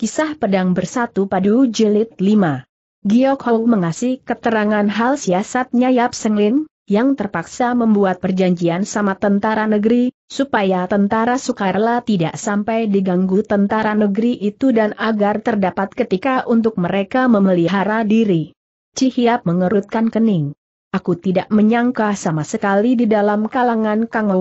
Kisah Pedang Bersatu Padu Jelit 5 Giok Hou mengasih keterangan hal siasatnya Yap Senglin, yang terpaksa membuat perjanjian sama tentara negeri, supaya tentara Sukarela tidak sampai diganggu tentara negeri itu dan agar terdapat ketika untuk mereka memelihara diri. Cihiap mengerutkan kening. Aku tidak menyangka sama sekali di dalam kalangan Kang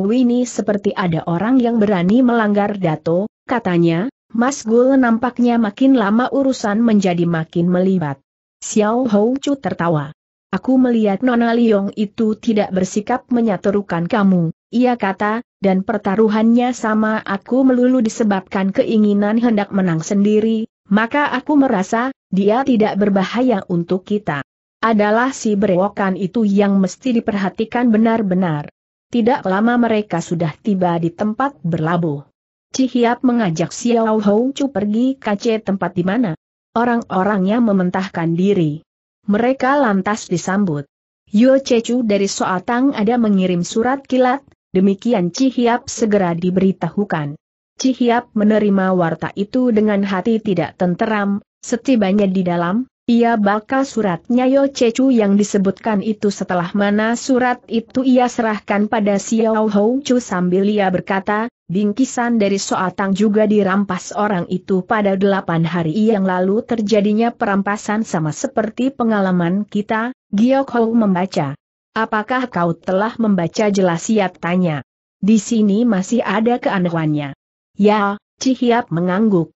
seperti ada orang yang berani melanggar dato, katanya, Mas Gul nampaknya makin lama urusan menjadi makin melibat. Xiao Hou Chu tertawa. Aku melihat Nona Liong itu tidak bersikap menyaturkan kamu, ia kata, dan pertaruhannya sama aku melulu disebabkan keinginan hendak menang sendiri, maka aku merasa, dia tidak berbahaya untuk kita. Adalah si berewokan itu yang mesti diperhatikan benar-benar. Tidak lama mereka sudah tiba di tempat berlabuh. Cihiap mengajak Xiao Hou Chu pergi ke tempat di mana orang-orangnya mementahkan diri. Mereka lantas disambut. Yo Cecu dari Soatang ada mengirim surat kilat, demikian Cihiap segera diberitahukan. Cihiap menerima warta itu dengan hati tidak tenteram, setibanya di dalam, ia bakal suratnya Yo Chechu yang disebutkan itu setelah mana surat itu ia serahkan pada Xiao Hou Chu sambil ia berkata, bingkisan dari Soatang juga dirampas orang itu pada delapan hari yang lalu terjadinya perampasan sama seperti pengalaman kita, Giok Hou membaca. Apakah kau telah membaca jelas siap tanya. Di sini masih ada keanehannya. Ya, Cihiap mengangguk.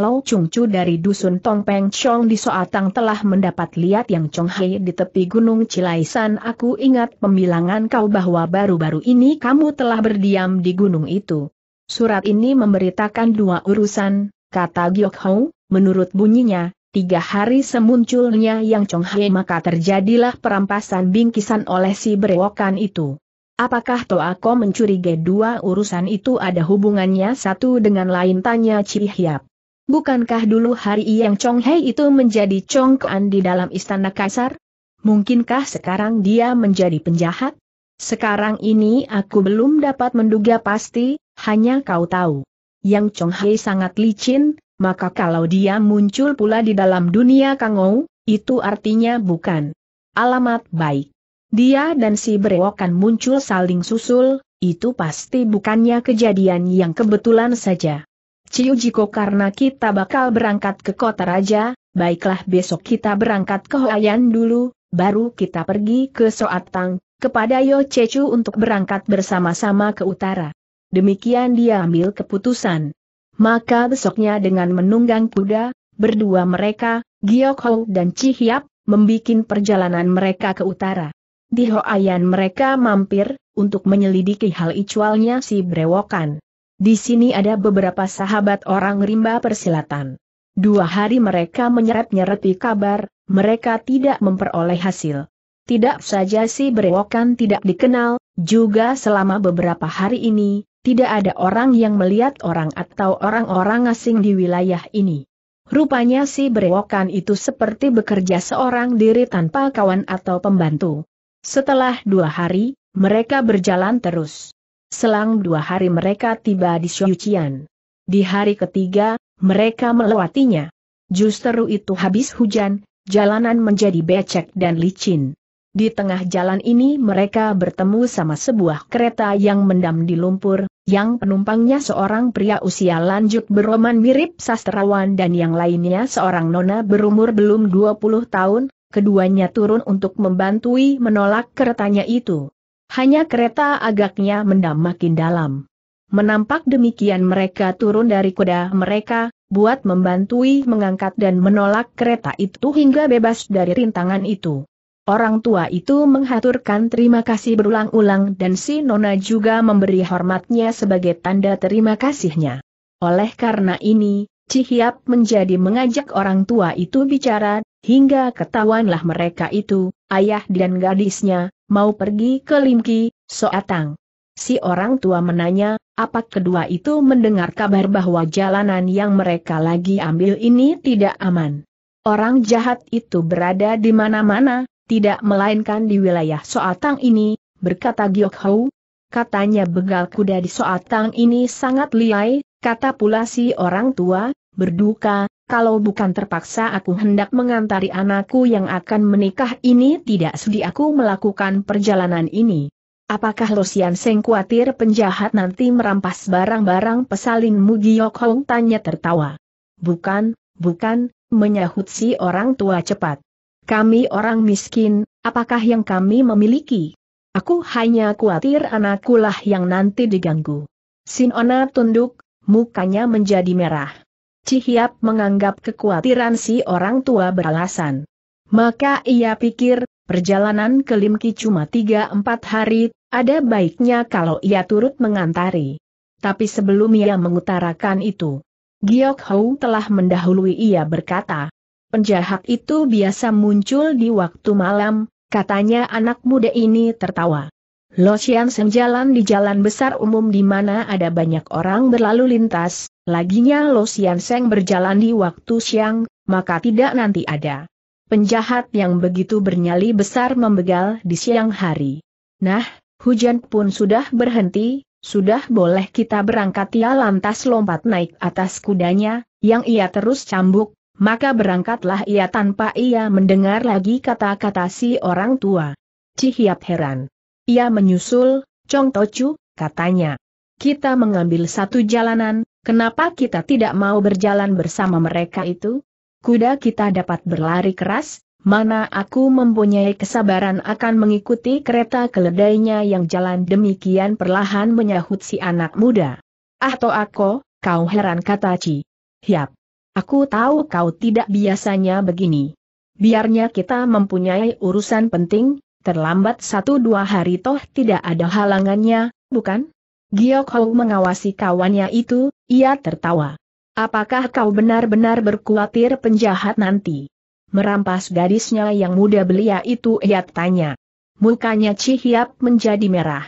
Long Chung Chu dari dusun Tong Peng Chong di Soatang telah mendapat lihat yang Chong Hai di tepi gunung Cilaisan. Aku ingat pembilangan kau bahwa baru-baru ini kamu telah berdiam di gunung itu. Surat ini memberitakan dua urusan, kata Giok Hau. menurut bunyinya, tiga hari semunculnya yang Chong Hai maka terjadilah perampasan bingkisan oleh si berewokan itu. Apakah Toako mencurigai dua urusan itu ada hubungannya satu dengan lain tanya Cihiap. Bukankah dulu hari yang Chong Hei itu menjadi Chong Kuan di dalam istana Kasar? Mungkinkah sekarang dia menjadi penjahat? Sekarang ini aku belum dapat menduga pasti, hanya kau tahu. Yang Chong Hei sangat licin, maka kalau dia muncul pula di dalam dunia Kangou, itu artinya bukan alamat baik. Dia dan si brewokan muncul saling susul, itu pasti bukannya kejadian yang kebetulan saja. Ciu Jiko karena kita bakal berangkat ke kota raja, baiklah besok kita berangkat ke Hoayan dulu, baru kita pergi ke Soatang, kepada Yo Cecu untuk berangkat bersama-sama ke utara. Demikian dia ambil keputusan. Maka besoknya dengan menunggang kuda, berdua mereka, Giok Hou dan Chi Hiap, membikin perjalanan mereka ke utara. Di Hoayan mereka mampir, untuk menyelidiki hal icualnya si Brewokan. Di sini ada beberapa sahabat orang rimba persilatan. Dua hari mereka menyeret-nyereti kabar, mereka tidak memperoleh hasil. Tidak saja si berewokan tidak dikenal, juga selama beberapa hari ini, tidak ada orang yang melihat orang atau orang-orang asing di wilayah ini. Rupanya si berewokan itu seperti bekerja seorang diri tanpa kawan atau pembantu. Setelah dua hari, mereka berjalan terus. Selang dua hari mereka tiba di Syucian. Di hari ketiga, mereka melewatinya. Justru itu habis hujan, jalanan menjadi becek dan licin. Di tengah jalan ini mereka bertemu sama sebuah kereta yang mendam di lumpur, yang penumpangnya seorang pria usia lanjut beroman mirip sastrawan dan yang lainnya seorang nona berumur belum 20 tahun, keduanya turun untuk membantui menolak keretanya itu. Hanya kereta agaknya mendam makin dalam. Menampak demikian mereka turun dari kuda mereka, buat membantui mengangkat dan menolak kereta itu hingga bebas dari rintangan itu. Orang tua itu menghaturkan terima kasih berulang-ulang dan si Nona juga memberi hormatnya sebagai tanda terima kasihnya. Oleh karena ini, Cihiap menjadi mengajak orang tua itu bicara, hingga ketahuanlah mereka itu, ayah dan gadisnya, mau pergi ke Limki, Soatang. Si orang tua menanya, apa kedua itu mendengar kabar bahwa jalanan yang mereka lagi ambil ini tidak aman. Orang jahat itu berada di mana-mana, tidak melainkan di wilayah Soatang ini, berkata Giok Hou. Katanya begal kuda di Soatang ini sangat liai, kata pula si orang tua, berduka, kalau bukan terpaksa aku hendak mengantari anakku yang akan menikah ini tidak sudi aku melakukan perjalanan ini. Apakah Losian Seng khawatir penjahat nanti merampas barang-barang pesalin Mugiok Hong tanya tertawa. Bukan, bukan, menyahut si orang tua cepat. Kami orang miskin, apakah yang kami memiliki? Aku hanya khawatir anakku lah yang nanti diganggu. Sinona tunduk, mukanya menjadi merah. Cihiap menganggap kekhawatiran si orang tua beralasan. Maka ia pikir, perjalanan ke Limki cuma 3-4 hari, ada baiknya kalau ia turut mengantari. Tapi sebelum ia mengutarakan itu, Giok Hou telah mendahului ia berkata, penjahat itu biasa muncul di waktu malam, katanya anak muda ini tertawa. Lo Xian Seng jalan di jalan besar umum di mana ada banyak orang berlalu lintas, laginya Lo Xian Seng berjalan di waktu siang, maka tidak nanti ada penjahat yang begitu bernyali besar membegal di siang hari. Nah, hujan pun sudah berhenti, sudah boleh kita berangkat ya lantas lompat naik atas kudanya, yang ia terus cambuk, maka berangkatlah ia tanpa ia mendengar lagi kata-kata si orang tua. Cihiap heran. Ia menyusul, Chong Tochu, katanya. Kita mengambil satu jalanan, kenapa kita tidak mau berjalan bersama mereka itu? Kuda kita dapat berlari keras, mana aku mempunyai kesabaran akan mengikuti kereta keledainya yang jalan demikian perlahan menyahut si anak muda. Ah to aku, kau heran kata Ci. Yap. Aku tahu kau tidak biasanya begini. Biarnya kita mempunyai urusan penting, Terlambat satu dua hari toh tidak ada halangannya, bukan? Giok Hou mengawasi kawannya itu, ia tertawa. Apakah kau benar-benar berkuatir penjahat nanti? Merampas gadisnya yang muda belia itu ia tanya. Mukanya Cihiap menjadi merah.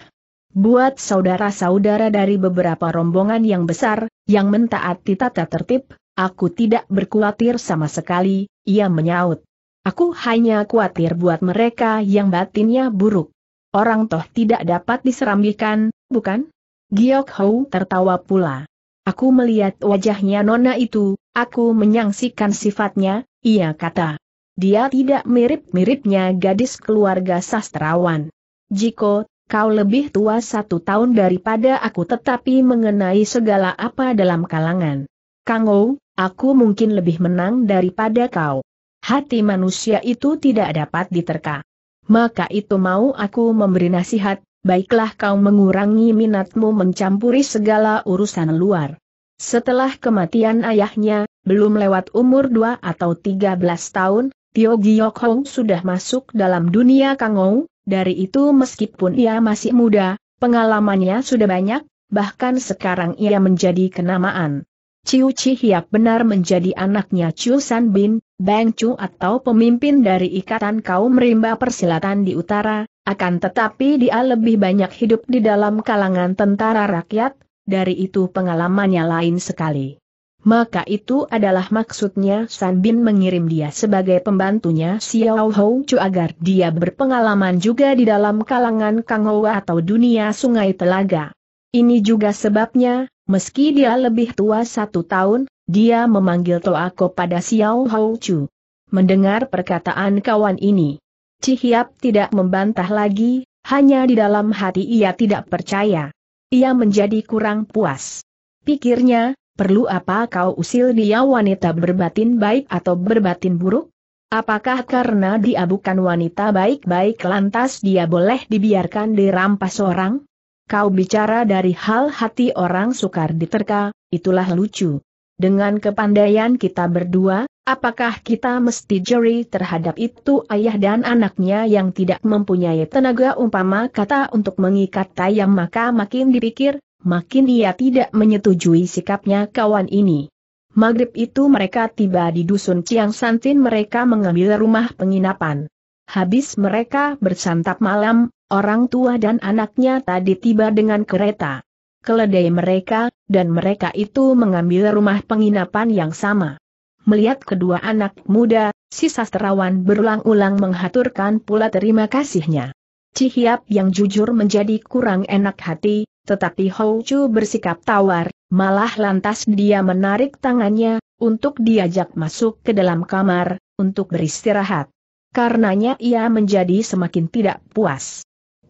Buat saudara-saudara dari beberapa rombongan yang besar, yang mentaati tata tertib, aku tidak berkuatir sama sekali, ia menyaut. Aku hanya khawatir buat mereka yang batinnya buruk. Orang toh tidak dapat diserambikan, bukan? Giok Hou tertawa pula. Aku melihat wajahnya nona itu, aku menyangsikan sifatnya, ia kata. Dia tidak mirip-miripnya gadis keluarga sastrawan. Jiko, kau lebih tua satu tahun daripada aku tetapi mengenai segala apa dalam kalangan. Kang Ou, aku mungkin lebih menang daripada kau. Hati manusia itu tidak dapat diterka. Maka itu mau aku memberi nasihat, baiklah kau mengurangi minatmu mencampuri segala urusan luar. Setelah kematian ayahnya, belum lewat umur 2 atau 13 tahun, Tio Giyok Hong sudah masuk dalam dunia Kangou, dari itu meskipun ia masih muda, pengalamannya sudah banyak, bahkan sekarang ia menjadi kenamaan. Ciu Chi Hiap benar menjadi anaknya Chiu San Bin, Bang Chu atau pemimpin dari Ikatan Kaum Rimba Persilatan di Utara, akan tetapi dia lebih banyak hidup di dalam kalangan tentara rakyat, dari itu pengalamannya lain sekali. Maka itu adalah maksudnya San Bin mengirim dia sebagai pembantunya Xiao Hou Chu agar dia berpengalaman juga di dalam kalangan Kang Hou atau dunia sungai telaga. Ini juga sebabnya, meski dia lebih tua satu tahun, dia memanggil Toako pada Xiao Hou Chu. Mendengar perkataan kawan ini, Cihiap tidak membantah lagi, hanya di dalam hati ia tidak percaya. Ia menjadi kurang puas. Pikirnya, perlu apa kau usil dia wanita berbatin baik atau berbatin buruk? Apakah karena dia bukan wanita baik-baik lantas dia boleh dibiarkan dirampas orang? Kau bicara dari hal hati orang sukar diterka, itulah lucu. Dengan kepandaian kita berdua, apakah kita mesti jeri terhadap itu ayah dan anaknya yang tidak mempunyai tenaga umpama kata untuk mengikat tayang maka makin dipikir, makin ia tidak menyetujui sikapnya kawan ini. Maghrib itu mereka tiba di dusun Ciang Santin mereka mengambil rumah penginapan. Habis mereka bersantap malam, orang tua dan anaknya tadi tiba dengan kereta keledai mereka, dan mereka itu mengambil rumah penginapan yang sama. Melihat kedua anak muda, si sastrawan berulang-ulang menghaturkan pula terima kasihnya. Cihiap yang jujur menjadi kurang enak hati, tetapi Hou Chu bersikap tawar, malah lantas dia menarik tangannya, untuk diajak masuk ke dalam kamar, untuk beristirahat. Karenanya ia menjadi semakin tidak puas.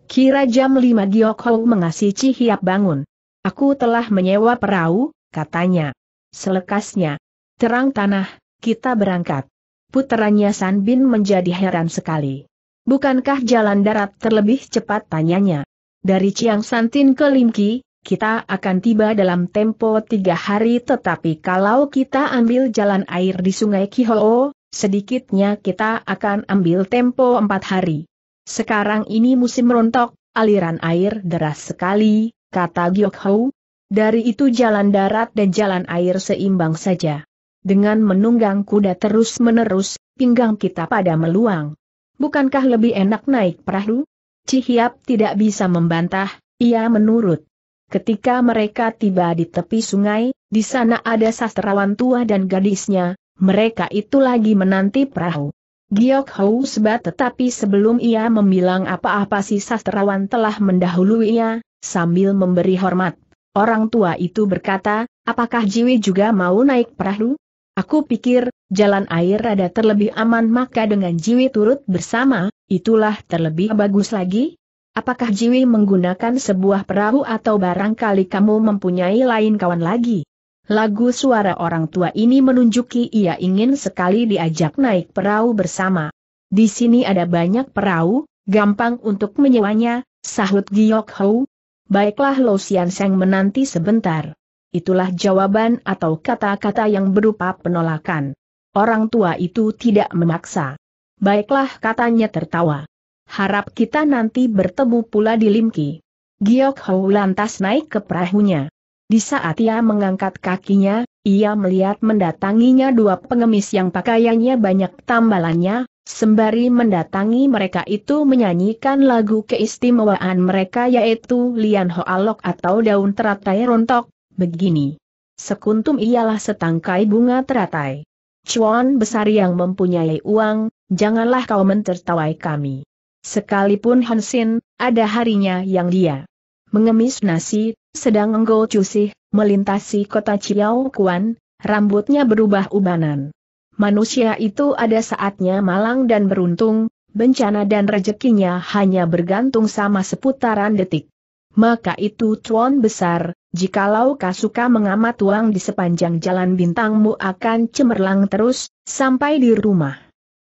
Kira jam 5 Giok Hou mengasih Cihiap bangun. Aku telah menyewa perahu, katanya. Selekasnya. Terang tanah, kita berangkat. Puterannya San Bin menjadi heran sekali. Bukankah jalan darat terlebih cepat tanyanya? Dari Chiang Santin ke Limki, kita akan tiba dalam tempo tiga hari tetapi kalau kita ambil jalan air di sungai Kihoo, sedikitnya kita akan ambil tempo empat hari. Sekarang ini musim rontok, aliran air deras sekali, kata Giok Hou. Dari itu jalan darat dan jalan air seimbang saja. Dengan menunggang kuda terus-menerus, pinggang kita pada meluang. Bukankah lebih enak naik perahu? Cihiap tidak bisa membantah, ia menurut. Ketika mereka tiba di tepi sungai, di sana ada sastrawan tua dan gadisnya, mereka itu lagi menanti perahu. Giok Hou sebat tetapi sebelum ia membilang apa-apa si sastrawan telah mendahului ia, sambil memberi hormat. Orang tua itu berkata, apakah Jiwi juga mau naik perahu? Aku pikir, jalan air ada terlebih aman maka dengan Jiwi turut bersama, itulah terlebih bagus lagi. Apakah Jiwi menggunakan sebuah perahu atau barangkali kamu mempunyai lain kawan lagi? Lagu suara orang tua ini menunjuki ia ingin sekali diajak naik perahu bersama. Di sini ada banyak perahu, gampang untuk menyewanya, sahut Giok Hou, baiklah Lo Sian Seng menanti sebentar. Itulah jawaban atau kata-kata yang berupa penolakan. Orang tua itu tidak memaksa. Baiklah katanya tertawa. Harap kita nanti bertemu pula di Limki. Giok Hou lantas naik ke perahunya. Di saat ia mengangkat kakinya, ia melihat mendatanginya dua pengemis yang pakaiannya banyak tambalannya, Sembari mendatangi mereka itu menyanyikan lagu keistimewaan mereka yaitu Lian Ho Alok atau Daun Teratai Rontok, begini. Sekuntum ialah setangkai bunga teratai. Cuan besar yang mempunyai uang, janganlah kau mentertawai kami. Sekalipun Hansin, ada harinya yang dia mengemis nasi, sedang enggau cusih, melintasi kota Ciau Kuan, rambutnya berubah ubanan manusia itu ada saatnya malang dan beruntung, bencana dan rezekinya hanya bergantung sama seputaran detik. Maka itu cuan besar, jikalau kau suka mengamat uang di sepanjang jalan bintangmu akan cemerlang terus, sampai di rumah.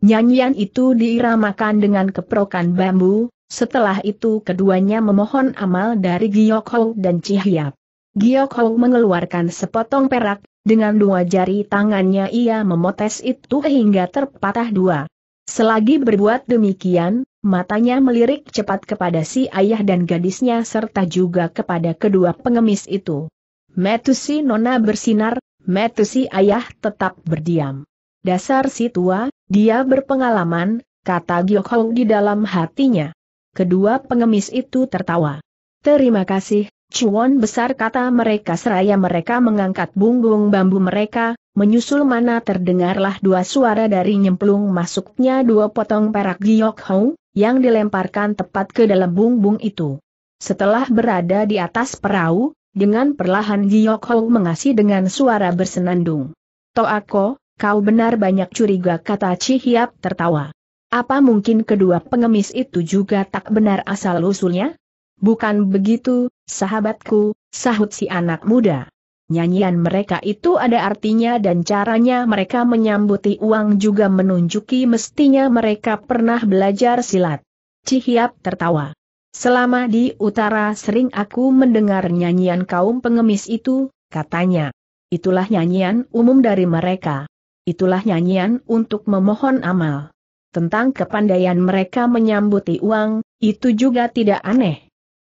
Nyanyian itu diiramakan dengan keprokan bambu, setelah itu keduanya memohon amal dari Giyokho dan Cihyap. Giyokho mengeluarkan sepotong perak, dengan dua jari tangannya ia memotes itu hingga terpatah dua. Selagi berbuat demikian, matanya melirik cepat kepada si ayah dan gadisnya serta juga kepada kedua pengemis itu. Metusi nona bersinar, metusi ayah tetap berdiam. Dasar si tua, dia berpengalaman, kata Gyokhong di dalam hatinya. Kedua pengemis itu tertawa. Terima kasih, Cuan besar kata mereka seraya mereka mengangkat bunggung bambu mereka, menyusul mana terdengarlah dua suara dari nyemplung masuknya dua potong perak giok hong, yang dilemparkan tepat ke dalam bumbung itu. Setelah berada di atas perahu, dengan perlahan giok hong mengasih dengan suara bersenandung. Toako, kau benar banyak curiga kata Cihiap tertawa. Apa mungkin kedua pengemis itu juga tak benar asal-usulnya? Bukan begitu, Sahabatku, sahut si anak muda. Nyanyian mereka itu ada artinya dan caranya mereka menyambuti uang juga menunjuki mestinya mereka pernah belajar silat. Cihiap tertawa. Selama di utara sering aku mendengar nyanyian kaum pengemis itu, katanya. Itulah nyanyian umum dari mereka. Itulah nyanyian untuk memohon amal. Tentang kepandaian mereka menyambuti uang, itu juga tidak aneh.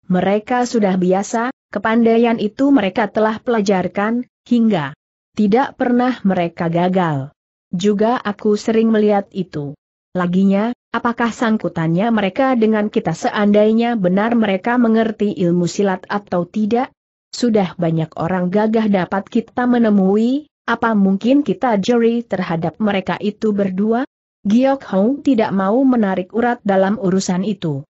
Mereka sudah biasa, kepandaian itu mereka telah pelajarkan, hingga tidak pernah mereka gagal. Juga aku sering melihat itu. Laginya, apakah sangkutannya mereka dengan kita seandainya benar mereka mengerti ilmu silat atau tidak? Sudah banyak orang gagah dapat kita menemui, apa mungkin kita juri terhadap mereka itu berdua? Giok Hong tidak mau menarik urat dalam urusan itu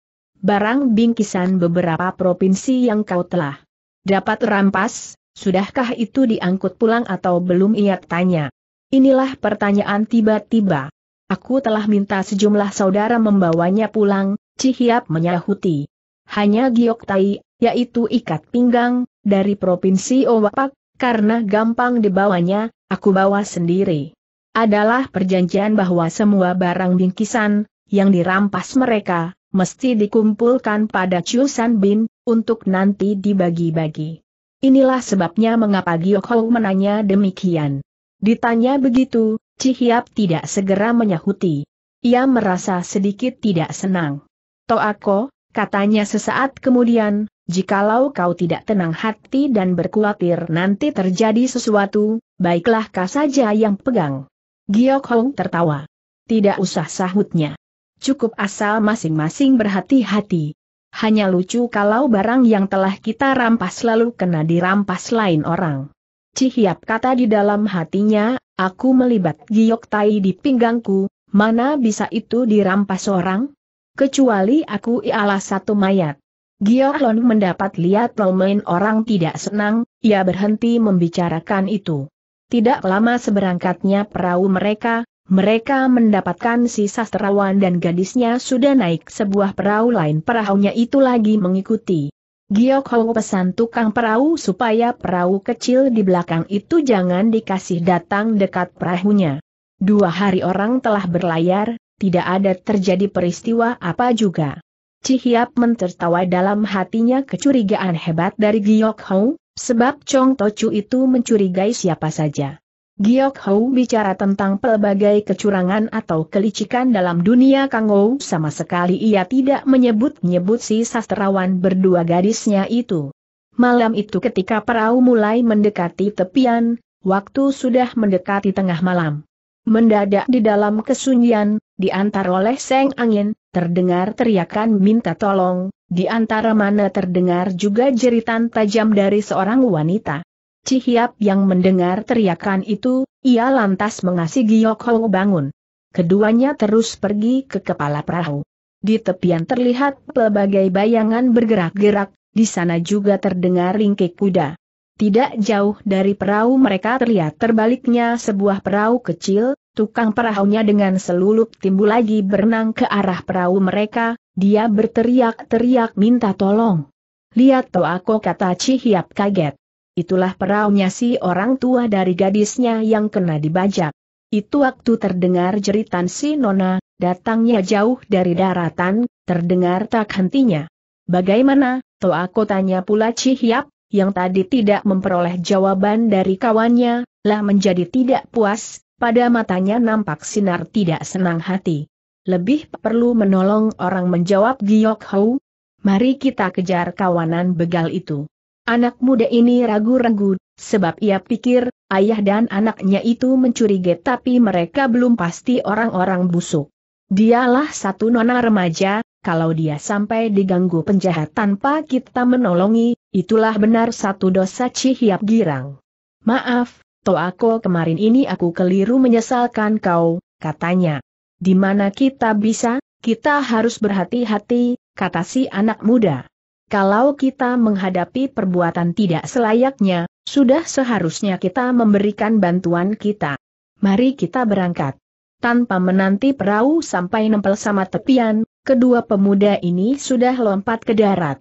barang bingkisan beberapa provinsi yang kau telah dapat rampas, sudahkah itu diangkut pulang atau belum ia tanya. Inilah pertanyaan tiba-tiba. Aku telah minta sejumlah saudara membawanya pulang, Cihiap menyahuti. Hanya Giok Tai, yaitu ikat pinggang, dari Provinsi Owapak, karena gampang dibawanya, aku bawa sendiri. Adalah perjanjian bahwa semua barang bingkisan, yang dirampas mereka, mesti dikumpulkan pada San Bin, untuk nanti dibagi-bagi. Inilah sebabnya mengapa Hou menanya demikian. Ditanya begitu, Cihiap tidak segera menyahuti. Ia merasa sedikit tidak senang. Toako, katanya sesaat kemudian, jikalau kau tidak tenang hati dan berkhawatir nanti terjadi sesuatu, baiklah kau saja yang pegang. Hou tertawa. Tidak usah sahutnya cukup asal masing-masing berhati-hati. Hanya lucu kalau barang yang telah kita rampas lalu kena dirampas lain orang. Cihiap kata di dalam hatinya, aku melibat giok tai di pinggangku, mana bisa itu dirampas orang? Kecuali aku ialah satu mayat. Giok Lon mendapat lihat lomain orang tidak senang, ia berhenti membicarakan itu. Tidak lama seberangkatnya perahu mereka, mereka mendapatkan si sastrawan dan gadisnya sudah naik sebuah perahu lain perahunya itu lagi mengikuti. Giok Hou pesan tukang perahu supaya perahu kecil di belakang itu jangan dikasih datang dekat perahunya. Dua hari orang telah berlayar, tidak ada terjadi peristiwa apa juga. Cihiap mentertawa dalam hatinya kecurigaan hebat dari Giok Hou, sebab Chong Tochu itu mencurigai siapa saja. Giok Hou bicara tentang pelbagai kecurangan atau kelicikan dalam dunia Kangou sama sekali ia tidak menyebut-nyebut si sastrawan berdua gadisnya itu. Malam itu ketika perahu mulai mendekati tepian, waktu sudah mendekati tengah malam. Mendadak di dalam kesunyian, diantar oleh seng angin, terdengar teriakan minta tolong, di antara mana terdengar juga jeritan tajam dari seorang wanita. Cihiap yang mendengar teriakan itu, ia lantas mengasih Giok Hong bangun. Keduanya terus pergi ke kepala perahu. Di tepian terlihat pelbagai bayangan bergerak-gerak, di sana juga terdengar ringkik kuda. Tidak jauh dari perahu mereka terlihat terbaliknya sebuah perahu kecil, tukang perahunya dengan selulup timbul lagi berenang ke arah perahu mereka, dia berteriak-teriak minta tolong. Lihat aku kata Cihiap kaget. Itulah peraunya si orang tua dari gadisnya yang kena dibajak. Itu waktu terdengar jeritan si Nona, datangnya jauh dari daratan, terdengar tak hentinya. Bagaimana, toh aku tanya pula Cihiap, yang tadi tidak memperoleh jawaban dari kawannya, lah menjadi tidak puas, pada matanya nampak sinar tidak senang hati. Lebih perlu menolong orang menjawab Giok Hou. Mari kita kejar kawanan begal itu. Anak muda ini ragu-ragu, sebab ia pikir, ayah dan anaknya itu mencurigai tapi mereka belum pasti orang-orang busuk. Dialah satu nona remaja, kalau dia sampai diganggu penjahat tanpa kita menolongi, itulah benar satu dosa Cihiap Girang. Maaf, aku kemarin ini aku keliru menyesalkan kau, katanya. Di mana kita bisa, kita harus berhati-hati, kata si anak muda kalau kita menghadapi perbuatan tidak selayaknya, sudah seharusnya kita memberikan bantuan kita. Mari kita berangkat. Tanpa menanti perahu sampai nempel sama tepian, kedua pemuda ini sudah lompat ke darat.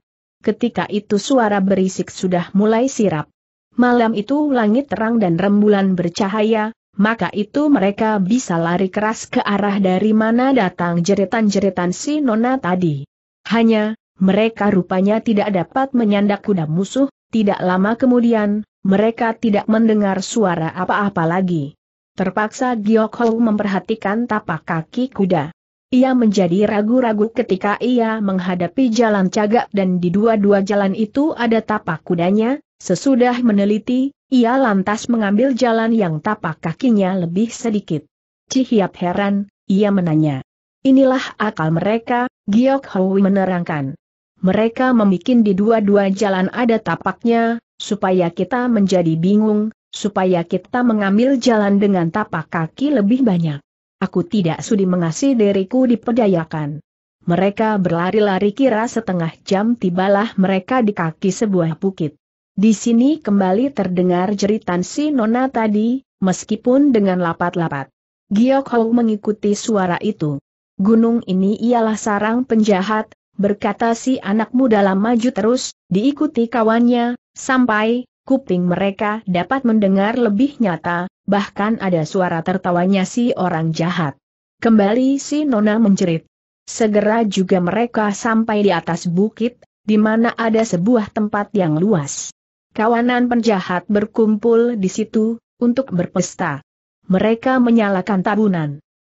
Ketika itu suara berisik sudah mulai sirap. Malam itu langit terang dan rembulan bercahaya, maka itu mereka bisa lari keras ke arah dari mana datang jeritan-jeritan si nona tadi. Hanya, mereka rupanya tidak dapat menyandak kuda musuh, tidak lama kemudian, mereka tidak mendengar suara apa-apa lagi. Terpaksa Giok Hou memperhatikan tapak kaki kuda. Ia menjadi ragu-ragu ketika ia menghadapi jalan cagak dan di dua-dua jalan itu ada tapak kudanya, sesudah meneliti, ia lantas mengambil jalan yang tapak kakinya lebih sedikit. Cihiap heran, ia menanya. Inilah akal mereka, Giok Hou menerangkan mereka membuat di dua-dua jalan ada tapaknya, supaya kita menjadi bingung, supaya kita mengambil jalan dengan tapak kaki lebih banyak. Aku tidak sudi mengasih diriku dipedayakan. Mereka berlari-lari kira setengah jam tibalah mereka di kaki sebuah bukit. Di sini kembali terdengar jeritan si Nona tadi, meskipun dengan lapat-lapat. Giok Hou mengikuti suara itu. Gunung ini ialah sarang penjahat, berkata si anak muda maju terus, diikuti kawannya, sampai kuping mereka dapat mendengar lebih nyata, bahkan ada suara tertawanya si orang jahat. Kembali si Nona menjerit. Segera juga mereka sampai di atas bukit, di mana ada sebuah tempat yang luas. Kawanan penjahat berkumpul di situ, untuk berpesta. Mereka menyalakan tabunan.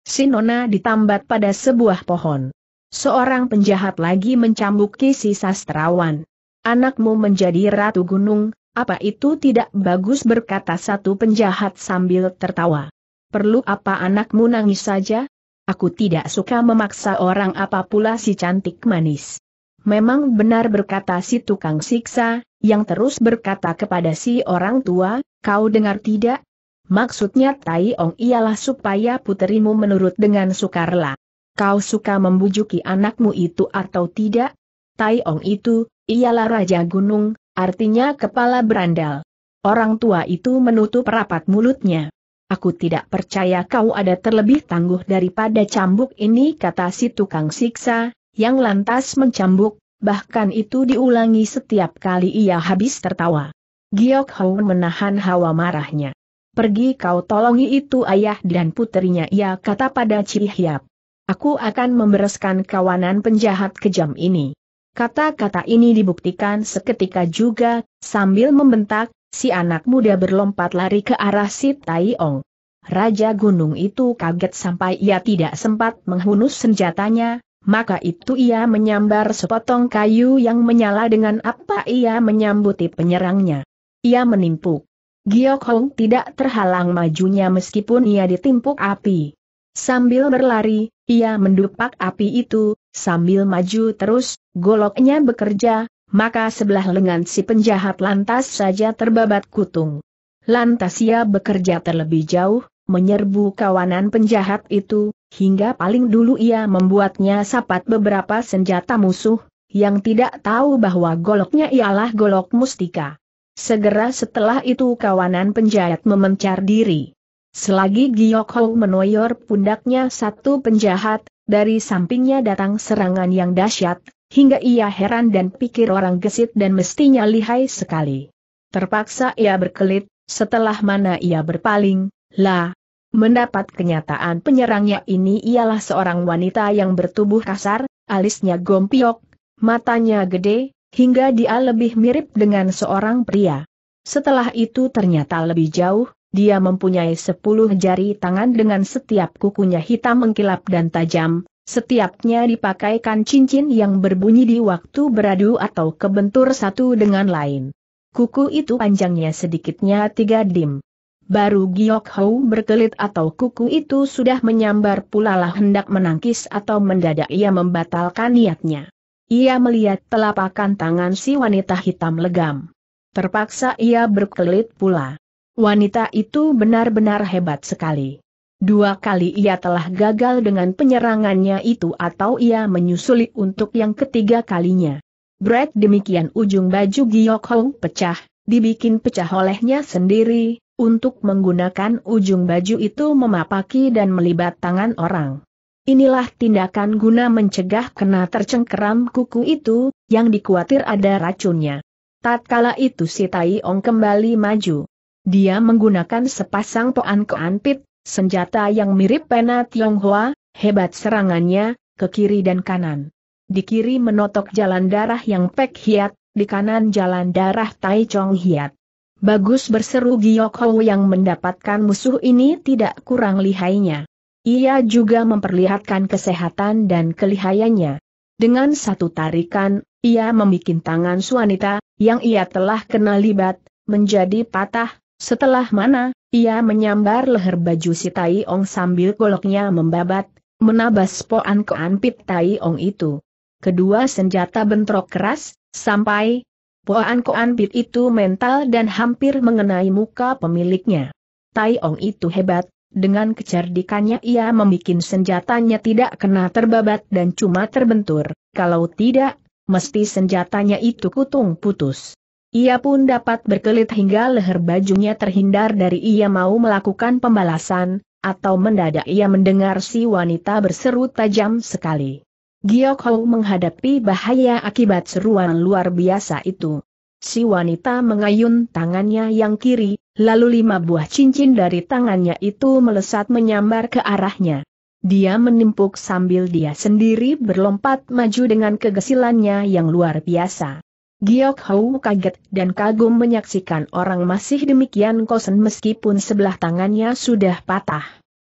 Sinona ditambat pada sebuah pohon. Seorang penjahat lagi mencambuk si sastrawan. Anakmu menjadi ratu gunung, apa itu tidak bagus berkata satu penjahat sambil tertawa. Perlu apa anakmu nangis saja? Aku tidak suka memaksa orang apa pula si cantik manis. Memang benar berkata si tukang siksa, yang terus berkata kepada si orang tua, kau dengar tidak? Maksudnya Tai Ong ialah supaya puterimu menurut dengan sukarela kau suka membujuki anakmu itu atau tidak? Tai Ong itu, ialah Raja Gunung, artinya kepala berandal. Orang tua itu menutup rapat mulutnya. Aku tidak percaya kau ada terlebih tangguh daripada cambuk ini kata si tukang siksa, yang lantas mencambuk, bahkan itu diulangi setiap kali ia habis tertawa. Giok Hou menahan hawa marahnya. Pergi kau tolongi itu ayah dan putrinya ia kata pada Cihiap. Aku akan membereskan kawanan penjahat kejam ini. Kata-kata ini dibuktikan seketika juga, sambil membentak, si anak muda berlompat lari ke arah si Taiong. Raja gunung itu kaget sampai ia tidak sempat menghunus senjatanya, maka itu ia menyambar sepotong kayu yang menyala dengan apa ia menyambuti penyerangnya. Ia menimpuk. Giok Hong tidak terhalang majunya meskipun ia ditimpuk api. Sambil berlari, ia mendupak api itu, sambil maju terus, goloknya bekerja, maka sebelah lengan si penjahat lantas saja terbabat kutung. Lantas ia bekerja terlebih jauh, menyerbu kawanan penjahat itu, hingga paling dulu ia membuatnya sapat beberapa senjata musuh, yang tidak tahu bahwa goloknya ialah golok mustika. Segera setelah itu kawanan penjahat memencar diri. Selagi Giyok Hou menoyor pundaknya satu penjahat, dari sampingnya datang serangan yang dahsyat, hingga ia heran dan pikir orang gesit dan mestinya lihai sekali. Terpaksa ia berkelit, setelah mana ia berpaling, lah. Mendapat kenyataan penyerangnya ini ialah seorang wanita yang bertubuh kasar, alisnya gompiok, matanya gede, hingga dia lebih mirip dengan seorang pria. Setelah itu ternyata lebih jauh, dia mempunyai sepuluh jari tangan dengan setiap kukunya hitam mengkilap dan tajam, setiapnya dipakaikan cincin yang berbunyi di waktu beradu atau kebentur satu dengan lain. Kuku itu panjangnya sedikitnya tiga dim. Baru Giok Hou berkelit atau kuku itu sudah menyambar pula lah hendak menangkis atau mendadak ia membatalkan niatnya. Ia melihat telapakan tangan si wanita hitam legam. Terpaksa ia berkelit pula. Wanita itu benar-benar hebat sekali. Dua kali ia telah gagal dengan penyerangannya itu atau ia menyusuli untuk yang ketiga kalinya. Brett demikian ujung baju Giok Hong pecah, dibikin pecah olehnya sendiri, untuk menggunakan ujung baju itu memapaki dan melibat tangan orang. Inilah tindakan guna mencegah kena tercengkeram kuku itu, yang dikhawatir ada racunnya. Tatkala itu si Tai Ong kembali maju. Dia menggunakan sepasang toan keanpit, senjata yang mirip pena Tionghoa, hebat serangannya, ke kiri dan kanan. Di kiri menotok jalan darah yang Pek Hiat, di kanan jalan darah Tai Chong Hiat. Bagus berseru Giok Ho yang mendapatkan musuh ini tidak kurang lihainya. Ia juga memperlihatkan kesehatan dan kelihayannya. Dengan satu tarikan, ia membuat tangan suanita, yang ia telah kenal libat, menjadi patah, setelah mana, ia menyambar leher baju si Tai Ong sambil goloknya membabat, menabas poan ke anpit Tai Ong itu. Kedua senjata bentrok keras, sampai poan ke anpit itu mental dan hampir mengenai muka pemiliknya. Tai Ong itu hebat, dengan kecerdikannya ia membuat senjatanya tidak kena terbabat dan cuma terbentur, kalau tidak, mesti senjatanya itu kutung putus. Ia pun dapat berkelit hingga leher bajunya terhindar dari ia mau melakukan pembalasan, atau mendadak ia mendengar si wanita berseru tajam sekali. Giok Hou menghadapi bahaya akibat seruan luar biasa itu. Si wanita mengayun tangannya yang kiri, lalu lima buah cincin dari tangannya itu melesat menyambar ke arahnya. Dia menimpuk sambil dia sendiri berlompat maju dengan kegesilannya yang luar biasa. Giok Hou kaget dan kagum menyaksikan orang masih demikian kosen meskipun sebelah tangannya sudah patah.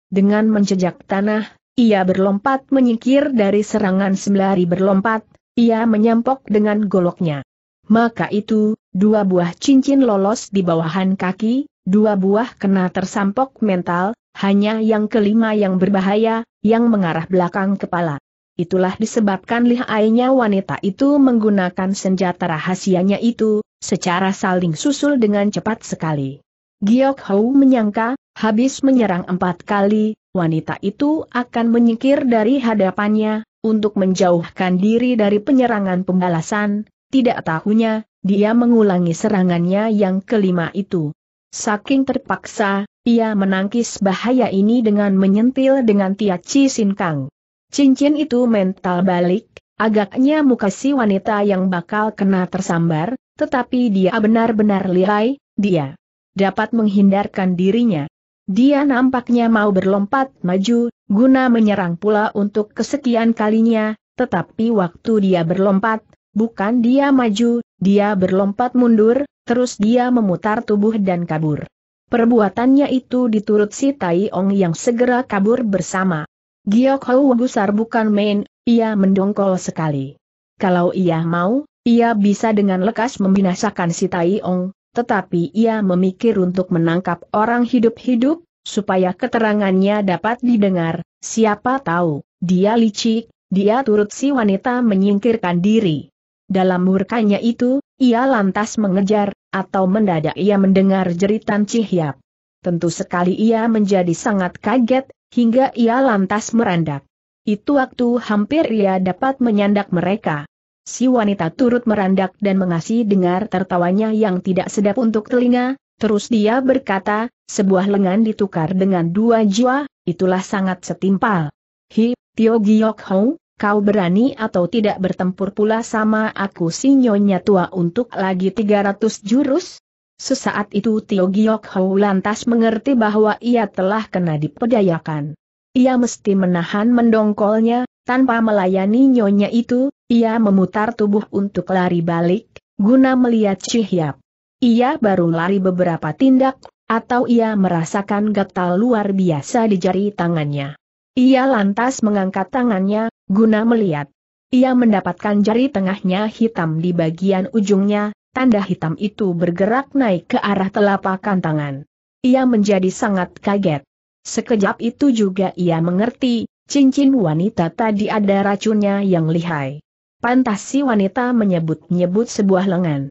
Dengan menjejak tanah, ia berlompat menyingkir dari serangan sembari berlompat, ia menyampok dengan goloknya. Maka itu, dua buah cincin lolos di bawahan kaki, dua buah kena tersampok mental, hanya yang kelima yang berbahaya, yang mengarah belakang kepala. Itulah disebabkan lihainya wanita itu menggunakan senjata rahasianya itu, secara saling susul dengan cepat sekali. Giok Hou menyangka, habis menyerang empat kali, wanita itu akan menyingkir dari hadapannya, untuk menjauhkan diri dari penyerangan pembalasan, tidak tahunya, dia mengulangi serangannya yang kelima itu. Saking terpaksa, ia menangkis bahaya ini dengan menyentil dengan Tia Chi Sin Kang. Cincin itu mental balik, agaknya muka si wanita yang bakal kena tersambar, tetapi dia benar-benar lihai, dia dapat menghindarkan dirinya. Dia nampaknya mau berlompat maju, guna menyerang pula untuk kesekian kalinya, tetapi waktu dia berlompat, bukan dia maju, dia berlompat mundur, terus dia memutar tubuh dan kabur. Perbuatannya itu diturut si Tai Ong yang segera kabur bersama. Giok Hou gusar bukan main, ia mendongkol sekali. Kalau ia mau, ia bisa dengan lekas membinasakan si Tai Ong, tetapi ia memikir untuk menangkap orang hidup-hidup, supaya keterangannya dapat didengar, siapa tahu, dia licik, dia turut si wanita menyingkirkan diri. Dalam murkanya itu, ia lantas mengejar, atau mendadak ia mendengar jeritan Cihyap. Tentu sekali ia menjadi sangat kaget, hingga ia lantas merandak. Itu waktu hampir ia dapat menyandak mereka. Si wanita turut merandak dan mengasi dengar tertawanya yang tidak sedap untuk telinga, terus dia berkata, sebuah lengan ditukar dengan dua jiwa, itulah sangat setimpal. Hi, Tio Giyok Hou, kau berani atau tidak bertempur pula sama aku si nyonya tua untuk lagi 300 jurus? Sesaat itu Tio Giok Hou lantas mengerti bahwa ia telah kena dipedayakan. Ia mesti menahan mendongkolnya, tanpa melayani nyonya itu, ia memutar tubuh untuk lari balik, guna melihat Cihyap. Ia baru lari beberapa tindak, atau ia merasakan gatal luar biasa di jari tangannya. Ia lantas mengangkat tangannya, guna melihat. Ia mendapatkan jari tengahnya hitam di bagian ujungnya, tanda hitam itu bergerak naik ke arah telapak tangan. Ia menjadi sangat kaget. Sekejap itu juga ia mengerti, cincin wanita tadi ada racunnya yang lihai. Pantas si wanita menyebut-nyebut sebuah lengan.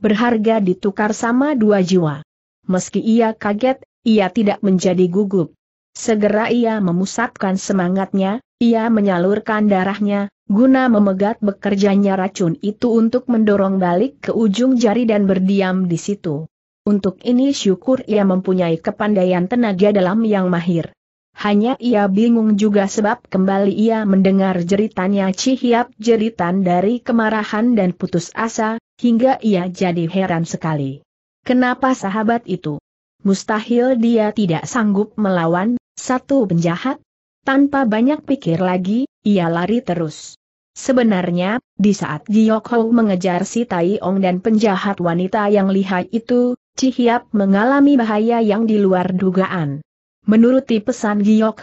Berharga ditukar sama dua jiwa. Meski ia kaget, ia tidak menjadi gugup. Segera ia memusatkan semangatnya, ia menyalurkan darahnya, guna memegat bekerjanya racun itu untuk mendorong balik ke ujung jari dan berdiam di situ. Untuk ini syukur ia mempunyai kepandaian tenaga dalam yang mahir. Hanya ia bingung juga sebab kembali ia mendengar jeritannya Cihiap jeritan dari kemarahan dan putus asa, hingga ia jadi heran sekali. Kenapa sahabat itu? Mustahil dia tidak sanggup melawan, satu penjahat? Tanpa banyak pikir lagi, ia lari terus. Sebenarnya, di saat Giok mengejar si Tai Ong dan penjahat wanita yang lihai itu, Cihiap mengalami bahaya yang di luar dugaan. Menuruti pesan Giok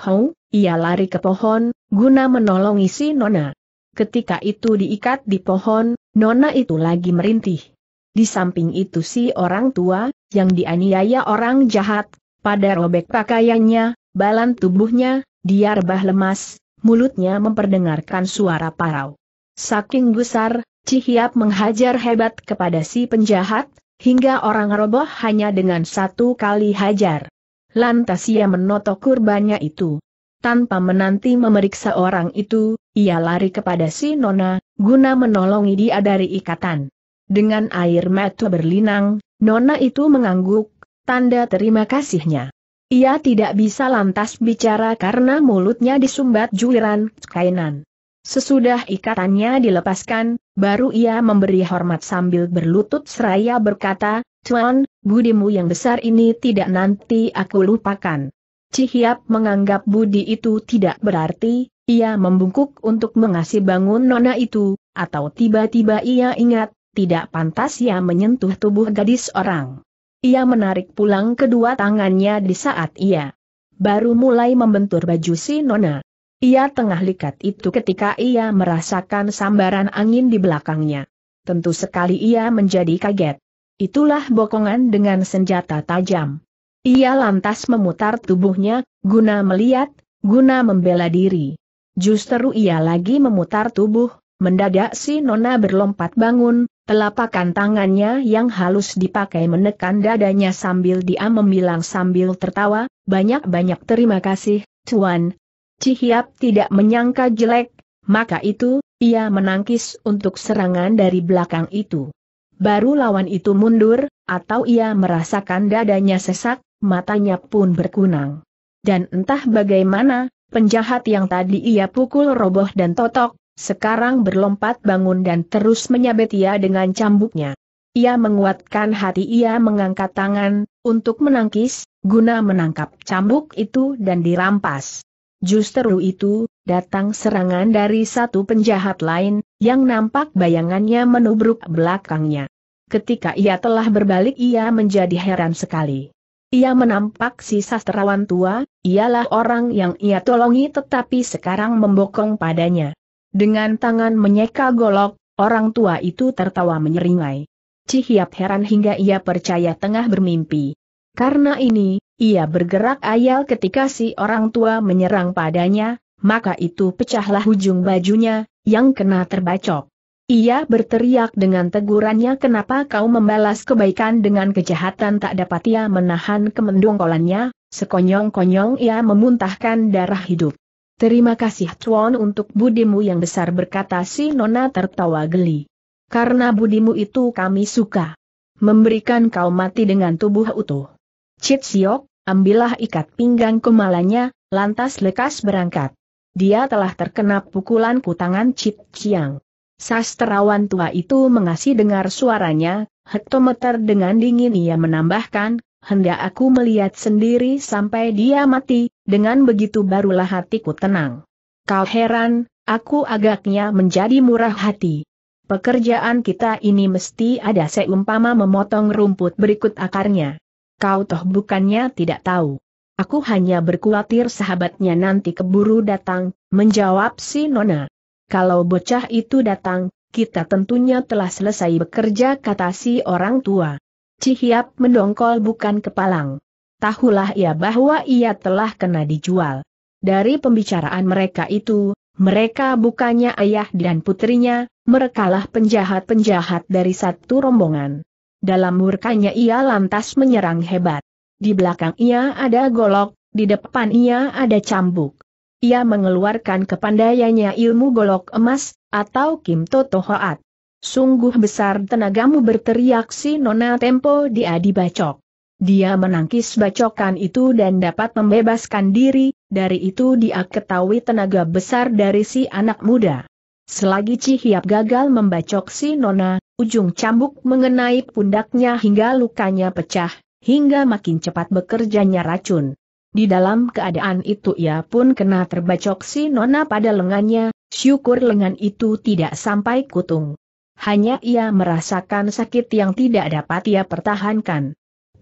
ia lari ke pohon, guna menolong si Nona. Ketika itu diikat di pohon, Nona itu lagi merintih. Di samping itu si orang tua, yang dianiaya orang jahat, pada robek pakaiannya, balan tubuhnya, dia rebah lemas, mulutnya memperdengarkan suara parau. Saking gusar, Cihiap menghajar hebat kepada si penjahat, hingga orang roboh hanya dengan satu kali hajar. Lantas ia menotok kurbannya itu. Tanpa menanti memeriksa orang itu, ia lari kepada si Nona, guna menolongi dia dari ikatan. Dengan air mata berlinang, Nona itu mengangguk, tanda terima kasihnya. Ia tidak bisa lantas bicara karena mulutnya disumbat juliran kainan. Sesudah ikatannya dilepaskan, baru ia memberi hormat sambil berlutut seraya berkata, Tuan, budimu yang besar ini tidak nanti aku lupakan. Cihiap menganggap budi itu tidak berarti, ia membungkuk untuk mengasih bangun nona itu, atau tiba-tiba ia ingat, tidak pantas ia menyentuh tubuh gadis orang. Ia menarik pulang kedua tangannya di saat ia baru mulai membentur baju si Nona. Ia tengah likat itu ketika ia merasakan sambaran angin di belakangnya. Tentu sekali ia menjadi kaget. Itulah bokongan dengan senjata tajam. Ia lantas memutar tubuhnya, guna melihat, guna membela diri. Justru ia lagi memutar tubuh, mendadak si Nona berlompat bangun, Telapakan tangannya yang halus dipakai menekan dadanya sambil dia memilang sambil tertawa, banyak-banyak terima kasih, Tuan. Cihiap tidak menyangka jelek, maka itu, ia menangkis untuk serangan dari belakang itu. Baru lawan itu mundur, atau ia merasakan dadanya sesak, matanya pun berkunang. Dan entah bagaimana, penjahat yang tadi ia pukul roboh dan totok, sekarang berlompat bangun dan terus menyabet ia dengan cambuknya. Ia menguatkan hati ia mengangkat tangan, untuk menangkis, guna menangkap cambuk itu dan dirampas. Justru itu, datang serangan dari satu penjahat lain, yang nampak bayangannya menubruk belakangnya. Ketika ia telah berbalik ia menjadi heran sekali. Ia menampak si sastrawan tua, ialah orang yang ia tolongi tetapi sekarang membokong padanya. Dengan tangan menyeka golok, orang tua itu tertawa menyeringai. Cihiap heran hingga ia percaya tengah bermimpi. Karena ini, ia bergerak ayal ketika si orang tua menyerang padanya, maka itu pecahlah ujung bajunya, yang kena terbacok. Ia berteriak dengan tegurannya kenapa kau membalas kebaikan dengan kejahatan tak dapat ia menahan kemendongkolannya, sekonyong-konyong ia memuntahkan darah hidup. Terima kasih Tuan untuk budimu yang besar berkata si Nona tertawa geli. Karena budimu itu kami suka. Memberikan kau mati dengan tubuh utuh. Cit Siok, ambillah ikat pinggang kemalanya, lantas lekas berangkat. Dia telah terkena pukulan tangan Cit Siang. Sastrawan tua itu mengasih dengar suaranya, hektometer dengan dingin ia menambahkan, hendak aku melihat sendiri sampai dia mati, dengan begitu barulah hatiku tenang. Kau heran, aku agaknya menjadi murah hati. Pekerjaan kita ini mesti ada seumpama memotong rumput berikut akarnya. Kau toh bukannya tidak tahu. Aku hanya berkhawatir sahabatnya nanti keburu datang, menjawab si Nona. Kalau bocah itu datang, kita tentunya telah selesai bekerja kata si orang tua. Cihiap mendongkol bukan kepalang tahulah ia bahwa ia telah kena dijual. Dari pembicaraan mereka itu, mereka bukannya ayah dan putrinya, merekalah penjahat-penjahat dari satu rombongan. Dalam murkanya ia lantas menyerang hebat. Di belakang ia ada golok, di depan ia ada cambuk. Ia mengeluarkan kepandaiannya ilmu golok emas, atau Kim Toto Hoat. Sungguh besar tenagamu berteriak si Nona Tempo dia dibacok. Dia menangkis bacokan itu dan dapat membebaskan diri, dari itu dia ketahui tenaga besar dari si anak muda. Selagi Cihiap gagal membacok si Nona, ujung cambuk mengenai pundaknya hingga lukanya pecah, hingga makin cepat bekerjanya racun. Di dalam keadaan itu ia pun kena terbacok si Nona pada lengannya, syukur lengan itu tidak sampai kutung. Hanya ia merasakan sakit yang tidak dapat ia pertahankan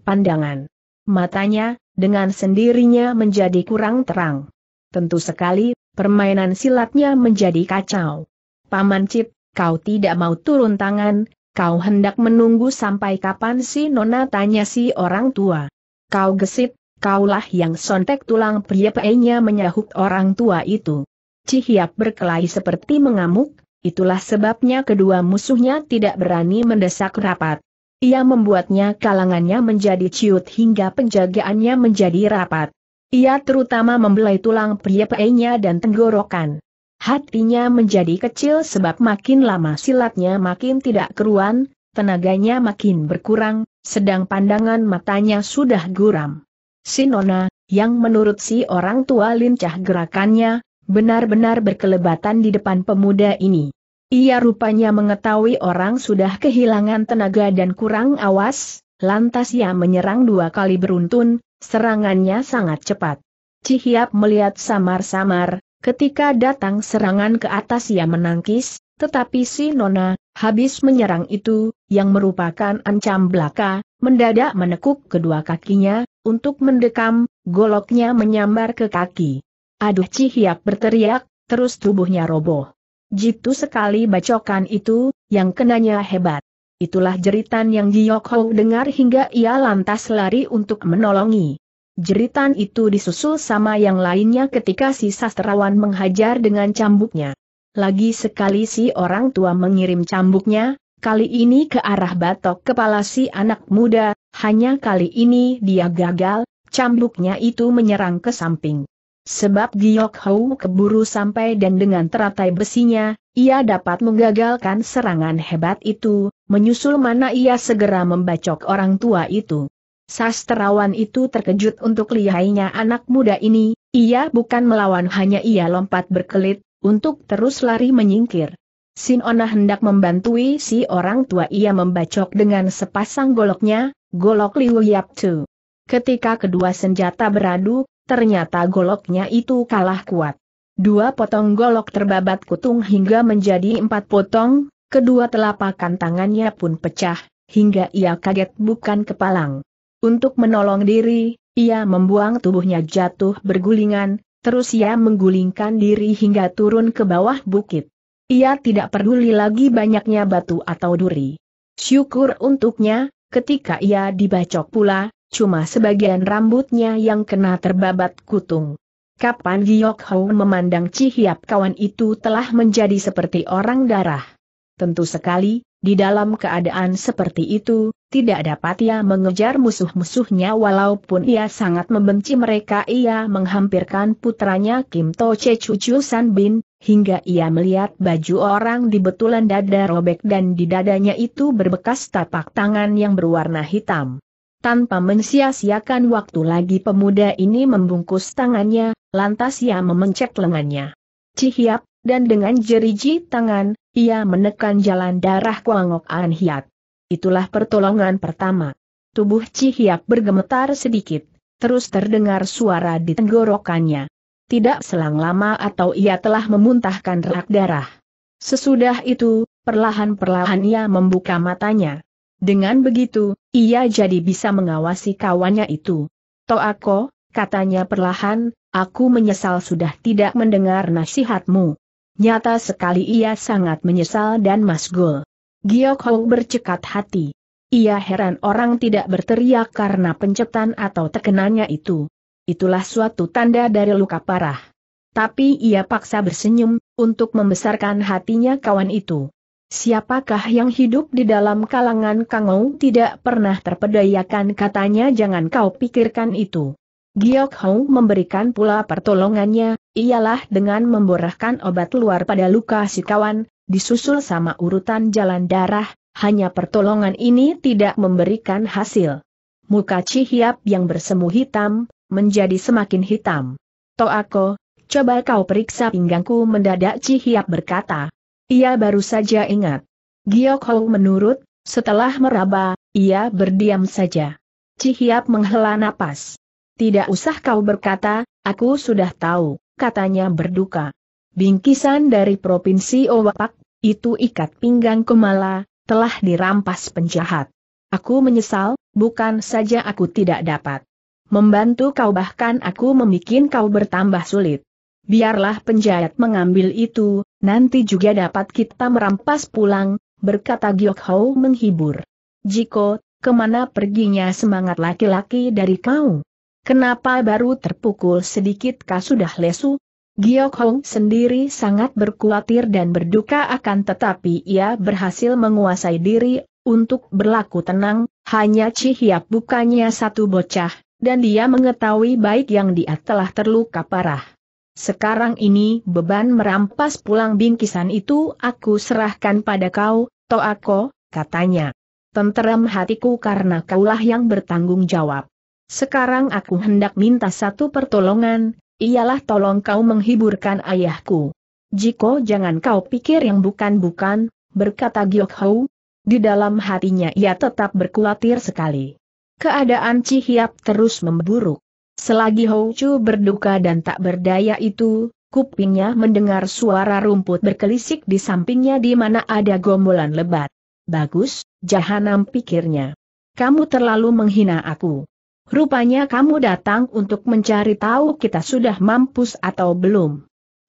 pandangan. Matanya, dengan sendirinya menjadi kurang terang. Tentu sekali, permainan silatnya menjadi kacau. Paman Cip, kau tidak mau turun tangan, kau hendak menunggu sampai kapan si Nona tanya si orang tua. Kau gesit, kaulah yang sontek tulang pria-nya menyahut orang tua itu. Cihiap berkelahi seperti mengamuk, itulah sebabnya kedua musuhnya tidak berani mendesak rapat. Ia membuatnya kalangannya menjadi ciut hingga penjagaannya menjadi rapat. Ia terutama membelai tulang pria-nya dan tenggorokan. Hatinya menjadi kecil sebab makin lama silatnya makin tidak keruan, tenaganya makin berkurang, sedang pandangan matanya sudah guram. Sinona, yang menurut si orang tua lincah gerakannya, benar-benar berkelebatan di depan pemuda ini. Ia rupanya mengetahui orang sudah kehilangan tenaga dan kurang awas, lantas ia menyerang dua kali beruntun, serangannya sangat cepat. Cihiap melihat samar-samar, ketika datang serangan ke atas ia menangkis, tetapi si Nona, habis menyerang itu, yang merupakan ancam belaka, mendadak menekuk kedua kakinya, untuk mendekam, goloknya menyambar ke kaki. Aduh Cihiap berteriak, terus tubuhnya roboh. Jitu sekali bacokan itu, yang kenanya hebat. Itulah jeritan yang Giok Hou dengar hingga ia lantas lari untuk menolongi. Jeritan itu disusul sama yang lainnya ketika si sastrawan menghajar dengan cambuknya. Lagi sekali si orang tua mengirim cambuknya, kali ini ke arah batok kepala si anak muda, hanya kali ini dia gagal, cambuknya itu menyerang ke samping. Sebab Giok Hou keburu sampai dan dengan teratai besinya, ia dapat menggagalkan serangan hebat itu, menyusul mana ia segera membacok orang tua itu. Sastrawan itu terkejut untuk lihainya anak muda ini, ia bukan melawan hanya ia lompat berkelit, untuk terus lari menyingkir. Sin Ona hendak membantui si orang tua ia membacok dengan sepasang goloknya, golok Liu Yap Tu. Ketika kedua senjata beradu, ternyata goloknya itu kalah kuat. Dua potong golok terbabat kutung hingga menjadi empat potong, kedua telapakan tangannya pun pecah, hingga ia kaget bukan kepalang. Untuk menolong diri, ia membuang tubuhnya jatuh bergulingan, terus ia menggulingkan diri hingga turun ke bawah bukit. Ia tidak peduli lagi banyaknya batu atau duri. Syukur untuknya, ketika ia dibacok pula, Cuma sebagian rambutnya yang kena terbabat kutung. Kapan Giok Hou memandang Cihiap kawan itu telah menjadi seperti orang darah. Tentu sekali, di dalam keadaan seperti itu, tidak dapat ia mengejar musuh-musuhnya walaupun ia sangat membenci mereka ia menghampirkan putranya Kim Toche Chu San Bin, hingga ia melihat baju orang di betulan dada robek dan di dadanya itu berbekas tapak tangan yang berwarna hitam. Tanpa mensia-siakan waktu lagi pemuda ini membungkus tangannya, lantas ia memencet lengannya. Cihiap, dan dengan jeriji tangan, ia menekan jalan darah Kuangok An Hiat. Itulah pertolongan pertama. Tubuh Cihiap bergemetar sedikit, terus terdengar suara di tenggorokannya. Tidak selang lama atau ia telah memuntahkan rak darah. Sesudah itu, perlahan-perlahan ia membuka matanya. Dengan begitu, ia jadi bisa mengawasi kawannya itu. Toako, katanya perlahan, aku menyesal sudah tidak mendengar nasihatmu. Nyata sekali ia sangat menyesal dan masgul. Giok Hou bercekat hati. Ia heran orang tidak berteriak karena pencetan atau tekenannya itu. Itulah suatu tanda dari luka parah. Tapi ia paksa bersenyum, untuk membesarkan hatinya kawan itu. Siapakah yang hidup di dalam kalangan Kangou tidak pernah terpedayakan katanya jangan kau pikirkan itu. Giok Hou memberikan pula pertolongannya, ialah dengan memborahkan obat luar pada luka si kawan, disusul sama urutan jalan darah, hanya pertolongan ini tidak memberikan hasil. Muka Cihiap yang bersemu hitam, menjadi semakin hitam. Toako, coba kau periksa pinggangku mendadak Cihiap berkata. Ia baru saja ingat. Giok Hou menurut, setelah meraba, ia berdiam saja. Cihiap menghela napas. Tidak usah kau berkata, aku sudah tahu, katanya berduka. Bingkisan dari Provinsi Owapak, itu ikat pinggang Kumala, telah dirampas penjahat. Aku menyesal, bukan saja aku tidak dapat membantu kau bahkan aku memikin kau bertambah sulit. Biarlah penjahat mengambil itu, nanti juga dapat kita merampas pulang, berkata Giok Hou menghibur. Jiko, kemana perginya semangat laki-laki dari kau? Kenapa baru terpukul sedikit kau sudah lesu? Giok Hong sendiri sangat berkuatir dan berduka akan tetapi ia berhasil menguasai diri untuk berlaku tenang, hanya Cihiap bukannya satu bocah, dan dia mengetahui baik yang dia telah terluka parah. Sekarang ini beban merampas pulang bingkisan itu aku serahkan pada kau, Toako, katanya. Tenteram hatiku karena kaulah yang bertanggung jawab. Sekarang aku hendak minta satu pertolongan, ialah tolong kau menghiburkan ayahku. Jiko jangan kau pikir yang bukan-bukan, berkata Giokhou. Di dalam hatinya ia tetap berkulatir sekali. Keadaan Cihiap terus memburuk. Selagi Chu berduka dan tak berdaya itu, kupingnya mendengar suara rumput berkelisik di sampingnya di mana ada gombolan lebat. Bagus, jahanam pikirnya. Kamu terlalu menghina aku. Rupanya kamu datang untuk mencari tahu kita sudah mampus atau belum.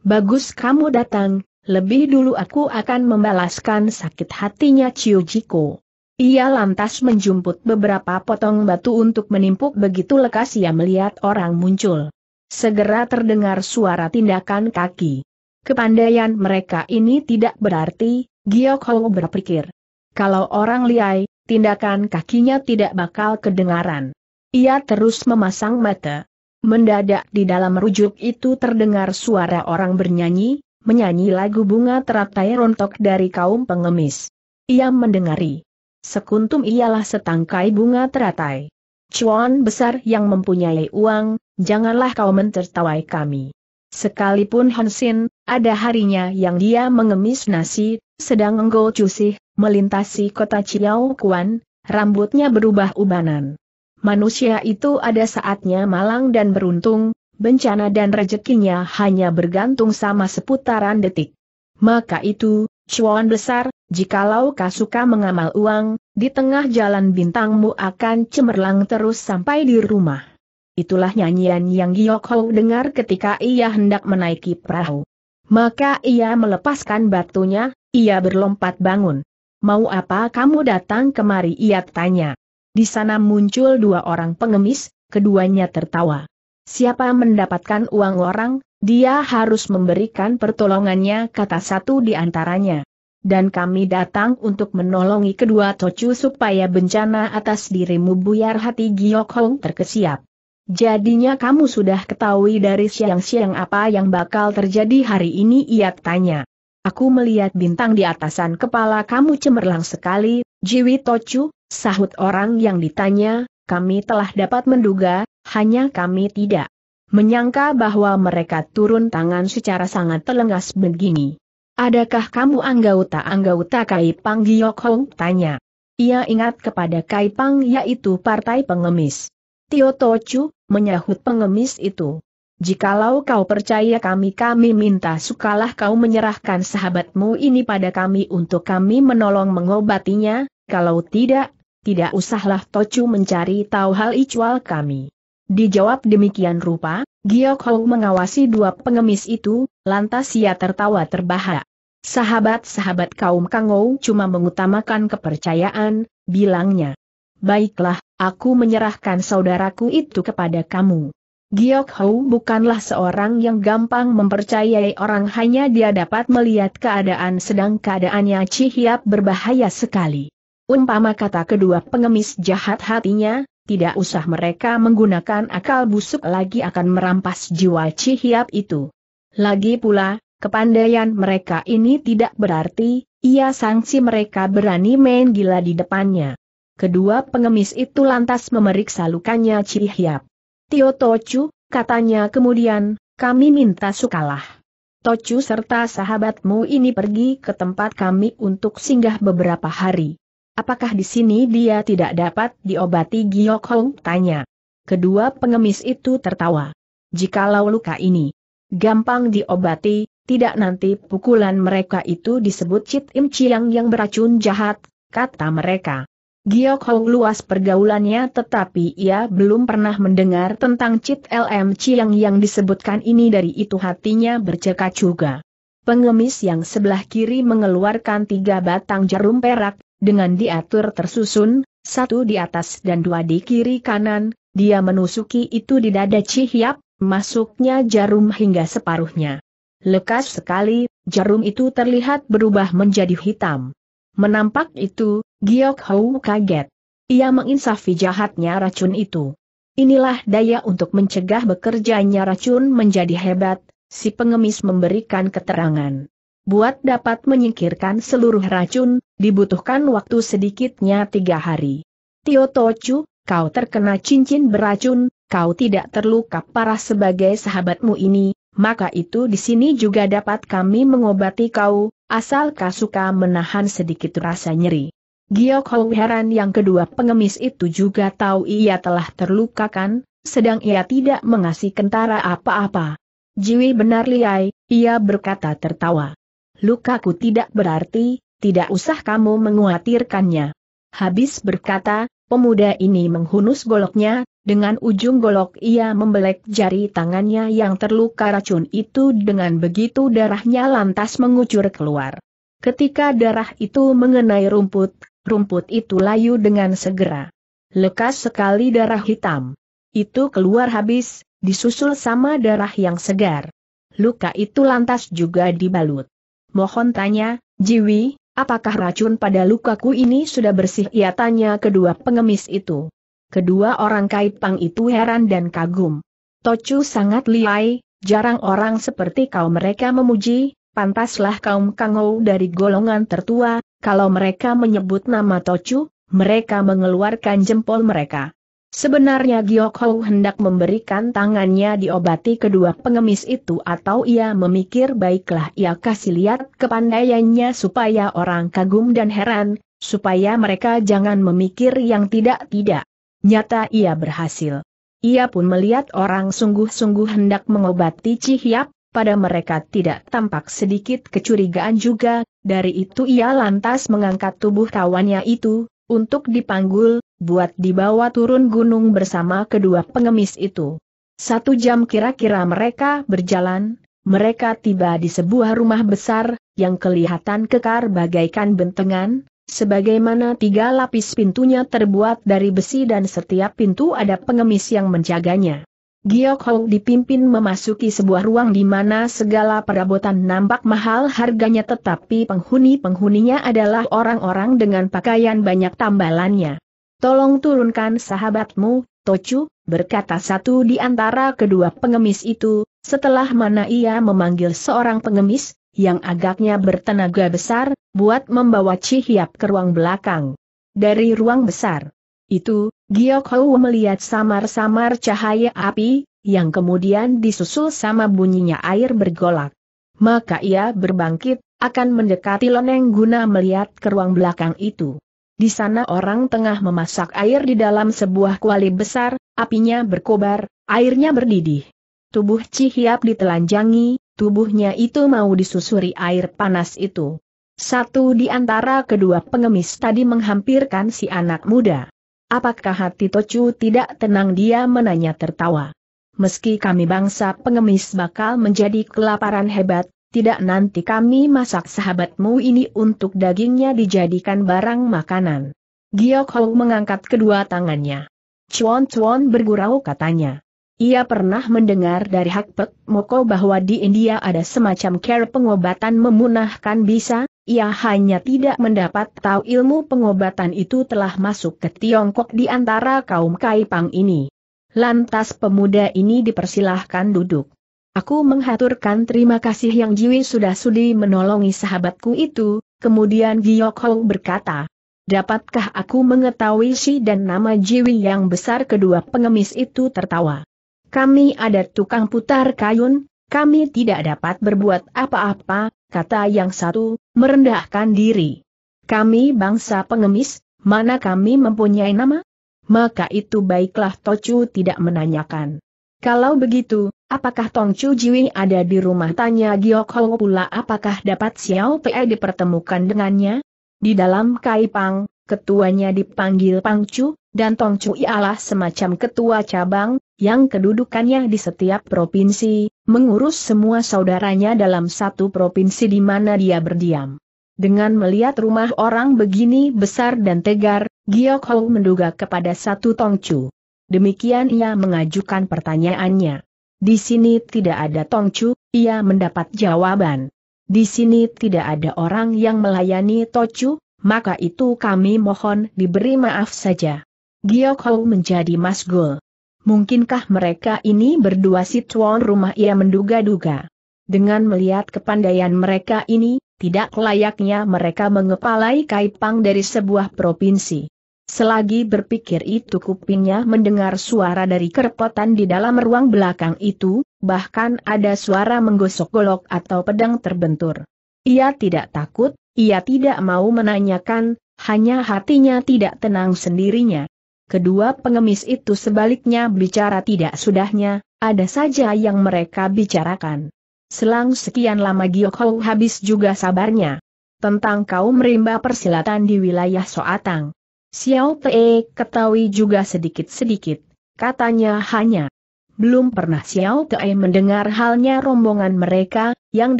Bagus kamu datang, lebih dulu aku akan membalaskan sakit hatinya Chiu Jiko. Ia lantas menjumput beberapa potong batu untuk menimpuk begitu lekas ia melihat orang muncul. Segera terdengar suara tindakan kaki. Kepandaian mereka ini tidak berarti, Giok Hou berpikir. Kalau orang liai, tindakan kakinya tidak bakal kedengaran. Ia terus memasang mata. Mendadak di dalam rujuk itu terdengar suara orang bernyanyi, menyanyi lagu bunga teratai rontok dari kaum pengemis. Ia mendengari. Sekuntum ialah setangkai bunga teratai. Cuan besar yang mempunyai uang, janganlah kau mentertawai kami. Sekalipun Hansin, ada harinya yang dia mengemis nasi, sedang enggol cusih, melintasi kota Chiao Kuan, rambutnya berubah ubanan. Manusia itu ada saatnya malang dan beruntung, bencana dan rezekinya hanya bergantung sama seputaran detik. Maka itu, cuan besar, Jikalau kau suka mengamal uang, di tengah jalan bintangmu akan cemerlang terus sampai di rumah. Itulah nyanyian yang Giok dengar ketika ia hendak menaiki perahu. Maka ia melepaskan batunya, ia berlompat bangun. Mau apa kamu datang kemari ia tanya. Di sana muncul dua orang pengemis, keduanya tertawa. Siapa mendapatkan uang orang, dia harus memberikan pertolongannya kata satu di antaranya dan kami datang untuk menolongi kedua Tocu supaya bencana atas dirimu buyar hati Giok Hong terkesiap. Jadinya kamu sudah ketahui dari siang-siang apa yang bakal terjadi hari ini ia tanya. Aku melihat bintang di atasan kepala kamu cemerlang sekali, Jiwi Tocu, sahut orang yang ditanya, kami telah dapat menduga, hanya kami tidak menyangka bahwa mereka turun tangan secara sangat telengas begini. Adakah kamu anggota-anggota Kai Pang Giok Hong? Tanya. Ia ingat kepada Kai Pang yaitu partai pengemis. Tio Tochu, menyahut pengemis itu. Jikalau kau percaya kami kami minta sukalah kau menyerahkan sahabatmu ini pada kami untuk kami menolong mengobatinya, kalau tidak, tidak usahlah Tochu mencari tahu hal icual kami. Dijawab demikian rupa, Giok Hong mengawasi dua pengemis itu, lantas ia tertawa terbahak. Sahabat-sahabat kaum Kangou cuma mengutamakan kepercayaan, bilangnya. Baiklah, aku menyerahkan saudaraku itu kepada kamu. Giok Hou bukanlah seorang yang gampang mempercayai orang hanya dia dapat melihat keadaan sedang keadaannya Cihiap berbahaya sekali. Umpama kata kedua pengemis jahat hatinya, tidak usah mereka menggunakan akal busuk lagi akan merampas jiwa Cihiap itu. Lagi pula, Kepandaian mereka ini tidak berarti, ia sangsi mereka berani main gila di depannya. Kedua pengemis itu lantas memeriksa lukanya Hiap. Tio Tochu katanya kemudian, kami minta sukalah. Tochu serta sahabatmu ini pergi ke tempat kami untuk singgah beberapa hari. Apakah di sini dia tidak dapat diobati Giyok Hong? Tanya. Kedua pengemis itu tertawa. Jikalau luka ini gampang diobati, tidak nanti pukulan mereka itu disebut Cit Im Chiang yang beracun jahat, kata mereka. Giok Hong luas pergaulannya tetapi ia belum pernah mendengar tentang Cit LM Chiang yang disebutkan ini dari itu hatinya bercekak juga. Pengemis yang sebelah kiri mengeluarkan tiga batang jarum perak, dengan diatur tersusun, satu di atas dan dua di kiri kanan, dia menusuki itu di dada Cihiap, masuknya jarum hingga separuhnya. Lekas sekali, jarum itu terlihat berubah menjadi hitam. Menampak itu, Giok Hou kaget. Ia menginsafi jahatnya racun itu. Inilah daya untuk mencegah bekerjanya racun menjadi hebat, si pengemis memberikan keterangan. Buat dapat menyingkirkan seluruh racun, dibutuhkan waktu sedikitnya tiga hari. Tio Tochu, kau terkena cincin beracun, kau tidak terluka parah sebagai sahabatmu ini, maka itu di sini juga dapat kami mengobati kau, asal kau suka menahan sedikit rasa nyeri. Giok Hou heran yang kedua pengemis itu juga tahu ia telah terlukakan, sedang ia tidak mengasih kentara apa-apa. Jiwi benar liai, ia berkata tertawa. Lukaku tidak berarti, tidak usah kamu menguatirkannya. Habis berkata, pemuda ini menghunus goloknya, dengan ujung golok ia membelek jari tangannya yang terluka racun itu dengan begitu darahnya lantas mengucur keluar. Ketika darah itu mengenai rumput, rumput itu layu dengan segera. Lekas sekali darah hitam. Itu keluar habis, disusul sama darah yang segar. Luka itu lantas juga dibalut. Mohon tanya, Jiwi, apakah racun pada lukaku ini sudah bersih? Ia tanya kedua pengemis itu. Kedua orang pang itu heran dan kagum. Tochu sangat liai, jarang orang seperti kau mereka memuji, pantaslah kaum Kangou dari golongan tertua, kalau mereka menyebut nama Tochu, mereka mengeluarkan jempol mereka. Sebenarnya Giok Hou hendak memberikan tangannya diobati kedua pengemis itu atau ia memikir baiklah ia kasih lihat kepandaiannya supaya orang kagum dan heran, supaya mereka jangan memikir yang tidak-tidak. Nyata ia berhasil. Ia pun melihat orang sungguh-sungguh hendak mengobati Cihiap, pada mereka tidak tampak sedikit kecurigaan juga, dari itu ia lantas mengangkat tubuh kawannya itu, untuk dipanggul, buat dibawa turun gunung bersama kedua pengemis itu. Satu jam kira-kira mereka berjalan, mereka tiba di sebuah rumah besar, yang kelihatan kekar bagaikan bentengan, Sebagaimana tiga lapis pintunya terbuat dari besi dan setiap pintu ada pengemis yang menjaganya. Giok Hong dipimpin memasuki sebuah ruang di mana segala perabotan nampak mahal harganya tetapi penghuni-penghuninya adalah orang-orang dengan pakaian banyak tambalannya. Tolong turunkan sahabatmu, Tochu, berkata satu di antara kedua pengemis itu, setelah mana ia memanggil seorang pengemis, yang agaknya bertenaga besar, buat membawa Cihiap ke ruang belakang. Dari ruang besar itu, Giok Hou melihat samar-samar cahaya api, yang kemudian disusul sama bunyinya air bergolak. Maka ia berbangkit, akan mendekati Loneng guna melihat ke ruang belakang itu. Di sana orang tengah memasak air di dalam sebuah kuali besar, apinya berkobar, airnya berdidih. Tubuh Cihiap ditelanjangi, tubuhnya itu mau disusuri air panas itu. Satu di antara kedua pengemis tadi menghampirkan si anak muda. Apakah hati Tocu tidak tenang dia menanya tertawa. Meski kami bangsa pengemis bakal menjadi kelaparan hebat, tidak nanti kami masak sahabatmu ini untuk dagingnya dijadikan barang makanan. Giok Hou mengangkat kedua tangannya. Chuan Chuan bergurau katanya. Ia pernah mendengar dari Hakpek Moko bahwa di India ada semacam care pengobatan memunahkan bisa, ia hanya tidak mendapat tahu ilmu pengobatan itu telah masuk ke Tiongkok di antara kaum Kaipang ini. Lantas pemuda ini dipersilahkan duduk. Aku menghaturkan terima kasih yang Jiwi sudah sudi menolongi sahabatku itu, kemudian Giyok Hong berkata, Dapatkah aku mengetahui si dan nama Jiwi yang besar kedua pengemis itu tertawa. Kami ada tukang putar kayun, kami tidak dapat berbuat apa-apa, kata yang satu, merendahkan diri. Kami bangsa pengemis, mana kami mempunyai nama? Maka itu baiklah Tochu tidak menanyakan. Kalau begitu, apakah Tong Chu Jiwi ada di rumah? Tanya Giok Hong pula apakah dapat Xiao Pe dipertemukan dengannya? Di dalam Kai Pang, ketuanya dipanggil Pangchu, dan Tong ialah semacam ketua cabang, yang kedudukannya di setiap provinsi, mengurus semua saudaranya dalam satu provinsi di mana dia berdiam. Dengan melihat rumah orang begini besar dan tegar, Giok Hou menduga kepada satu Tongcu. Demikian ia mengajukan pertanyaannya. Di sini tidak ada Tongcu, ia mendapat jawaban. Di sini tidak ada orang yang melayani Tocu, maka itu kami mohon diberi maaf saja. Giok Hou menjadi masgul. Mungkinkah mereka ini berdua si tuan rumah ia menduga-duga? Dengan melihat kepandaian mereka ini, tidak layaknya mereka mengepalai kaipang dari sebuah provinsi. Selagi berpikir itu kupingnya mendengar suara dari kerepotan di dalam ruang belakang itu, bahkan ada suara menggosok-golok atau pedang terbentur. Ia tidak takut, ia tidak mau menanyakan, hanya hatinya tidak tenang sendirinya. Kedua pengemis itu sebaliknya bicara tidak sudahnya, ada saja yang mereka bicarakan. Selang sekian lama Giok habis juga sabarnya. Tentang kaum rimba persilatan di wilayah Soatang. Xiao Te ketahui juga sedikit-sedikit, katanya hanya. Belum pernah Xiao Te mendengar halnya rombongan mereka, yang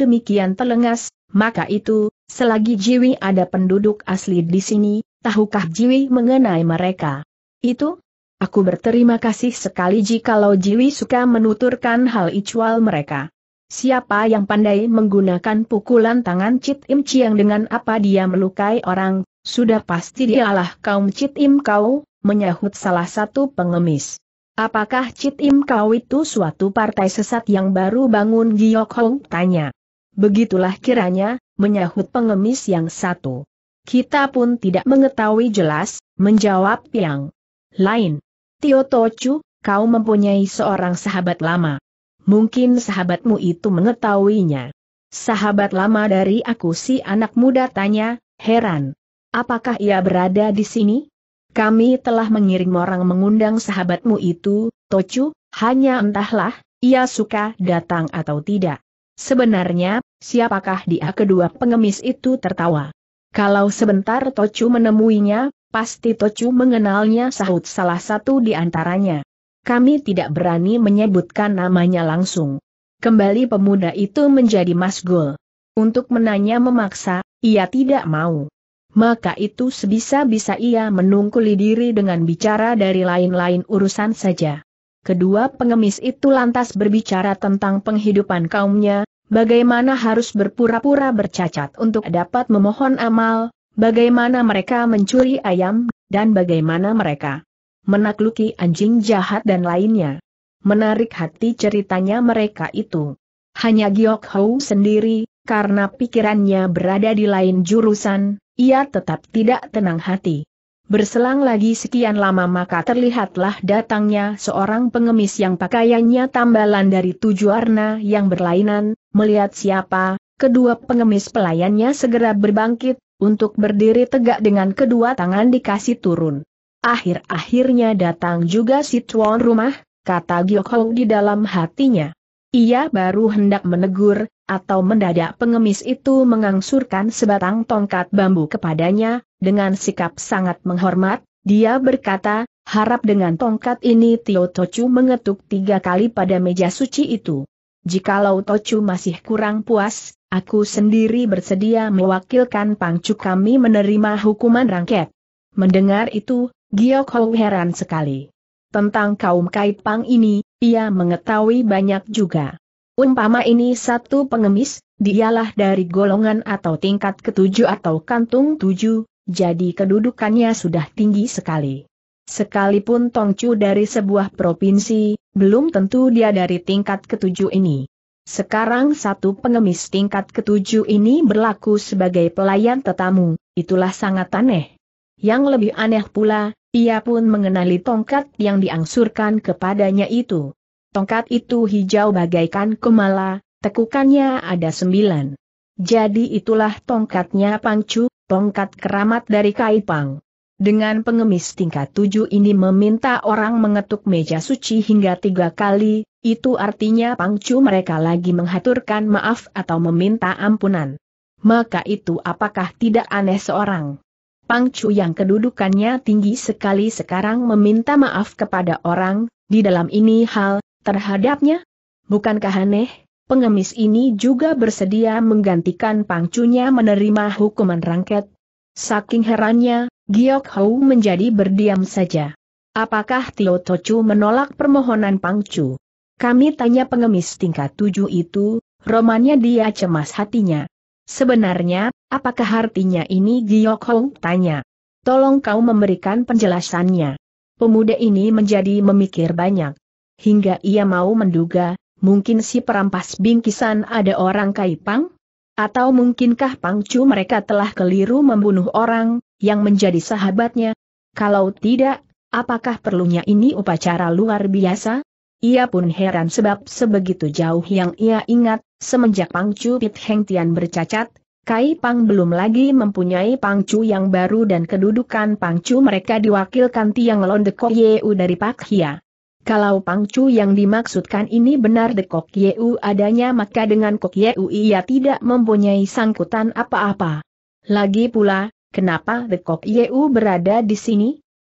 demikian telengas, maka itu, selagi Jiwi ada penduduk asli di sini, tahukah Jiwi mengenai mereka? Itu? Aku berterima kasih sekali jikalau Jiwi suka menuturkan hal icual mereka. Siapa yang pandai menggunakan pukulan tangan Cit Im Chiang dengan apa dia melukai orang, sudah pasti dialah kaum Cit Im Kau, menyahut salah satu pengemis. Apakah Cit Im Kau itu suatu partai sesat yang baru bangun Giyok Hong? Tanya. Begitulah kiranya, menyahut pengemis yang satu. Kita pun tidak mengetahui jelas, menjawab Yang lain. Tio Tochu, kau mempunyai seorang sahabat lama. Mungkin sahabatmu itu mengetahuinya. Sahabat lama dari aku si anak muda tanya, heran. Apakah ia berada di sini? Kami telah mengirim orang mengundang sahabatmu itu, Tochu. hanya entahlah, ia suka datang atau tidak. Sebenarnya, siapakah dia kedua pengemis itu tertawa. Kalau sebentar Tochu menemuinya, pasti Tochu mengenalnya sahut salah satu di antaranya. Kami tidak berani menyebutkan namanya langsung. Kembali pemuda itu menjadi masgul. Untuk menanya memaksa, ia tidak mau. Maka itu sebisa-bisa ia menungkuli diri dengan bicara dari lain-lain urusan saja. Kedua pengemis itu lantas berbicara tentang penghidupan kaumnya, bagaimana harus berpura-pura bercacat untuk dapat memohon amal, bagaimana mereka mencuri ayam, dan bagaimana mereka menakluki anjing jahat dan lainnya. Menarik hati ceritanya mereka itu. Hanya Giok Hou sendiri, karena pikirannya berada di lain jurusan, ia tetap tidak tenang hati. Berselang lagi sekian lama maka terlihatlah datangnya seorang pengemis yang pakaiannya tambalan dari tujuh warna yang berlainan, Melihat siapa, kedua pengemis pelayannya segera berbangkit, untuk berdiri tegak dengan kedua tangan dikasih turun. Akhir-akhirnya datang juga si tuan rumah, kata Giokong di dalam hatinya. Ia baru hendak menegur, atau mendadak pengemis itu mengangsurkan sebatang tongkat bambu kepadanya, dengan sikap sangat menghormat, dia berkata, harap dengan tongkat ini Tio Tochu mengetuk tiga kali pada meja suci itu jikalau Tochu masih kurang puas, aku sendiri bersedia mewakilkan pangcu kami menerima hukuman rangket. Mendengar itu, Giok Hou heran sekali. Tentang kaum Pang ini, ia mengetahui banyak juga. Umpama ini satu pengemis, dialah dari golongan atau tingkat ketujuh atau kantung tujuh, jadi kedudukannya sudah tinggi sekali. Sekalipun Tongcu dari sebuah provinsi, belum tentu dia dari tingkat ketujuh ini. Sekarang satu pengemis tingkat ketujuh ini berlaku sebagai pelayan tetamu, itulah sangat aneh. Yang lebih aneh pula, ia pun mengenali tongkat yang diangsurkan kepadanya itu. Tongkat itu hijau bagaikan kemala, tekukannya ada sembilan. Jadi itulah tongkatnya Pangcu, tongkat keramat dari Kaipang. Dengan pengemis tingkat tujuh ini meminta orang mengetuk meja suci hingga tiga kali, itu artinya pangcu mereka lagi menghaturkan maaf atau meminta ampunan. Maka itu apakah tidak aneh seorang? Pangcu yang kedudukannya tinggi sekali sekarang meminta maaf kepada orang, di dalam ini hal, terhadapnya? Bukankah aneh? Pengemis ini juga bersedia menggantikan pangcunya menerima hukuman rangket. Saking herannya, Giok Hou menjadi berdiam saja. Apakah Tio Tocu menolak permohonan Pangcu? Kami tanya pengemis tingkat tujuh itu, romannya dia cemas hatinya. Sebenarnya, apakah artinya ini Giok Hou tanya? Tolong kau memberikan penjelasannya. Pemuda ini menjadi memikir banyak. Hingga ia mau menduga, mungkin si perampas bingkisan ada orang Kaipang? Atau mungkinkah Pangcu mereka telah keliru membunuh orang, yang menjadi sahabatnya? Kalau tidak, apakah perlunya ini upacara luar biasa? Ia pun heran sebab sebegitu jauh yang ia ingat, semenjak Pangcu Pit Heng Tian bercacat, Kai Pang belum lagi mempunyai Pangcu yang baru dan kedudukan Pangcu mereka diwakilkan Tiang Lon Dekok Yeu dari Pak Hia. Kalau Pangcu yang dimaksudkan ini benar Dekok Yeu adanya maka dengan Kok Yeu ia tidak mempunyai sangkutan apa-apa. Lagi pula, Kenapa The Yeu berada di sini?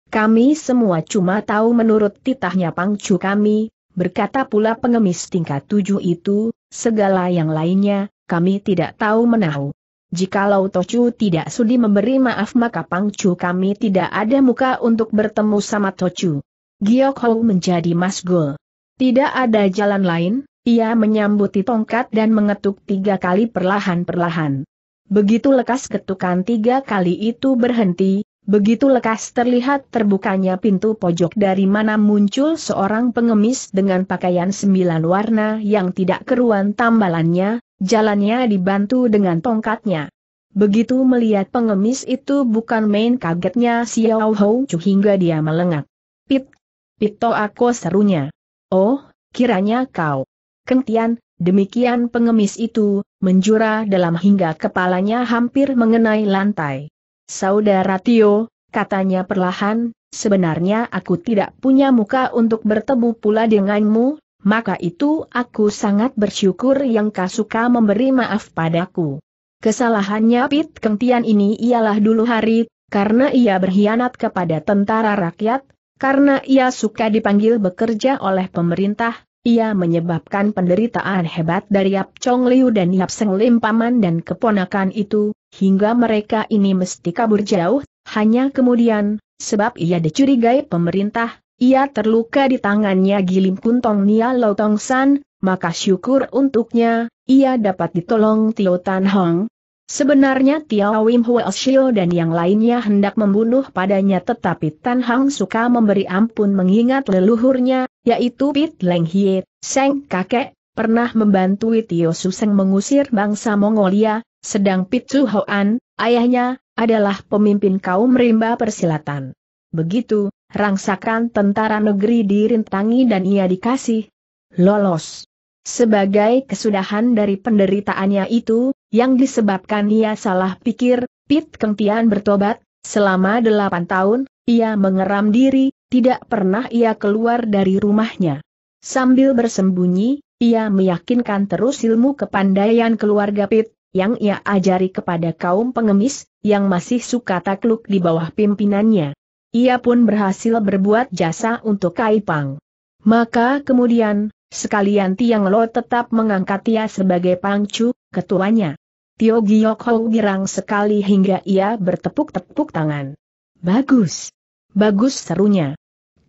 Kami semua cuma tahu menurut titahnya pangcu kami, berkata pula pengemis tingkat tujuh itu, segala yang lainnya, kami tidak tahu menahu. Jikalau Tochu tidak sudi memberi maaf maka pangcu kami tidak ada muka untuk bertemu sama Tochu. Giok Hou menjadi masgul. Tidak ada jalan lain, ia menyambuti tongkat dan mengetuk tiga kali perlahan-perlahan. Begitu lekas ketukan tiga kali itu berhenti, begitu lekas terlihat terbukanya pintu pojok dari mana muncul seorang pengemis dengan pakaian sembilan warna yang tidak keruan tambalannya, jalannya dibantu dengan tongkatnya. Begitu melihat pengemis itu bukan main kagetnya Xiao Hou hingga dia melengak. Pit, pito aku serunya. Oh, kiranya kau. Kentian, demikian pengemis itu, menjura dalam hingga kepalanya hampir mengenai lantai. Saudara Tio, katanya perlahan, sebenarnya aku tidak punya muka untuk bertemu pula denganmu, maka itu aku sangat bersyukur yang kau suka memberi maaf padaku. Kesalahannya Pit Kengtian ini ialah dulu hari, karena ia berkhianat kepada tentara rakyat, karena ia suka dipanggil bekerja oleh pemerintah, ia menyebabkan penderitaan hebat dari Yap Chong Liu dan Yap Seng Lim paman dan keponakan itu, hingga mereka ini mesti kabur jauh, hanya kemudian, sebab ia dicurigai pemerintah, ia terluka di tangannya Gilim Kuntong Nia Lau Tong San, maka syukur untuknya, ia dapat ditolong Tio Tan Hong, Sebenarnya Tiao Wim Huoshio dan yang lainnya hendak membunuh padanya tetapi Tan Hang suka memberi ampun mengingat leluhurnya, yaitu Pit Leng Hie, Seng Kakek, pernah membantu Tio Suseng mengusir bangsa Mongolia, sedang Pit Su Hoan, ayahnya, adalah pemimpin kaum rimba persilatan. Begitu, rangsakan tentara negeri dirintangi dan ia dikasih lolos. Sebagai kesudahan dari penderitaannya itu, yang disebabkan ia salah pikir, Pit Kempian bertobat, selama delapan tahun, ia mengeram diri, tidak pernah ia keluar dari rumahnya. Sambil bersembunyi, ia meyakinkan terus ilmu kepandaian keluarga Pit, yang ia ajari kepada kaum pengemis, yang masih suka takluk di bawah pimpinannya. Ia pun berhasil berbuat jasa untuk Kaipang. Maka kemudian, Sekalian Tiang Lo tetap mengangkat ia sebagai pangcu, ketuanya. Tio Giyok Hou girang sekali hingga ia bertepuk-tepuk tangan. Bagus. Bagus serunya.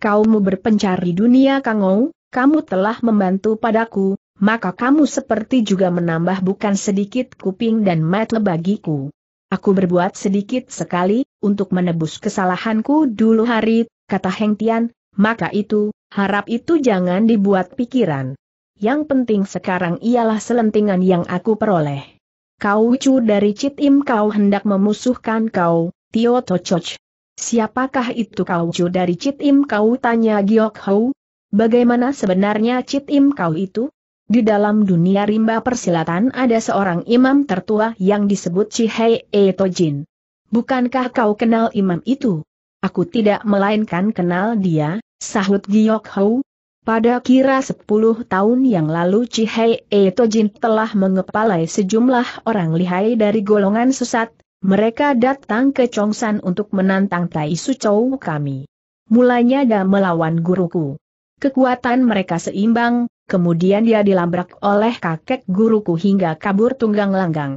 Kaumu berpencari dunia Kangou, kamu telah membantu padaku, maka kamu seperti juga menambah bukan sedikit kuping dan mata bagiku. Aku berbuat sedikit sekali, untuk menebus kesalahanku dulu hari, kata Heng Tian, maka itu, Harap itu jangan dibuat pikiran. Yang penting sekarang ialah selentingan yang aku peroleh. Kau cu dari Citim kau hendak memusuhkan kau, Tio Tococh. Siapakah itu kau cu dari Citim kau tanya Giok Hou? Bagaimana sebenarnya Citim kau itu? Di dalam dunia rimba persilatan ada seorang imam tertua yang disebut Chihei Etojin. Bukankah kau kenal imam itu? Aku tidak melainkan kenal dia, sahut Giok Hou. Pada kira 10 tahun yang lalu Eto jin telah mengepalai sejumlah orang lihai dari golongan sesat, mereka datang ke Chongsan untuk menantang Tai su chou kami. Mulanya dia melawan guruku. Kekuatan mereka seimbang, kemudian dia dilabrak oleh kakek guruku hingga kabur tunggang langgang.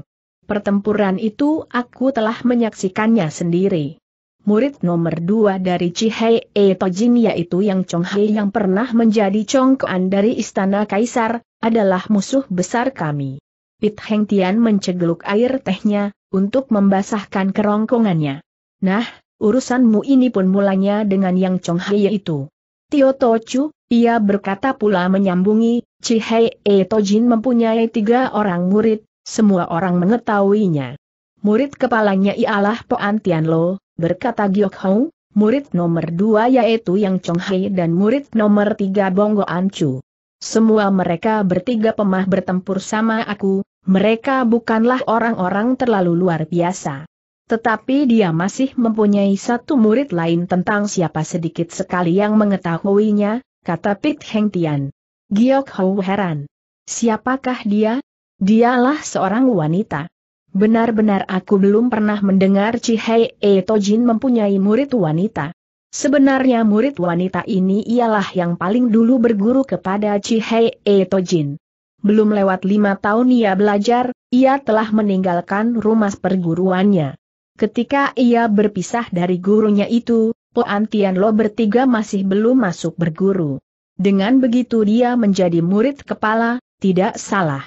Pertempuran itu aku telah menyaksikannya sendiri murid nomor dua dari Cihai E. Tojin yaitu Yang Hei yang pernah menjadi congkoan dari Istana Kaisar, adalah musuh besar kami. Pit Heng Tian mencegluk air tehnya, untuk membasahkan kerongkongannya. Nah, urusanmu ini pun mulanya dengan Yang Hei itu. Tio Chu, ia berkata pula menyambungi, Cihai E. Tojin mempunyai tiga orang murid, semua orang mengetahuinya. Murid kepalanya ialah Poan Tianlo, berkata Giok Hong, murid nomor dua yaitu Yang Chong Hai dan murid nomor tiga Bonggo Chu. Semua mereka bertiga pemah bertempur sama aku, mereka bukanlah orang-orang terlalu luar biasa. Tetapi dia masih mempunyai satu murid lain tentang siapa sedikit sekali yang mengetahuinya, kata Pit Heng Tian. Giok Hou heran. Siapakah dia? Dialah seorang wanita benar-benar aku belum pernah mendengar E Tojin mempunyai murid wanita. Sebenarnya murid wanita ini ialah yang paling dulu berguru kepada E Tojin. Belum lewat lima tahun ia belajar, ia telah meninggalkan rumah perguruannya. Ketika ia berpisah dari gurunya itu, Poan Lo bertiga masih belum masuk berguru. Dengan begitu dia menjadi murid kepala, tidak salah.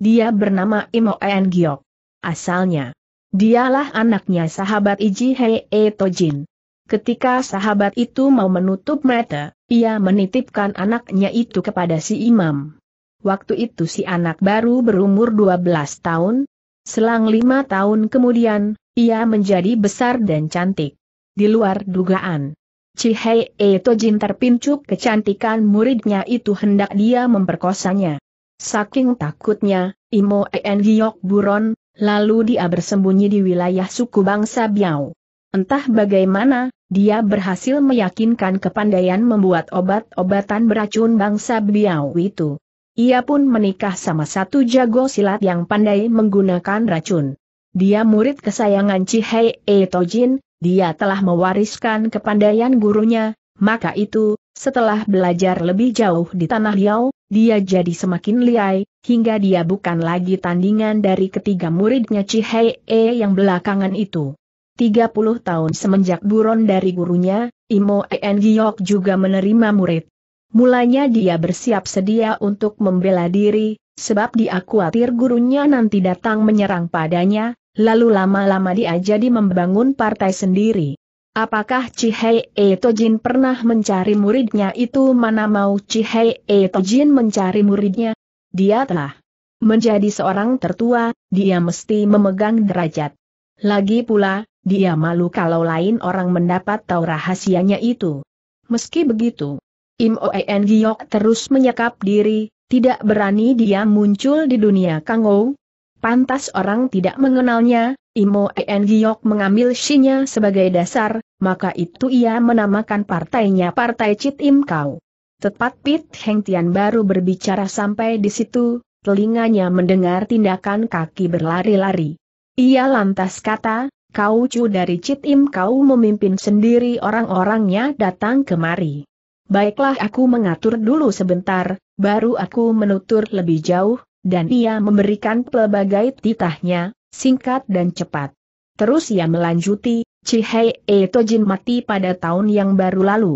Dia bernama Imo En Giok asalnya. Dialah anaknya sahabat Iji Hei e Tojin. Ketika sahabat itu mau menutup mata, ia menitipkan anaknya itu kepada si imam. Waktu itu si anak baru berumur 12 tahun, selang lima tahun kemudian, ia menjadi besar dan cantik. Di luar dugaan, Cihei Etojin terpincuk kecantikan muridnya itu hendak dia memperkosanya. Saking takutnya, Imo En Giyok Buron, Lalu dia bersembunyi di wilayah suku bangsa Biao. Entah bagaimana, dia berhasil meyakinkan kepandaian membuat obat-obatan beracun bangsa Biao itu. Ia pun menikah sama satu jago silat yang pandai menggunakan racun. Dia murid kesayangan Cihei Etojin. dia telah mewariskan kepandaian gurunya, maka itu, setelah belajar lebih jauh di Tanah Liao, dia jadi semakin liai, hingga dia bukan lagi tandingan dari ketiga muridnya E yang belakangan itu. 30 tahun semenjak buron dari gurunya, Imo En Giok juga menerima murid. Mulanya dia bersiap sedia untuk membela diri, sebab dia khawatir gurunya nanti datang menyerang padanya, lalu lama-lama dia jadi membangun partai sendiri. Apakah Cihei Etojin pernah mencari muridnya itu mana mau Cihei Etojin mencari muridnya? Dia telah menjadi seorang tertua, dia mesti memegang derajat. Lagi pula, dia malu kalau lain orang mendapat tahu rahasianya itu. Meski begitu, Im Oen Giok terus menyekap diri, tidak berani dia muncul di dunia Kangou. Pantas orang tidak mengenalnya, Imo En Giok mengambil Shinya sebagai dasar, maka itu ia menamakan partainya Partai Chit Im Kau. Tepat Pit Heng Tian baru berbicara sampai di situ, telinganya mendengar tindakan kaki berlari-lari. Ia lantas kata, kau cu dari Chit Im kau memimpin sendiri orang-orangnya datang kemari. Baiklah aku mengatur dulu sebentar, baru aku menutur lebih jauh, dan ia memberikan pelbagai titahnya, singkat dan cepat. Terus ia melanjuti, Cihai Etojin mati pada tahun yang baru lalu.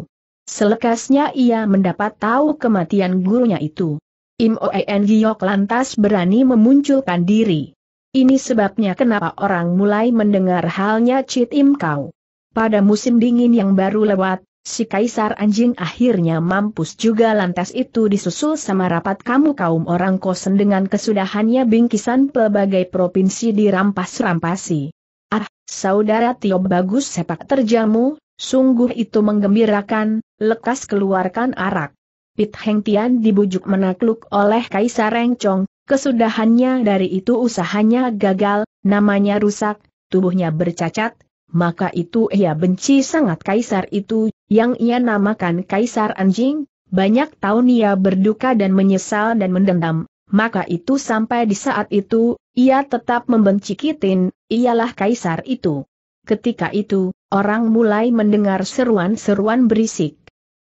Selekasnya ia mendapat tahu kematian gurunya itu. Im Oen Giyok lantas berani memunculkan diri. Ini sebabnya kenapa orang mulai mendengar halnya Cit Im Kau. Pada musim dingin yang baru lewat, Si kaisar anjing akhirnya mampus juga lantas itu disusul sama rapat kamu kaum orang kosen dengan kesudahannya bingkisan pelbagai provinsi dirampas-rampasi. Ah, saudara Tio bagus sepak terjamu, sungguh itu menggembirakan, lekas keluarkan arak. Pit Heng Tian dibujuk menakluk oleh Kaisar Rengcong, kesudahannya dari itu usahanya gagal, namanya rusak, tubuhnya bercacat, maka itu ia benci sangat kaisar itu, yang ia namakan kaisar anjing, banyak tahun ia berduka dan menyesal dan mendendam, maka itu sampai di saat itu, ia tetap membenci Kitin, ialah kaisar itu. Ketika itu, orang mulai mendengar seruan-seruan berisik.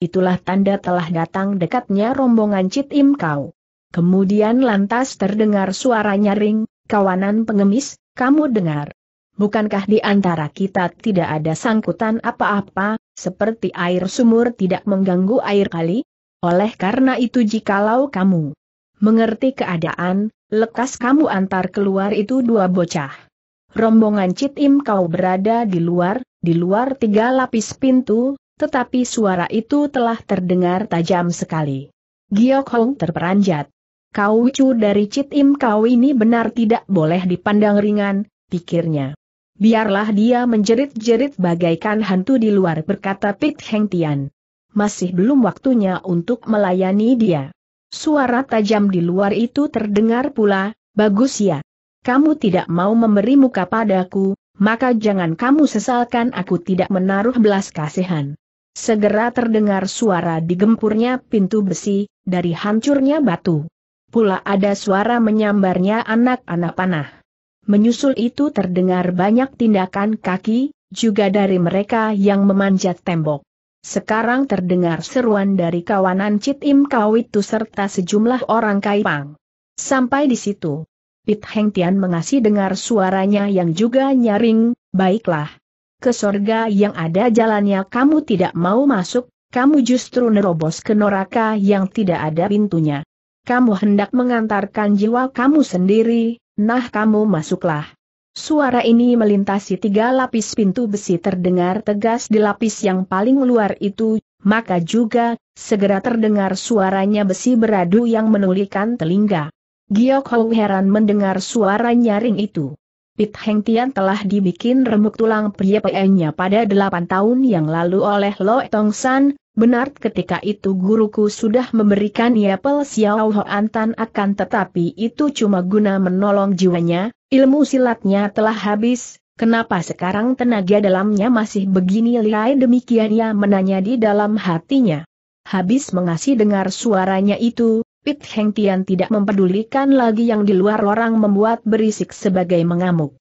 Itulah tanda telah datang dekatnya rombongan Cit Im Kau. Kemudian lantas terdengar suara nyaring, kawanan pengemis, kamu dengar bukankah di antara kita tidak ada sangkutan apa-apa, seperti air sumur tidak mengganggu air kali? Oleh karena itu jikalau kamu mengerti keadaan, lekas kamu antar keluar itu dua bocah. Rombongan Citim kau berada di luar, di luar tiga lapis pintu, tetapi suara itu telah terdengar tajam sekali. Giok Hong terperanjat. Kau cu dari Citim kau ini benar tidak boleh dipandang ringan, pikirnya. Biarlah dia menjerit-jerit bagaikan hantu di luar berkata Pit Heng Tian. Masih belum waktunya untuk melayani dia. Suara tajam di luar itu terdengar pula, bagus ya. Kamu tidak mau memberi muka padaku, maka jangan kamu sesalkan aku tidak menaruh belas kasihan. Segera terdengar suara digempurnya pintu besi, dari hancurnya batu. Pula ada suara menyambarnya anak-anak panah. Menyusul itu terdengar banyak tindakan kaki, juga dari mereka yang memanjat tembok. Sekarang terdengar seruan dari kawanan Cit Im itu serta sejumlah orang Kaipang. Sampai di situ, Pit Heng Tian mengasih dengar suaranya yang juga nyaring, baiklah. Ke sorga yang ada jalannya kamu tidak mau masuk, kamu justru nerobos ke neraka yang tidak ada pintunya. Kamu hendak mengantarkan jiwa kamu sendiri, Nah kamu masuklah. Suara ini melintasi tiga lapis pintu besi terdengar tegas di lapis yang paling luar itu, maka juga, segera terdengar suaranya besi beradu yang menulikan telinga. Giok Hou heran mendengar suara nyaring itu. Pit Heng Tian telah dibikin remuk tulang pria priepenya pada delapan tahun yang lalu oleh Lo Tong San, Benar ketika itu guruku sudah memberikan yapel Xiao Hoan Antan akan tetapi itu cuma guna menolong jiwanya, ilmu silatnya telah habis, kenapa sekarang tenaga dalamnya masih begini lihai demikian ia menanya di dalam hatinya. Habis mengasih dengar suaranya itu, Pit Heng Tian tidak mempedulikan lagi yang di luar orang membuat berisik sebagai mengamuk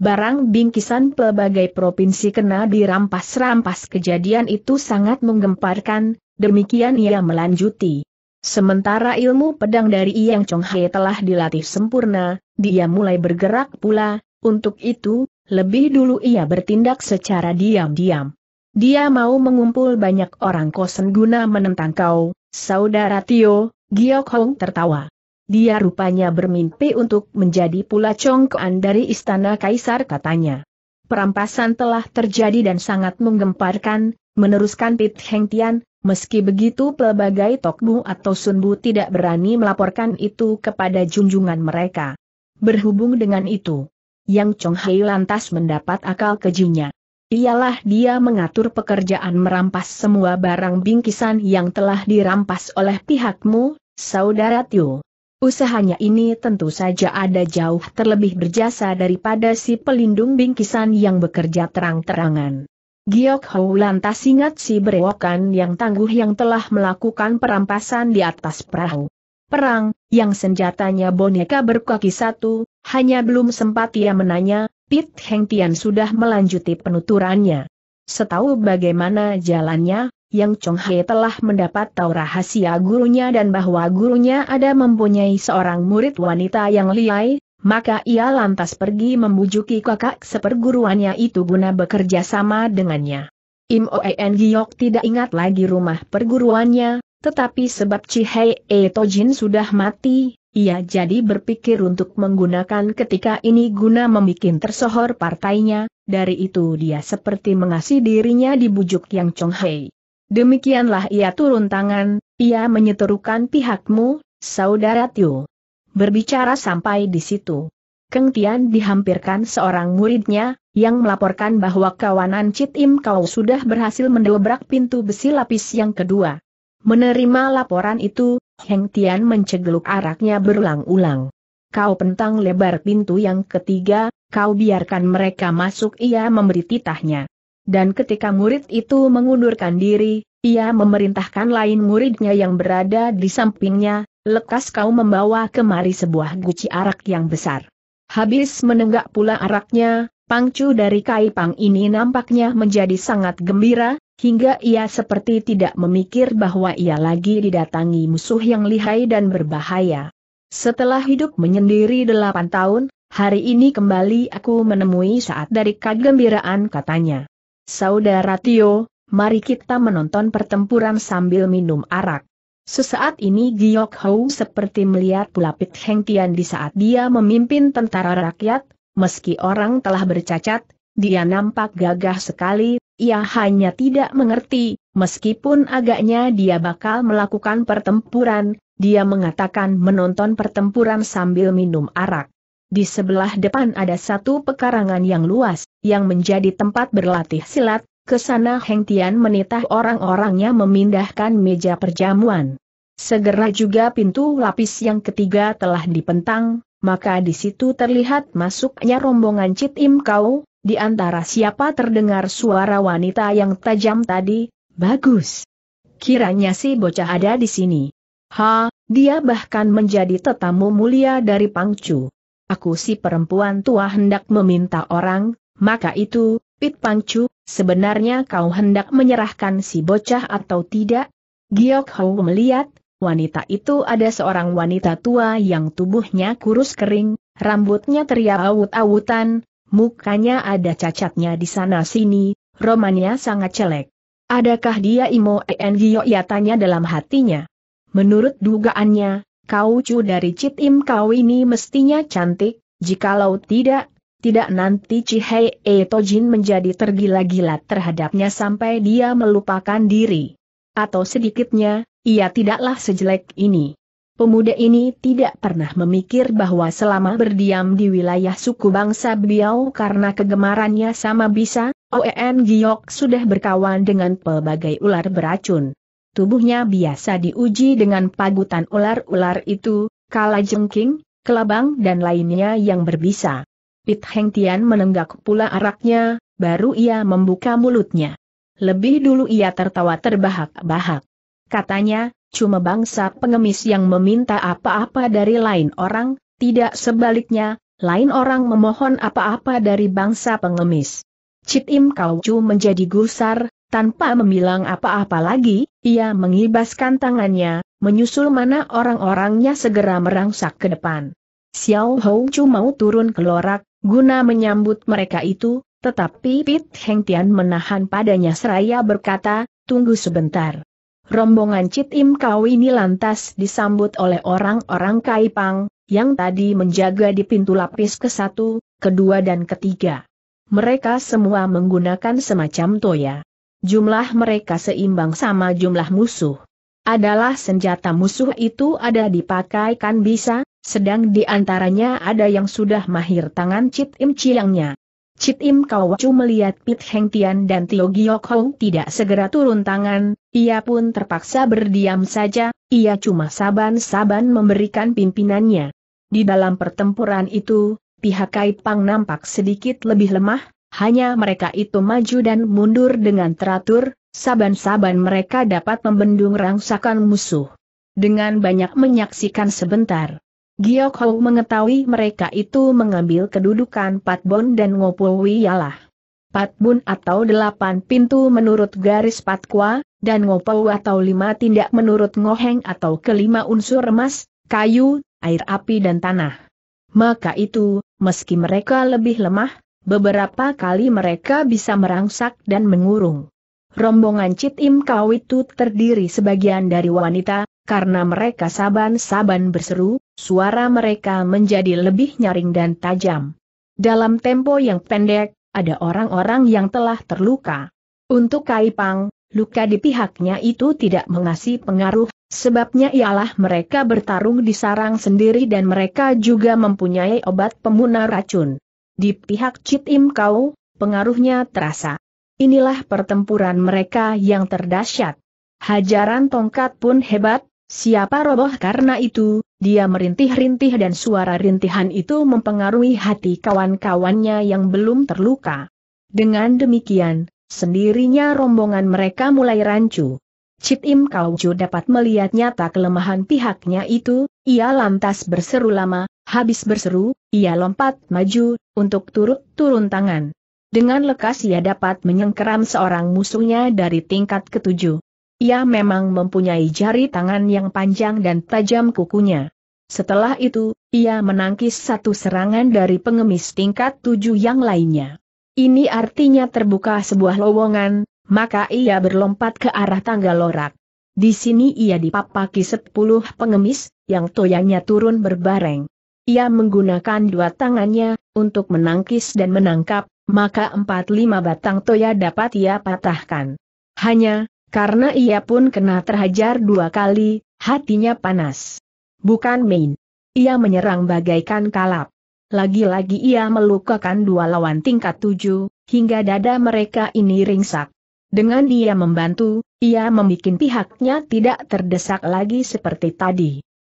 barang bingkisan pelbagai provinsi kena dirampas-rampas kejadian itu sangat menggemparkan, demikian ia melanjuti. Sementara ilmu pedang dari Yang Chonghe telah dilatih sempurna, dia mulai bergerak pula, untuk itu, lebih dulu ia bertindak secara diam-diam. Dia mau mengumpul banyak orang kosen guna menentang kau, saudara Tio, Giok Hong tertawa. Dia rupanya bermimpi untuk menjadi pula congkoan dari istana kaisar katanya. Perampasan telah terjadi dan sangat menggemparkan, meneruskan Pit Heng Tian, meski begitu pelbagai tokbu atau Sunbu tidak berani melaporkan itu kepada junjungan mereka. Berhubung dengan itu, Yang Chong Hei lantas mendapat akal kejinya. Ialah dia mengatur pekerjaan merampas semua barang bingkisan yang telah dirampas oleh pihakmu, Saudara Tio. Usahanya ini tentu saja ada jauh terlebih berjasa daripada si pelindung bingkisan yang bekerja terang-terangan. Giok Hou lantas ingat si berewokan yang tangguh yang telah melakukan perampasan di atas perahu. Perang, yang senjatanya boneka berkaki satu, hanya belum sempat ia menanya, Pit Heng Tian sudah melanjuti penuturannya. Setahu bagaimana jalannya, yang Chong He telah mendapat tahu rahasia gurunya dan bahwa gurunya ada mempunyai seorang murid wanita yang liai, maka ia lantas pergi membujuki kakak seperguruannya itu guna bekerja sama dengannya. Im Oen Giok tidak ingat lagi rumah perguruannya, tetapi sebab Cihei E Tojin sudah mati, ia jadi berpikir untuk menggunakan ketika ini guna membuat tersohor partainya, dari itu dia seperti mengasih dirinya dibujuk Yang Chong Hei. Demikianlah ia turun tangan, ia menyeterukan pihakmu, saudara Tio. Berbicara sampai di situ. Keng Tian dihampirkan seorang muridnya, yang melaporkan bahwa kawanan Chit Im Kau sudah berhasil mendobrak pintu besi lapis yang kedua. Menerima laporan itu, Heng Tian mencegeluk araknya berulang-ulang. Kau pentang lebar pintu yang ketiga, kau biarkan mereka masuk ia memberi titahnya. Dan ketika murid itu mengundurkan diri, ia memerintahkan lain muridnya yang berada di sampingnya, lekas kau membawa kemari sebuah guci arak yang besar. Habis menenggak pula araknya, pangcu dari kaipang ini nampaknya menjadi sangat gembira, hingga ia seperti tidak memikir bahwa ia lagi didatangi musuh yang lihai dan berbahaya. Setelah hidup menyendiri delapan tahun, Hari ini kembali aku menemui saat dari kegembiraan katanya. Saudara Tio, mari kita menonton pertempuran sambil minum arak. Sesaat ini Giok Hou seperti melihat Pulapit Heng Tian di saat dia memimpin tentara rakyat, meski orang telah bercacat, dia nampak gagah sekali, ia hanya tidak mengerti, meskipun agaknya dia bakal melakukan pertempuran, dia mengatakan menonton pertempuran sambil minum arak. Di sebelah depan ada satu pekarangan yang luas, yang menjadi tempat berlatih silat, ke sana Heng Tian menitah orang-orangnya memindahkan meja perjamuan. Segera juga pintu lapis yang ketiga telah dipentang, maka di situ terlihat masuknya rombongan Cit Im Kau, di antara siapa terdengar suara wanita yang tajam tadi, bagus. Kiranya si bocah ada di sini. Ha, dia bahkan menjadi tetamu mulia dari Pangcu aku si perempuan tua hendak meminta orang, maka itu, Pit Pangcu, sebenarnya kau hendak menyerahkan si bocah atau tidak? Giok Hou melihat, wanita itu ada seorang wanita tua yang tubuhnya kurus kering, rambutnya teriawut-awutan, mukanya ada cacatnya di sana-sini, romannya sangat jelek. Adakah dia Imo En Giok ya tanya dalam hatinya. Menurut dugaannya, Kau cu dari Im kau ini mestinya cantik, jikalau tidak, tidak nanti Cihei Tojin menjadi tergila-gila terhadapnya sampai dia melupakan diri. Atau sedikitnya, ia tidaklah sejelek ini. Pemuda ini tidak pernah memikir bahwa selama berdiam di wilayah suku bangsa Biau karena kegemarannya sama bisa, OEM Giok sudah berkawan dengan pelbagai ular beracun. Tubuhnya biasa diuji dengan pagutan ular-ular itu, kala jengking, kelabang dan lainnya yang berbisa. Pit Heng Tian menenggak pula araknya, baru ia membuka mulutnya. Lebih dulu ia tertawa terbahak-bahak. Katanya, cuma bangsa pengemis yang meminta apa-apa dari lain orang, tidak sebaliknya, lain orang memohon apa-apa dari bangsa pengemis. Cit Im Kau Chu menjadi gusar, tanpa memilang apa-apa lagi, ia mengibaskan tangannya, menyusul mana orang-orangnya segera merangsak ke depan. Xiao Houchu mau turun ke lorak, guna menyambut mereka itu, tetapi Pit Heng Tian menahan padanya seraya berkata, tunggu sebentar. Rombongan Chit Im Kau ini lantas disambut oleh orang-orang Kaipang, yang tadi menjaga di pintu lapis ke satu, kedua dan ketiga. Mereka semua menggunakan semacam toya jumlah mereka seimbang sama jumlah musuh. Adalah senjata musuh itu ada dipakaikan bisa, sedang di antaranya ada yang sudah mahir tangan Cip Im Ciangnya. Cip Im Kawacu melihat Pit Heng Tian dan Tio Giok Hong tidak segera turun tangan, ia pun terpaksa berdiam saja, ia cuma saban-saban memberikan pimpinannya. Di dalam pertempuran itu, pihak Kai Pang nampak sedikit lebih lemah, hanya mereka itu maju dan mundur dengan teratur, saban-saban mereka dapat membendung rangsakan musuh. Dengan banyak menyaksikan sebentar. Giok Hou mengetahui mereka itu mengambil kedudukan Patbon dan Ngopo Wiyalah. Patbun atau delapan pintu menurut garis Patkwa, dan Ngopo atau lima tindak menurut Ngoheng atau kelima unsur emas, kayu, air api dan tanah. Maka itu, meski mereka lebih lemah, Beberapa kali mereka bisa merangsak dan mengurung. Rombongan Cit Im Kau itu terdiri sebagian dari wanita, karena mereka saban-saban berseru, suara mereka menjadi lebih nyaring dan tajam. Dalam tempo yang pendek, ada orang-orang yang telah terluka. Untuk Kaipang, luka di pihaknya itu tidak mengasih pengaruh, sebabnya ialah mereka bertarung di sarang sendiri dan mereka juga mempunyai obat pemunar racun. Di pihak Cit Im Kau, pengaruhnya terasa. Inilah pertempuran mereka yang terdahsyat. Hajaran tongkat pun hebat, siapa roboh karena itu, dia merintih-rintih dan suara rintihan itu mempengaruhi hati kawan-kawannya yang belum terluka. Dengan demikian, sendirinya rombongan mereka mulai rancu. Cit Im dapat melihat nyata kelemahan pihaknya itu, ia lantas berseru lama, habis berseru, ia lompat maju, untuk turut turun tangan. Dengan lekas ia dapat menyengkeram seorang musuhnya dari tingkat ketujuh. Ia memang mempunyai jari tangan yang panjang dan tajam kukunya. Setelah itu, ia menangkis satu serangan dari pengemis tingkat tujuh yang lainnya. Ini artinya terbuka sebuah lowongan, maka ia berlompat ke arah tangga lorak. Di sini ia dipapaki sepuluh pengemis, yang toyanya turun berbareng. Ia menggunakan dua tangannya, untuk menangkis dan menangkap, maka empat lima batang toya dapat ia patahkan. Hanya, karena ia pun kena terhajar dua kali, hatinya panas. Bukan main. Ia menyerang bagaikan kalap. Lagi-lagi ia melukakan dua lawan tingkat tujuh, hingga dada mereka ini ringsak. Dengan dia membantu, ia membuat pihaknya tidak terdesak lagi seperti tadi.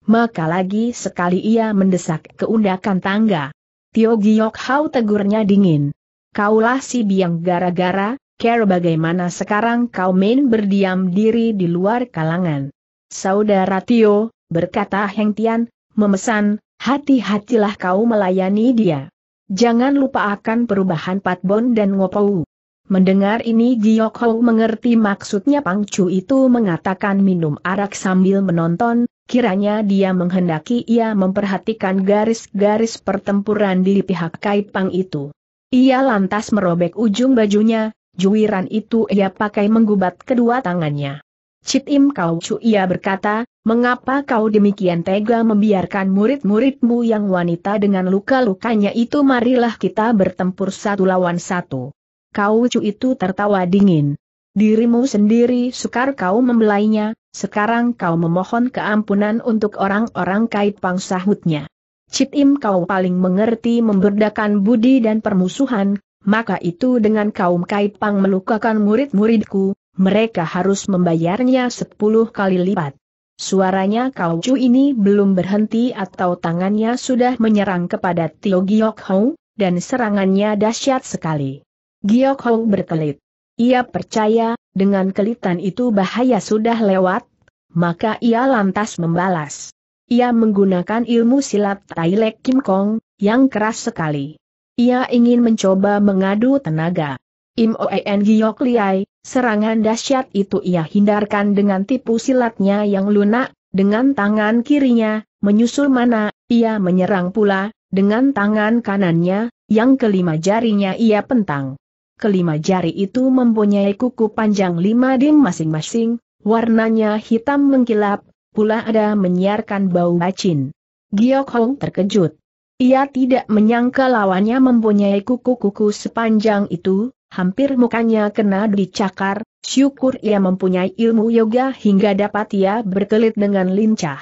Maka lagi sekali ia mendesak keundakan tangga. Tio Giok Hau tegurnya dingin. Kaulah si biang gara-gara, care bagaimana sekarang kau main berdiam diri di luar kalangan. Saudara Tio, berkata Heng Tian, memesan, hati-hatilah kau melayani dia. Jangan lupa akan perubahan Patbon dan Ngopou. Mendengar ini Giok Hau mengerti maksudnya Pangcu itu mengatakan minum arak sambil menonton, Kiranya dia menghendaki ia memperhatikan garis-garis pertempuran di pihak Kaipang itu. Ia lantas merobek ujung bajunya, juwiran itu ia pakai menggubat kedua tangannya. Cit Im Kau Chu ia berkata, mengapa kau demikian tega membiarkan murid-muridmu yang wanita dengan luka-lukanya itu marilah kita bertempur satu lawan satu. Kau Chu itu tertawa dingin. Dirimu sendiri sukar kau membelainya, sekarang kau memohon keampunan untuk orang-orang kait pang sahutnya. Cip Im kau paling mengerti memberdakan budi dan permusuhan, maka itu dengan kaum kait pang melukakan murid-muridku, mereka harus membayarnya sepuluh kali lipat. Suaranya kau cu ini belum berhenti atau tangannya sudah menyerang kepada Tio Giok Hou, dan serangannya dahsyat sekali. Giok Hou berkelit. Ia percaya, dengan kelitan itu bahaya sudah lewat, maka ia lantas membalas. Ia menggunakan ilmu silat Tailek Kim Kong, yang keras sekali. Ia ingin mencoba mengadu tenaga. Im En Giok Liai, serangan dahsyat itu ia hindarkan dengan tipu silatnya yang lunak, dengan tangan kirinya, menyusul mana, ia menyerang pula, dengan tangan kanannya, yang kelima jarinya ia pentang kelima jari itu mempunyai kuku panjang lima dim masing-masing, warnanya hitam mengkilap, pula ada menyiarkan bau bacin. Giok Hong terkejut. Ia tidak menyangka lawannya mempunyai kuku-kuku sepanjang itu, hampir mukanya kena dicakar, syukur ia mempunyai ilmu yoga hingga dapat ia berkelit dengan lincah.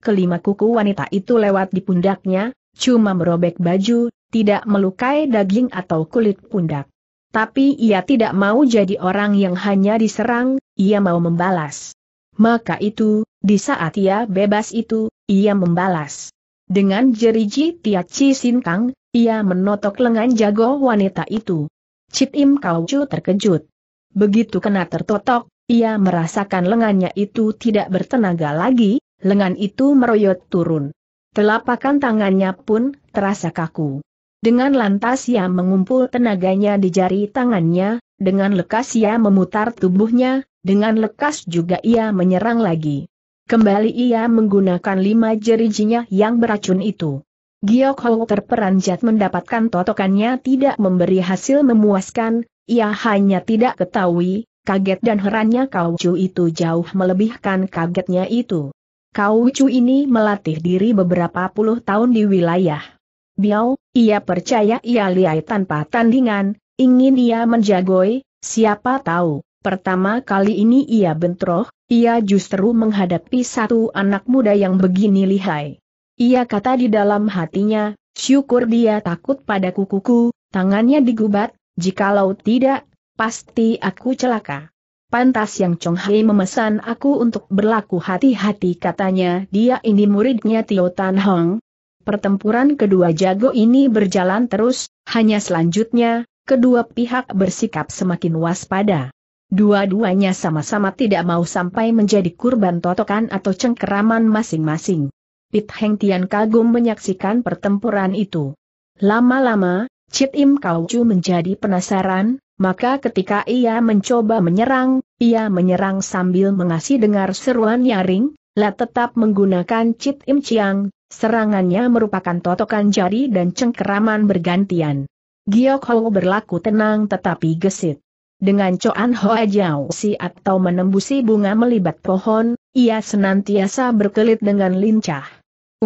Kelima kuku wanita itu lewat di pundaknya, cuma merobek baju, tidak melukai daging atau kulit pundak. Tapi ia tidak mau jadi orang yang hanya diserang, ia mau membalas. Maka itu, di saat ia bebas itu, ia membalas. Dengan jeriji Tia Chi Sin Kang, ia menotok lengan jago wanita itu. Cip Im Kau Chu terkejut. Begitu kena tertotok, ia merasakan lengannya itu tidak bertenaga lagi, lengan itu meroyot turun. Telapakan tangannya pun terasa kaku. Dengan lantas ia mengumpul tenaganya di jari tangannya, dengan lekas ia memutar tubuhnya, dengan lekas juga ia menyerang lagi. Kembali ia menggunakan lima jerijinya yang beracun itu. Giok Hou terperanjat mendapatkan totokannya tidak memberi hasil memuaskan, ia hanya tidak ketahui, kaget dan herannya Kau Chu itu jauh melebihkan kagetnya itu. Kau Chu ini melatih diri beberapa puluh tahun di wilayah Biau, ia percaya ia liai tanpa tandingan, ingin ia menjagoi, siapa tahu, pertama kali ini ia bentroh, ia justru menghadapi satu anak muda yang begini lihai. Ia kata di dalam hatinya, syukur dia takut pada kukuku, tangannya digubat, jikalau tidak, pasti aku celaka. Pantas yang Chong Hai memesan aku untuk berlaku hati-hati katanya dia ini muridnya Tio Tan Hong, Pertempuran kedua jago ini berjalan terus, hanya selanjutnya, kedua pihak bersikap semakin waspada. Dua-duanya sama-sama tidak mau sampai menjadi kurban totokan atau cengkeraman masing-masing. Pit Heng Tian kagum menyaksikan pertempuran itu. Lama-lama, Cit Im Kau Chu menjadi penasaran, maka ketika ia mencoba menyerang, ia menyerang sambil mengasih dengar seruan nyaring, lah tetap menggunakan Cit Im Chiang, Serangannya merupakan totokan jari dan cengkeraman bergantian. Giok Ho berlaku tenang tetapi gesit. Dengan Coan Hoa Jiao Si atau menembusi bunga melibat pohon, ia senantiasa berkelit dengan lincah.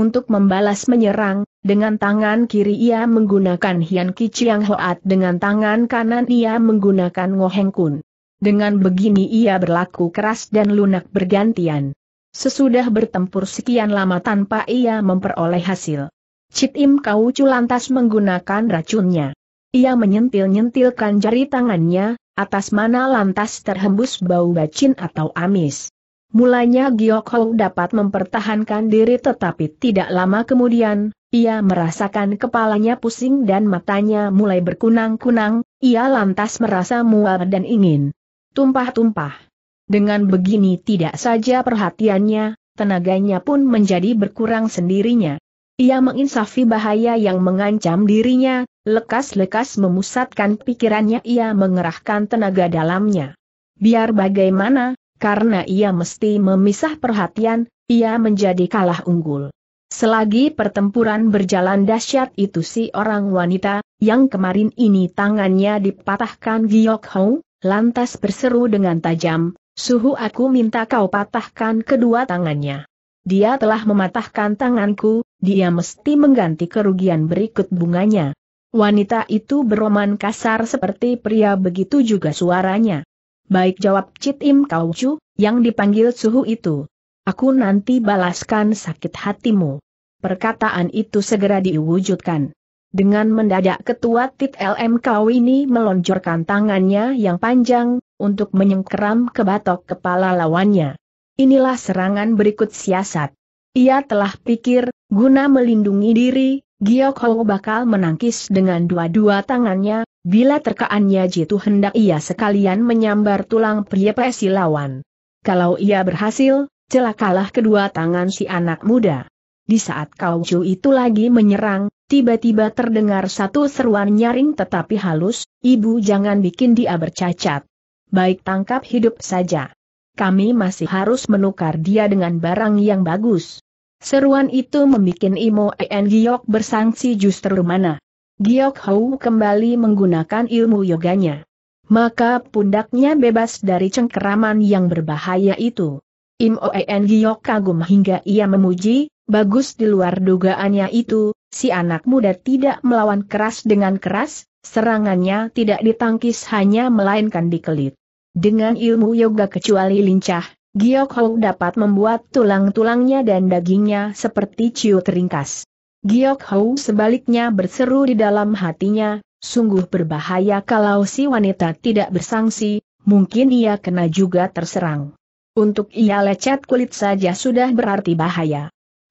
Untuk membalas menyerang, dengan tangan kiri ia menggunakan Hian Ki Chiang Hoat dengan tangan kanan ia menggunakan Ngoheng Kun. Dengan begini ia berlaku keras dan lunak bergantian. Sesudah bertempur sekian lama tanpa ia memperoleh hasil. Chitim Im Kaucu lantas menggunakan racunnya. Ia menyentil-nyentilkan jari tangannya, atas mana lantas terhembus bau bacin atau amis. Mulanya Giok Hou dapat mempertahankan diri tetapi tidak lama kemudian, ia merasakan kepalanya pusing dan matanya mulai berkunang-kunang, ia lantas merasa mual dan ingin tumpah-tumpah. Dengan begini tidak saja perhatiannya, tenaganya pun menjadi berkurang sendirinya. Ia menginsafi bahaya yang mengancam dirinya, lekas-lekas memusatkan pikirannya ia mengerahkan tenaga dalamnya. Biar bagaimana, karena ia mesti memisah perhatian, ia menjadi kalah unggul. Selagi pertempuran berjalan dahsyat itu si orang wanita, yang kemarin ini tangannya dipatahkan Giok Hong, lantas berseru dengan tajam, Suhu aku minta kau patahkan kedua tangannya. Dia telah mematahkan tanganku, dia mesti mengganti kerugian berikut bunganya. Wanita itu beroman kasar seperti pria begitu juga suaranya. Baik jawab Cit Im Kau Chu, yang dipanggil suhu itu. Aku nanti balaskan sakit hatimu. Perkataan itu segera diwujudkan. Dengan mendadak ketua TIT LMKW ini melonjorkan tangannya yang panjang, untuk menyengkeram ke batok kepala lawannya. Inilah serangan berikut siasat. Ia telah pikir, guna melindungi diri, Gyo Ho bakal menangkis dengan dua-dua tangannya, bila terkaannya jitu hendak ia sekalian menyambar tulang presi lawan. Kalau ia berhasil, celakalah kedua tangan si anak muda. Di saat Kau Chu itu lagi menyerang, Tiba-tiba terdengar satu seruan nyaring tetapi halus, ibu jangan bikin dia bercacat. Baik tangkap hidup saja. Kami masih harus menukar dia dengan barang yang bagus. Seruan itu membuat Imo En Giok bersangsi justru mana. Giok Hou kembali menggunakan ilmu yoganya. Maka pundaknya bebas dari cengkeraman yang berbahaya itu. Imo En Giok kagum hingga ia memuji, bagus di luar dugaannya itu, si anak muda tidak melawan keras dengan keras, serangannya tidak ditangkis hanya melainkan dikelit. Dengan ilmu yoga kecuali lincah, Giok Hong dapat membuat tulang-tulangnya dan dagingnya seperti ciu teringkas. Giok Hou sebaliknya berseru di dalam hatinya, sungguh berbahaya kalau si wanita tidak bersangsi, mungkin ia kena juga terserang. Untuk ia lecet kulit saja sudah berarti bahaya.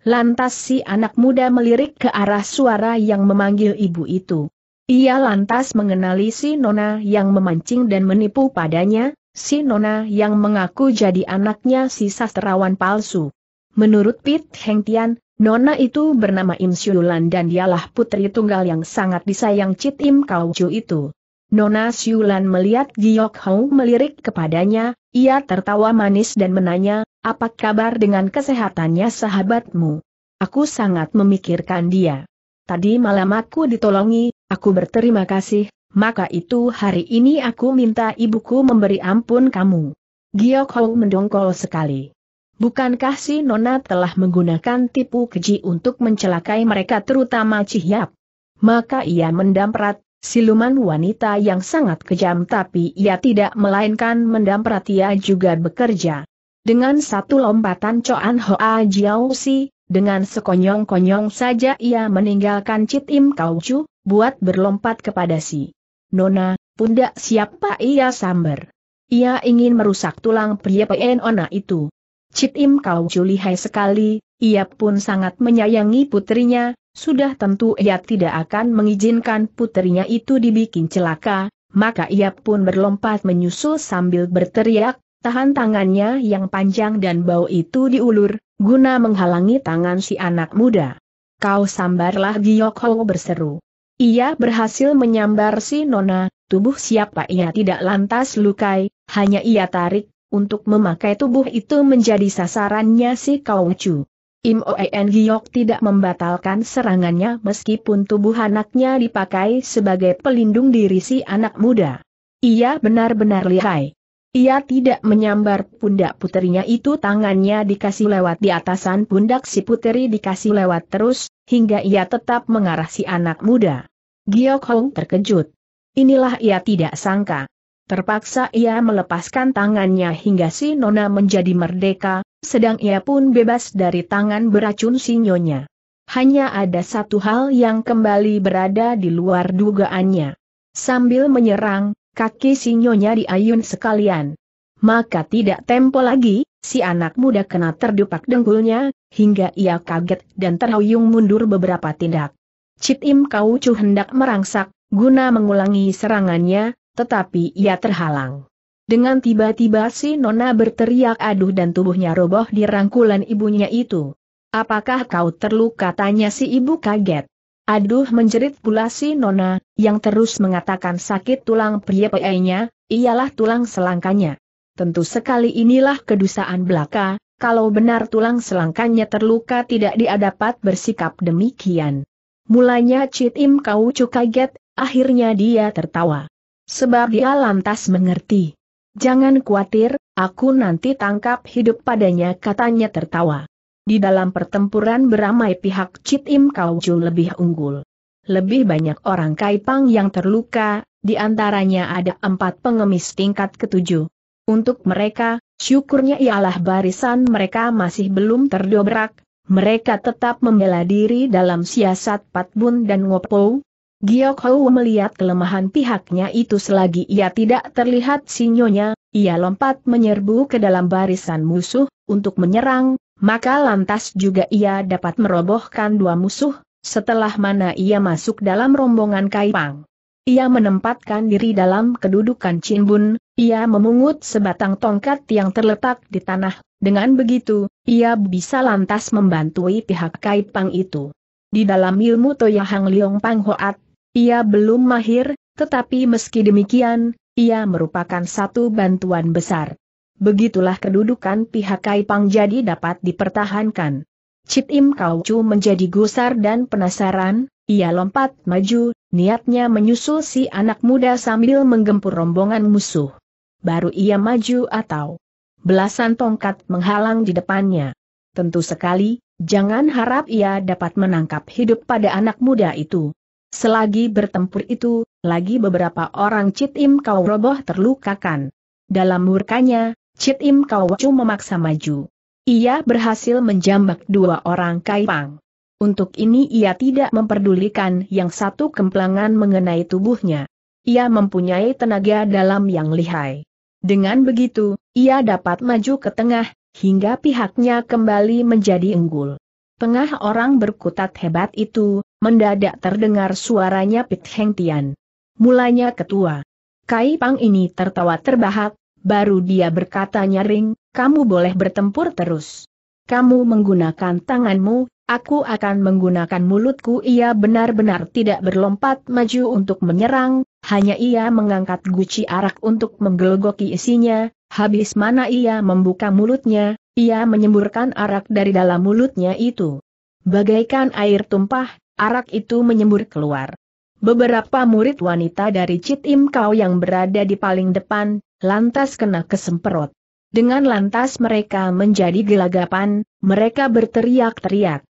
Lantas si anak muda melirik ke arah suara yang memanggil ibu itu. Ia lantas mengenali si Nona yang memancing dan menipu padanya, si Nona yang mengaku jadi anaknya si sastrawan palsu. Menurut Pit Heng Tian, Nona itu bernama Im Siulan dan dialah putri tunggal yang sangat disayang Cit Im Kau itu. Nona Siulan melihat Giok Hou melirik kepadanya, ia tertawa manis dan menanya, apa kabar dengan kesehatannya sahabatmu? Aku sangat memikirkan dia. Tadi malam aku ditolongi, aku berterima kasih, maka itu hari ini aku minta ibuku memberi ampun kamu. Giok Hou mendongkol sekali. Bukankah si Nona telah menggunakan tipu keji untuk mencelakai mereka terutama Cihyap? Maka ia mendamprat, siluman wanita yang sangat kejam tapi ia tidak melainkan mendamprat ia juga bekerja. Dengan satu lompatan Coan Hoa Jiao Si, dengan sekonyong-konyong saja ia meninggalkan Cit Im Kau Chu, buat berlompat kepada si. Nona, pundak siapa ia sambar. Ia ingin merusak tulang pria PN Ona itu. Cit Im Kau Chu lihai sekali, ia pun sangat menyayangi putrinya, sudah tentu ia tidak akan mengizinkan putrinya itu dibikin celaka, maka ia pun berlompat menyusul sambil berteriak, Tahan tangannya yang panjang dan bau itu diulur, guna menghalangi tangan si anak muda. Kau sambarlah Giok Ho berseru. Ia berhasil menyambar si Nona, tubuh siapa ia tidak lantas lukai, hanya ia tarik, untuk memakai tubuh itu menjadi sasarannya si Chu. Im Oen Giok tidak membatalkan serangannya meskipun tubuh anaknya dipakai sebagai pelindung diri si anak muda. Ia benar-benar lihai. Ia tidak menyambar pundak puterinya itu tangannya dikasih lewat di atasan pundak si puteri dikasih lewat terus, hingga ia tetap mengarah si anak muda. Giok Hong terkejut. Inilah ia tidak sangka. Terpaksa ia melepaskan tangannya hingga si nona menjadi merdeka, sedang ia pun bebas dari tangan beracun si nyonya. Hanya ada satu hal yang kembali berada di luar dugaannya. Sambil menyerang, kaki si diayun sekalian. Maka tidak tempo lagi, si anak muda kena terdupak dengkulnya, hingga ia kaget dan terhuyung mundur beberapa tindak. Cip Im Kau Chu hendak merangsak, guna mengulangi serangannya, tetapi ia terhalang. Dengan tiba-tiba si Nona berteriak aduh dan tubuhnya roboh di rangkulan ibunya itu. Apakah kau terluka tanya si ibu kaget. Aduh menjerit pula si Nona, yang terus mengatakan sakit tulang pria nya ialah tulang selangkanya. Tentu sekali inilah kedusaan belaka, kalau benar tulang selangkanya terluka tidak diadapat bersikap demikian. Mulanya Cit Im Kau Cu kaget, akhirnya dia tertawa. Sebab dia lantas mengerti. Jangan khawatir, aku nanti tangkap hidup padanya katanya tertawa. Di dalam pertempuran beramai pihak Chit Im Kauju lebih unggul. Lebih banyak orang Kaipang yang terluka, di antaranya ada empat pengemis tingkat ketujuh. Untuk mereka, syukurnya ialah barisan mereka masih belum terdobrak, mereka tetap membela diri dalam siasat Patbun dan Ngopou, Giok Hou melihat kelemahan pihaknya itu selagi ia tidak terlihat sinyonya, ia lompat menyerbu ke dalam barisan musuh, untuk menyerang, maka lantas juga ia dapat merobohkan dua musuh, setelah mana ia masuk dalam rombongan Kaipang. Ia menempatkan diri dalam kedudukan Cinbun, ia memungut sebatang tongkat yang terletak di tanah, dengan begitu, ia bisa lantas membantui pihak Kaipang itu. Di dalam ilmu Toya Hang Leong Pang Hoat, ia belum mahir, tetapi meski demikian, ia merupakan satu bantuan besar. Begitulah kedudukan pihak Kaipang jadi dapat dipertahankan. Citim Im Kau menjadi gusar dan penasaran, ia lompat maju, niatnya menyusul si anak muda sambil menggempur rombongan musuh. Baru ia maju atau belasan tongkat menghalang di depannya. Tentu sekali, jangan harap ia dapat menangkap hidup pada anak muda itu. Selagi bertempur itu, lagi beberapa orang Citim Im Kau roboh terlukakan. Dalam murkanya, Cit Im Kaucu memaksa maju. Ia berhasil menjambak dua orang Kaipang. Untuk ini ia tidak memperdulikan yang satu kemplangan mengenai tubuhnya. Ia mempunyai tenaga dalam yang lihai. Dengan begitu, ia dapat maju ke tengah, hingga pihaknya kembali menjadi unggul. Tengah orang berkutat hebat itu, mendadak terdengar suaranya Pit Heng Tian. Mulanya ketua. Kai Pang ini tertawa terbahak, Baru dia berkata nyaring, kamu boleh bertempur terus. Kamu menggunakan tanganmu, aku akan menggunakan mulutku. Ia benar-benar tidak berlompat maju untuk menyerang, hanya ia mengangkat guci arak untuk menggelogoki isinya, habis mana ia membuka mulutnya, ia menyemburkan arak dari dalam mulutnya itu. Bagaikan air tumpah, arak itu menyembur keluar. Beberapa murid wanita dari Cit Im Kau yang berada di paling depan, lantas kena kesemperot. Dengan lantas mereka menjadi gelagapan, mereka berteriak-teriak.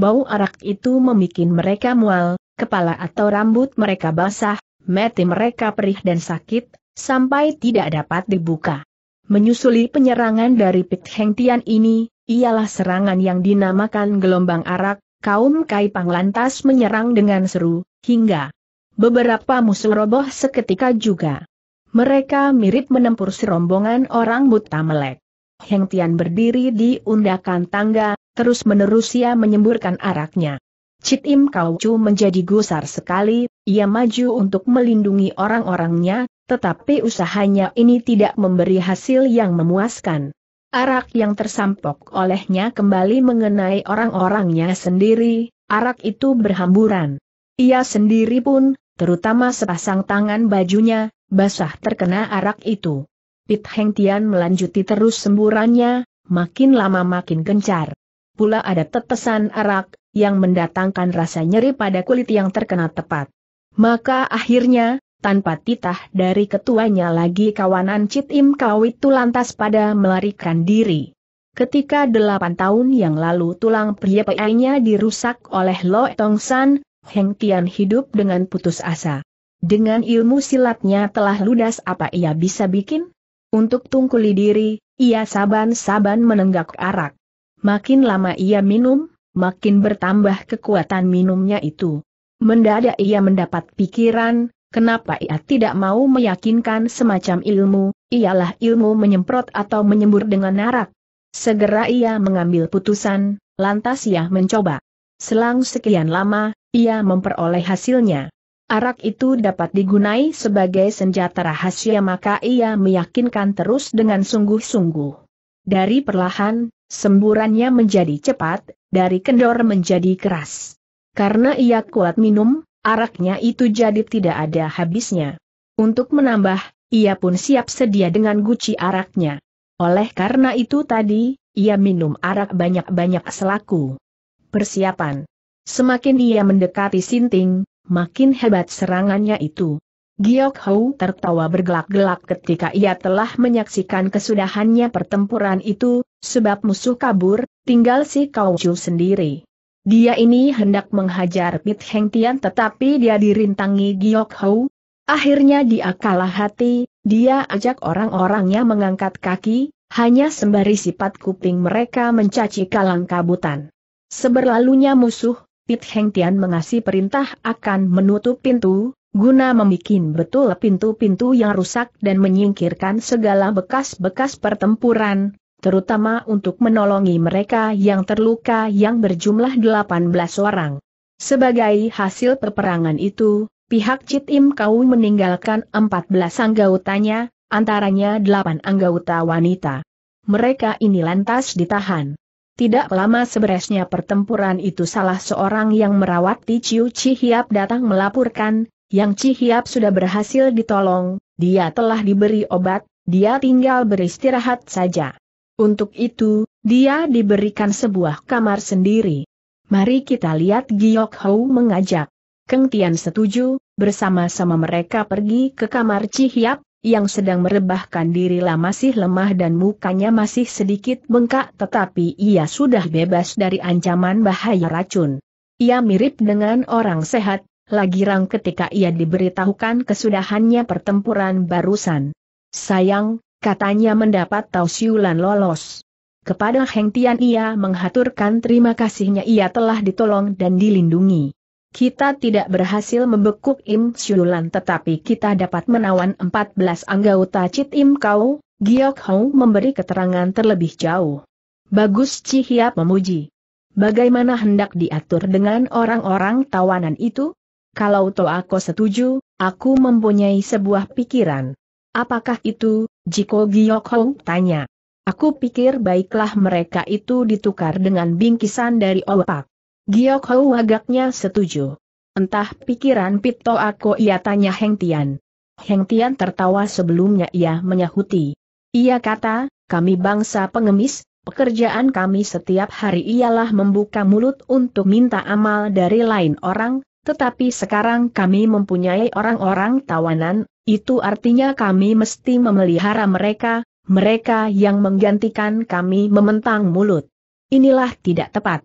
Bau arak itu memikin mereka mual, kepala atau rambut mereka basah, mati mereka perih dan sakit, sampai tidak dapat dibuka. Menyusuli penyerangan dari Pit Heng Tian ini, ialah serangan yang dinamakan gelombang arak, kaum Kaipang lantas menyerang dengan seru, hingga beberapa musuh roboh seketika juga. Mereka mirip menempur serombongan orang buta melek. Heng Tian berdiri di undakan tangga, terus menerus ia menyemburkan araknya. Cit Im Kau menjadi gusar sekali, ia maju untuk melindungi orang-orangnya, tetapi usahanya ini tidak memberi hasil yang memuaskan. Arak yang tersampok olehnya kembali mengenai orang-orangnya sendiri, arak itu berhamburan. Ia sendiri pun, terutama sepasang tangan bajunya, basah terkena arak itu. Pit Heng Tian melanjuti terus semburannya, makin lama makin gencar. Pula ada tetesan arak, yang mendatangkan rasa nyeri pada kulit yang terkena tepat. Maka akhirnya, tanpa titah dari ketuanya lagi kawanan Cit Im Kau itu lantas pada melarikan diri. Ketika delapan tahun yang lalu tulang priapai-nya dirusak oleh Lo Tong San, Heng Tian hidup dengan putus asa. Dengan ilmu silatnya telah ludas apa ia bisa bikin? Untuk tungkuli diri, ia saban-saban menenggak arak. Makin lama ia minum, makin bertambah kekuatan minumnya itu. Mendadak ia mendapat pikiran, kenapa ia tidak mau meyakinkan semacam ilmu, ialah ilmu menyemprot atau menyembur dengan arak. Segera ia mengambil putusan, lantas ia mencoba. Selang sekian lama, ia memperoleh hasilnya. Arak itu dapat digunai sebagai senjata rahasia maka ia meyakinkan terus dengan sungguh-sungguh. Dari perlahan, semburannya menjadi cepat, dari kendor menjadi keras. Karena ia kuat minum, araknya itu jadi tidak ada habisnya. Untuk menambah, ia pun siap sedia dengan guci araknya. Oleh karena itu tadi, ia minum arak banyak-banyak selaku persiapan. Semakin ia mendekati Sinting, makin hebat serangannya itu. Giok Hou tertawa bergelak-gelak ketika ia telah menyaksikan kesudahannya pertempuran itu, sebab musuh kabur, tinggal si Kau Chu sendiri. Dia ini hendak menghajar Pit Heng Tian tetapi dia dirintangi Giok Hou. Akhirnya dia kalah hati, dia ajak orang-orangnya mengangkat kaki, hanya sembari sifat kuping mereka mencaci kalang kabutan. Seberlalunya musuh, Pit Heng Tian mengasih perintah akan menutup pintu, guna memikin betul pintu-pintu yang rusak dan menyingkirkan segala bekas-bekas pertempuran, terutama untuk menolongi mereka yang terluka yang berjumlah 18 orang. Sebagai hasil peperangan itu, pihak Cit Im Kau meninggalkan 14 anggotanya, antaranya 8 anggota wanita. Mereka ini lantas ditahan. Tidak lama seberesnya pertempuran itu salah seorang yang merawat Ti Ciu Cihiap datang melaporkan, yang Cihiap sudah berhasil ditolong, dia telah diberi obat, dia tinggal beristirahat saja. Untuk itu, dia diberikan sebuah kamar sendiri. Mari kita lihat Giok Hou mengajak. Keng Tian setuju, bersama-sama mereka pergi ke kamar Cihiap, yang sedang merebahkan diri dirilah masih lemah dan mukanya masih sedikit bengkak tetapi ia sudah bebas dari ancaman bahaya racun. Ia mirip dengan orang sehat, lagi rang ketika ia diberitahukan kesudahannya pertempuran barusan. Sayang, katanya mendapat tahu siulan lolos. Kepada Heng Tian ia menghaturkan terima kasihnya ia telah ditolong dan dilindungi. Kita tidak berhasil membekuk Im Siulan tetapi kita dapat menawan 14 anggota Cit Im Kau, Giok Hong memberi keterangan terlebih jauh. Bagus Ci memuji. Bagaimana hendak diatur dengan orang-orang tawanan itu? Kalau to aku setuju, aku mempunyai sebuah pikiran. Apakah itu, Jiko Giok Hong tanya. Aku pikir baiklah mereka itu ditukar dengan bingkisan dari opak. Giok Hou agaknya setuju. Entah pikiran Pito aku ia tanya Heng Tian. Heng Tian tertawa sebelumnya ia menyahuti. Ia kata, kami bangsa pengemis, pekerjaan kami setiap hari ialah membuka mulut untuk minta amal dari lain orang, tetapi sekarang kami mempunyai orang-orang tawanan, itu artinya kami mesti memelihara mereka, mereka yang menggantikan kami mementang mulut. Inilah tidak tepat.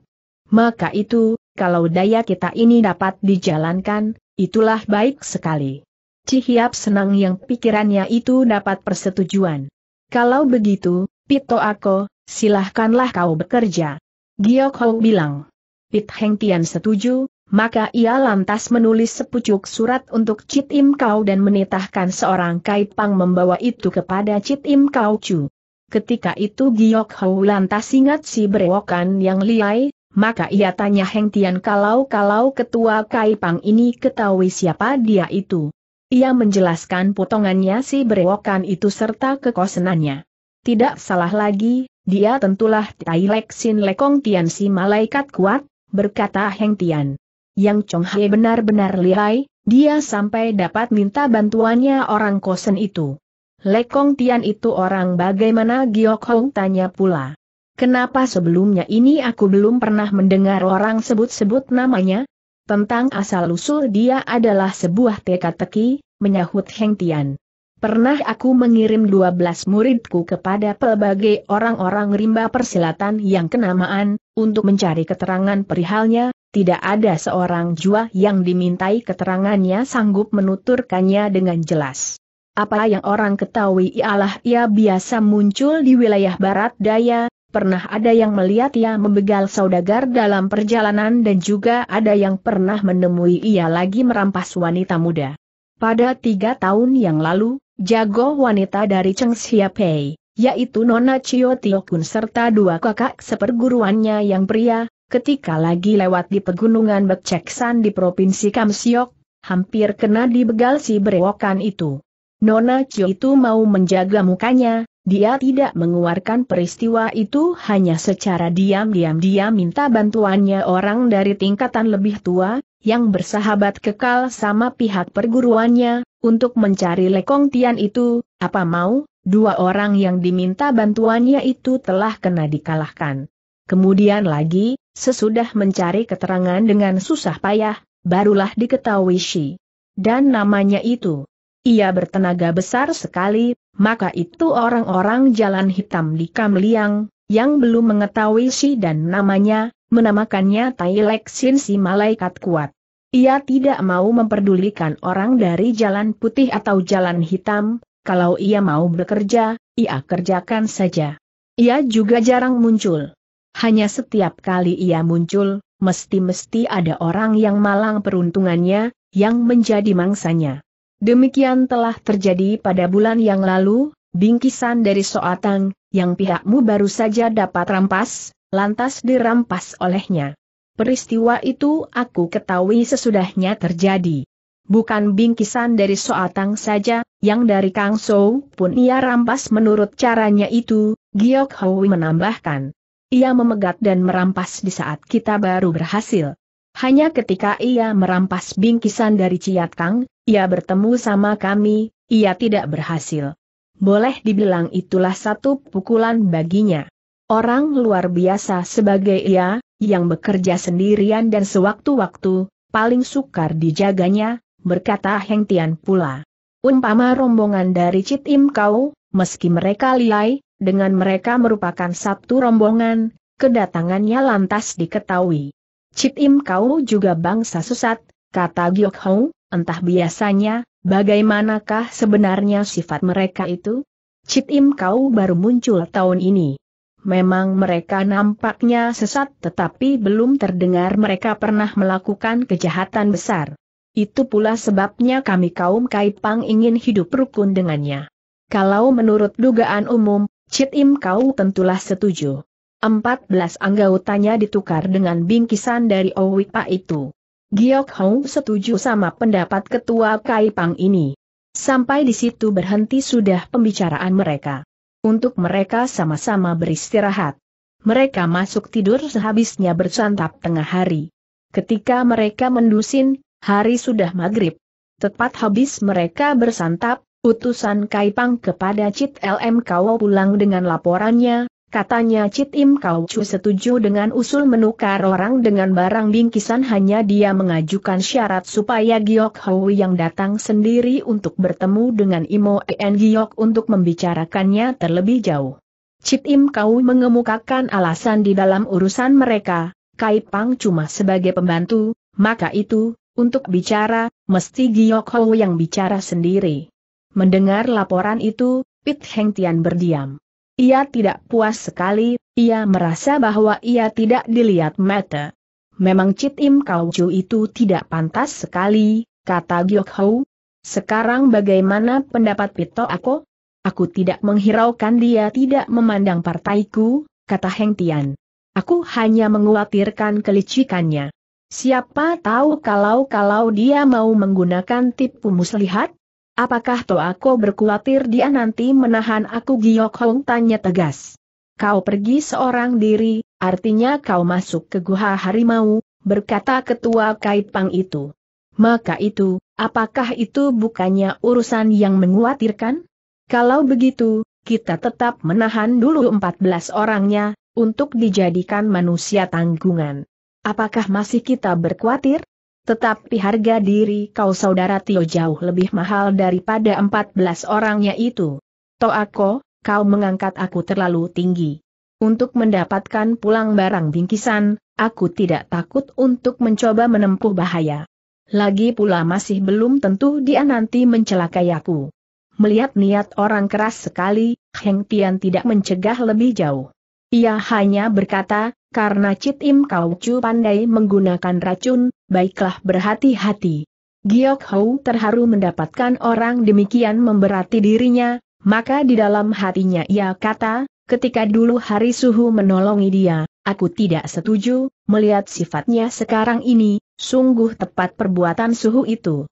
Maka itu, kalau daya kita ini dapat dijalankan, itulah baik sekali. Cihiap senang yang pikirannya itu dapat persetujuan. Kalau begitu, Pito Ako, silahkanlah kau bekerja. Giok Ho bilang. Pit Heng Tian setuju, maka ia lantas menulis sepucuk surat untuk Cit Im Kau dan menitahkan seorang kaipang membawa itu kepada Cit Im Kau Chu. Ketika itu Giok Ho lantas ingat si berewokan yang liai, maka ia tanya Heng Tian kalau-kalau ketua Kaipang ini ketahui siapa dia itu. Ia menjelaskan potongannya si berewokan itu serta kekosenannya. Tidak salah lagi, dia tentulah Tai Lek Sin Lekong Tian si malaikat kuat, berkata Heng Tian. Yang Chong Hai benar-benar lihai, dia sampai dapat minta bantuannya orang kosen itu. Lekong Tian itu orang bagaimana Giok Hong tanya pula. Kenapa sebelumnya ini aku belum pernah mendengar orang sebut-sebut namanya? Tentang asal-usul dia adalah sebuah teka-teki, menyahut Heng Tian. Pernah aku mengirim 12 muridku kepada pelbagai orang-orang rimba persilatan yang kenamaan, untuk mencari keterangan perihalnya, tidak ada seorang jua yang dimintai keterangannya sanggup menuturkannya dengan jelas. Apa yang orang ketahui ialah ia biasa muncul di wilayah barat daya, pernah ada yang melihat ia membegal saudagar dalam perjalanan dan juga ada yang pernah menemui ia lagi merampas wanita muda. Pada tiga tahun yang lalu, jago wanita dari Cheng Xiapei, yaitu Nona Chio Tio serta dua kakak seperguruannya yang pria, ketika lagi lewat di pegunungan Bekceksan di Provinsi Kamsiok, hampir kena dibegal si berewokan itu. Nona Chio itu mau menjaga mukanya, dia tidak mengeluarkan peristiwa itu hanya secara diam-diam dia minta bantuannya orang dari tingkatan lebih tua, yang bersahabat kekal sama pihak perguruannya, untuk mencari Lekong Tian itu, apa mau, dua orang yang diminta bantuannya itu telah kena dikalahkan. Kemudian lagi, sesudah mencari keterangan dengan susah payah, barulah diketahui Shi. Dan namanya itu. Ia bertenaga besar sekali, maka itu orang-orang jalan hitam di Kamliang, yang belum mengetahui si dan namanya, menamakannya Tai Sin si malaikat kuat. Ia tidak mau memperdulikan orang dari jalan putih atau jalan hitam, kalau ia mau bekerja, ia kerjakan saja. Ia juga jarang muncul. Hanya setiap kali ia muncul, mesti-mesti ada orang yang malang peruntungannya, yang menjadi mangsanya. Demikian telah terjadi pada bulan yang lalu, bingkisan dari Soatang, yang pihakmu baru saja dapat rampas, lantas dirampas olehnya. Peristiwa itu aku ketahui sesudahnya terjadi. Bukan bingkisan dari Soatang saja, yang dari Kang Sou pun ia rampas menurut caranya itu, Giok Hoi menambahkan. Ia memegat dan merampas di saat kita baru berhasil. Hanya ketika ia merampas bingkisan dari Ciat Kang, ia bertemu sama kami, ia tidak berhasil. Boleh dibilang itulah satu pukulan baginya. Orang luar biasa sebagai ia, yang bekerja sendirian dan sewaktu-waktu, paling sukar dijaganya, berkata Heng Tian pula. Umpama rombongan dari Cit Im Kau, meski mereka liai, dengan mereka merupakan satu rombongan, kedatangannya lantas diketahui. Cip Im kau juga bangsa sesat, kata Giok Hong, entah biasanya, bagaimanakah sebenarnya sifat mereka itu? Cip Im kau baru muncul tahun ini. Memang mereka nampaknya sesat tetapi belum terdengar mereka pernah melakukan kejahatan besar. Itu pula sebabnya kami kaum Kaipang ingin hidup rukun dengannya. Kalau menurut dugaan umum, Cip Im kau tentulah setuju. 14 anggotanya ditukar dengan bingkisan dari Owipa itu. Giok Hong setuju sama pendapat ketua Kaipang ini. Sampai di situ berhenti sudah pembicaraan mereka. Untuk mereka sama-sama beristirahat. Mereka masuk tidur sehabisnya bersantap tengah hari. Ketika mereka mendusin, hari sudah maghrib. Tepat habis mereka bersantap, utusan Kaipang kepada Cit LM Kau pulang dengan laporannya, Katanya Cit Im Kau Chu setuju dengan usul menukar orang dengan barang bingkisan hanya dia mengajukan syarat supaya Giok Hou yang datang sendiri untuk bertemu dengan Imo En Giok untuk membicarakannya terlebih jauh. Cit Im Kau mengemukakan alasan di dalam urusan mereka, Kai Pang cuma sebagai pembantu, maka itu, untuk bicara, mesti Giok Hou yang bicara sendiri. Mendengar laporan itu, Pit Heng Tian berdiam. Ia tidak puas sekali, ia merasa bahwa ia tidak dilihat mata. Memang Cit Im Kau Chu itu tidak pantas sekali, kata Giok Hou. Sekarang bagaimana pendapat Pito aku? Aku tidak menghiraukan dia tidak memandang partaiku, kata Heng Tian. Aku hanya menguatirkan kelicikannya. Siapa tahu kalau-kalau dia mau menggunakan tipu muslihat? Apakah aku berkhawatir dia nanti menahan aku Giok Hong tanya tegas. Kau pergi seorang diri, artinya kau masuk ke Guha Harimau, berkata ketua Pang itu. Maka itu, apakah itu bukannya urusan yang menguatirkan? Kalau begitu, kita tetap menahan dulu 14 orangnya, untuk dijadikan manusia tanggungan. Apakah masih kita berkhawatir? Tetapi harga diri kau saudara Tio jauh lebih mahal daripada 14 orangnya itu. Toako, kau mengangkat aku terlalu tinggi. Untuk mendapatkan pulang barang bingkisan, aku tidak takut untuk mencoba menempuh bahaya. Lagi pula masih belum tentu dia nanti mencelakai aku. Melihat niat orang keras sekali, Heng Tian tidak mencegah lebih jauh. Ia hanya berkata, karena Cit Im Kau Chu pandai menggunakan racun, baiklah berhati-hati. Giok Hou terharu mendapatkan orang demikian memberati dirinya, maka di dalam hatinya ia kata, ketika dulu hari suhu menolongi dia, aku tidak setuju, melihat sifatnya sekarang ini, sungguh tepat perbuatan suhu itu.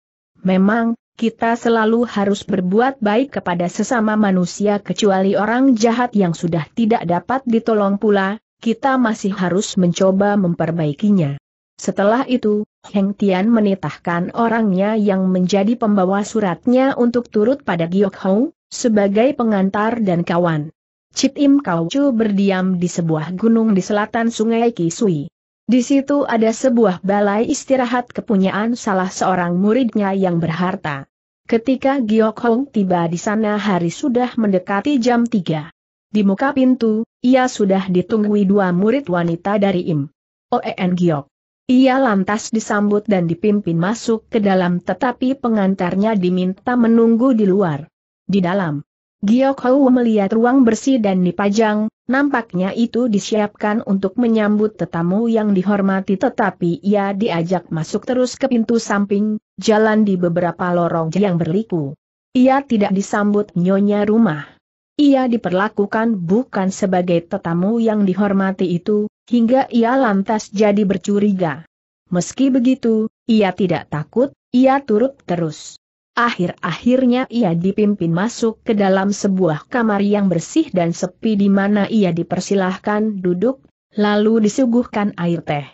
Memang, kita selalu harus berbuat baik kepada sesama manusia kecuali orang jahat yang sudah tidak dapat ditolong pula, kita masih harus mencoba memperbaikinya. Setelah itu, Heng Tian menitahkan orangnya yang menjadi pembawa suratnya untuk turut pada Giok Hong, sebagai pengantar dan kawan. Chit Im Kau Chu berdiam di sebuah gunung di selatan sungai Kisui. Di situ ada sebuah balai istirahat kepunyaan salah seorang muridnya yang berharta. Ketika Giok Hong tiba di sana hari sudah mendekati jam 3. Di muka pintu, ia sudah ditunggui dua murid wanita dari Im. Oen Giok. Ia lantas disambut dan dipimpin masuk ke dalam tetapi pengantarnya diminta menunggu di luar. Di dalam. Giok Hou melihat ruang bersih dan dipajang, nampaknya itu disiapkan untuk menyambut tetamu yang dihormati tetapi ia diajak masuk terus ke pintu samping, jalan di beberapa lorong yang berliku. Ia tidak disambut nyonya rumah. Ia diperlakukan bukan sebagai tetamu yang dihormati itu, hingga ia lantas jadi bercuriga. Meski begitu, ia tidak takut, ia turut terus. Akhir-akhirnya ia dipimpin masuk ke dalam sebuah kamar yang bersih dan sepi di mana ia dipersilahkan duduk, lalu disuguhkan air teh.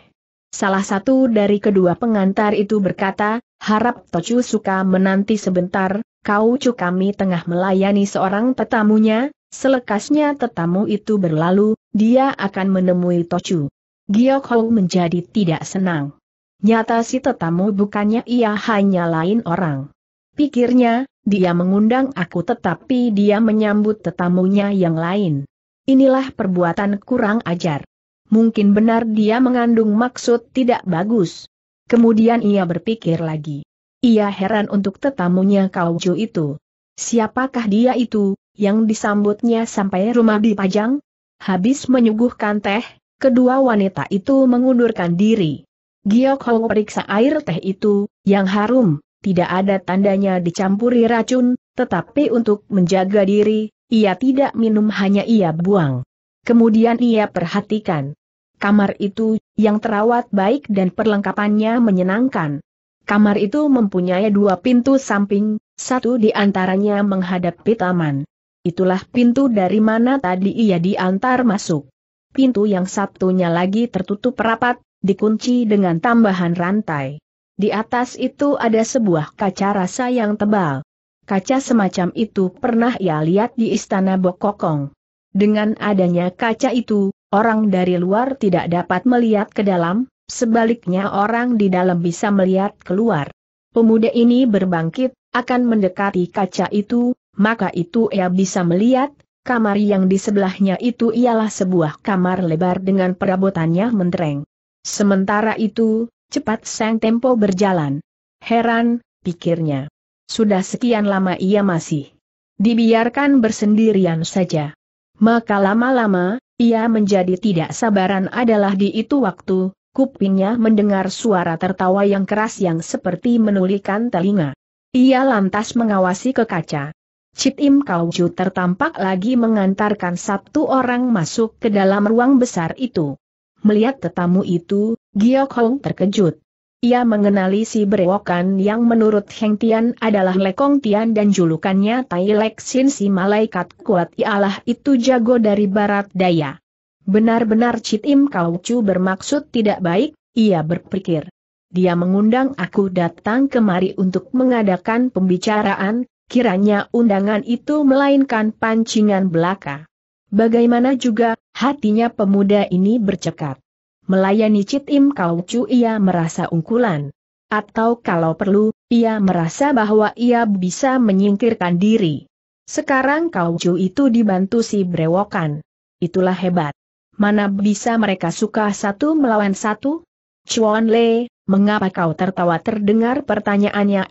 Salah satu dari kedua pengantar itu berkata, harap Tocu suka menanti sebentar, Kau kami tengah melayani seorang tetamunya, selekasnya tetamu itu berlalu, dia akan menemui Tocu. Giok Hou menjadi tidak senang. Nyata si tetamu bukannya ia hanya lain orang. Pikirnya, dia mengundang aku tetapi dia menyambut tetamunya yang lain. Inilah perbuatan kurang ajar. Mungkin benar dia mengandung maksud tidak bagus. Kemudian ia berpikir lagi. Ia heran untuk tetamunya Kauju itu. Siapakah dia itu, yang disambutnya sampai rumah dipajang? Habis menyuguhkan teh, kedua wanita itu mengundurkan diri. Giok kau periksa air teh itu, yang harum, tidak ada tandanya dicampuri racun, tetapi untuk menjaga diri, ia tidak minum hanya ia buang. Kemudian ia perhatikan. Kamar itu, yang terawat baik dan perlengkapannya menyenangkan, Kamar itu mempunyai dua pintu samping, satu di antaranya menghadapi taman. Itulah pintu dari mana tadi ia diantar masuk. Pintu yang satunya lagi tertutup rapat, dikunci dengan tambahan rantai. Di atas itu ada sebuah kaca rasa yang tebal. Kaca semacam itu pernah ia lihat di istana Bokokong. Dengan adanya kaca itu, orang dari luar tidak dapat melihat ke dalam, Sebaliknya orang di dalam bisa melihat keluar. Pemuda ini berbangkit, akan mendekati kaca itu, maka itu ia bisa melihat, kamar yang di sebelahnya itu ialah sebuah kamar lebar dengan perabotannya mentereng. Sementara itu, cepat sang tempo berjalan. Heran, pikirnya. Sudah sekian lama ia masih dibiarkan bersendirian saja. Maka lama-lama, ia menjadi tidak sabaran adalah di itu waktu, kupingnya mendengar suara tertawa yang keras yang seperti menulikan telinga. Ia lantas mengawasi ke kaca. Cip Im Kauju tertampak lagi mengantarkan satu orang masuk ke dalam ruang besar itu. Melihat tetamu itu, Giok Hong terkejut. Ia mengenali si berewokan yang menurut Heng Tian adalah Lekong Tian dan julukannya Tai Lek Sin si malaikat kuat ialah itu jago dari barat daya. Benar-benar Citim Kauchu bermaksud tidak baik, ia berpikir. Dia mengundang aku datang kemari untuk mengadakan pembicaraan, kiranya undangan itu melainkan pancingan belaka. Bagaimana juga, hatinya pemuda ini bercekat. Melayani Citim Kauchu ia merasa ungkulan. Atau kalau perlu, ia merasa bahwa ia bisa menyingkirkan diri. Sekarang Kauchu itu dibantu si brewokan. Itulah hebat mana bisa mereka suka satu melawan satu? Chuan Le, mengapa kau tertawa terdengar pertanyaannya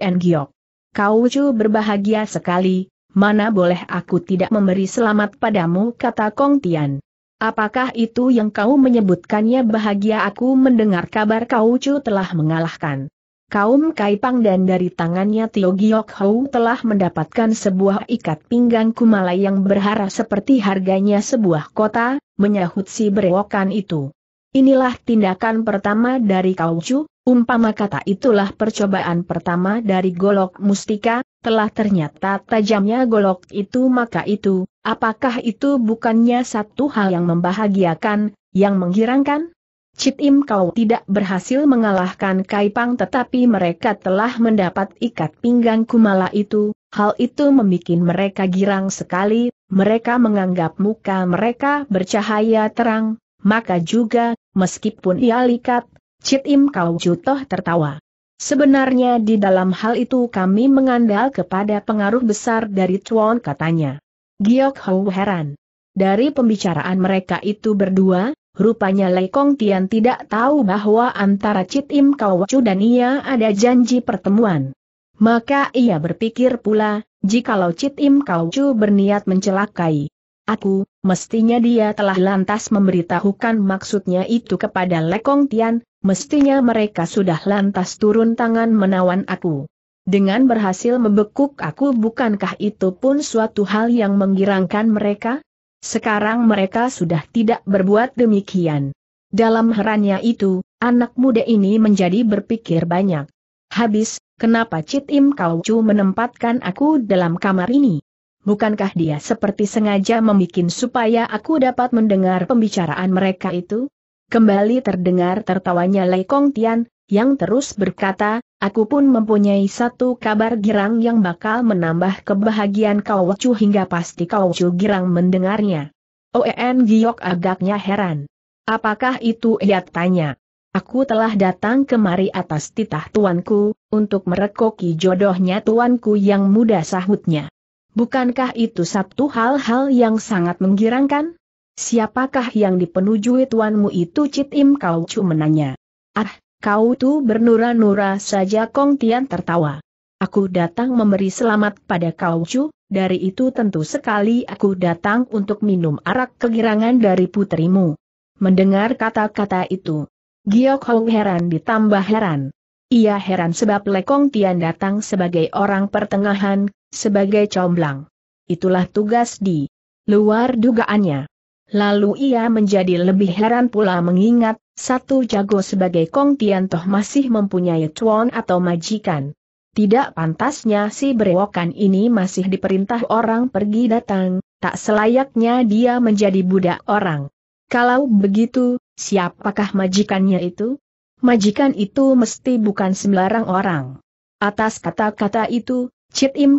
En Giok? Kau Chu berbahagia sekali, mana boleh aku tidak memberi selamat padamu kata Kong Tian. Apakah itu yang kau menyebutkannya bahagia aku mendengar kabar kau Chu telah mengalahkan? kaum Kaipang dan dari tangannya Tio Giok Hou telah mendapatkan sebuah ikat pinggang kumala yang berharga seperti harganya sebuah kota, menyahut si berewokan itu. Inilah tindakan pertama dari Chu, umpama kata itulah percobaan pertama dari golok mustika, telah ternyata tajamnya golok itu maka itu, apakah itu bukannya satu hal yang membahagiakan, yang menghirangkan? Cit Im kau tidak berhasil mengalahkan Kaipang tetapi mereka telah mendapat ikat pinggang kumala itu, hal itu membuat mereka girang sekali, mereka menganggap muka mereka bercahaya terang, maka juga, meskipun ia likat, Cit Im kau jutoh tertawa. Sebenarnya di dalam hal itu kami mengandal kepada pengaruh besar dari Chuan katanya. Giok Hou heran. Dari pembicaraan mereka itu berdua, Rupanya Lei Kong Tian tidak tahu bahwa antara Chit Im Kau Wacu dan ia ada janji pertemuan. Maka ia berpikir pula, jikalau Chit Im Kau Wacu berniat mencelakai aku, mestinya dia telah lantas memberitahukan maksudnya itu kepada Lei Kong Tian, mestinya mereka sudah lantas turun tangan menawan aku. Dengan berhasil membekuk aku bukankah itu pun suatu hal yang menggirangkan mereka? Sekarang mereka sudah tidak berbuat demikian. Dalam herannya itu, anak muda ini menjadi berpikir banyak. Habis, kenapa Cit Im Kau Chu menempatkan aku dalam kamar ini? Bukankah dia seperti sengaja membuat supaya aku dapat mendengar pembicaraan mereka itu? Kembali terdengar tertawanya Lei Kong Tian, yang terus berkata, aku pun mempunyai satu kabar girang yang bakal menambah kebahagiaan kau wacu hingga pasti kau wacu girang mendengarnya. Oen Giok agaknya heran. Apakah itu ia tanya? Aku telah datang kemari atas titah tuanku, untuk merekoki jodohnya tuanku yang muda sahutnya. Bukankah itu satu hal-hal yang sangat menggirangkan? Siapakah yang dipenujui tuanmu itu Cit Kau Chu menanya. Ah, Kau tuh bernura-nura saja Kong Tian tertawa. Aku datang memberi selamat pada kau cu, dari itu tentu sekali aku datang untuk minum arak kegirangan dari putrimu. Mendengar kata-kata itu, Giok Hong heran ditambah heran. Ia heran sebab Lekong Tian datang sebagai orang pertengahan, sebagai comblang. Itulah tugas di luar dugaannya. Lalu ia menjadi lebih heran pula mengingat, satu jago sebagai Kong toh masih mempunyai cuan atau majikan. Tidak pantasnya si berewokan ini masih diperintah orang pergi datang, tak selayaknya dia menjadi budak orang. Kalau begitu, siapakah majikannya itu? Majikan itu mesti bukan sembarang orang. Atas kata-kata itu, Cit Im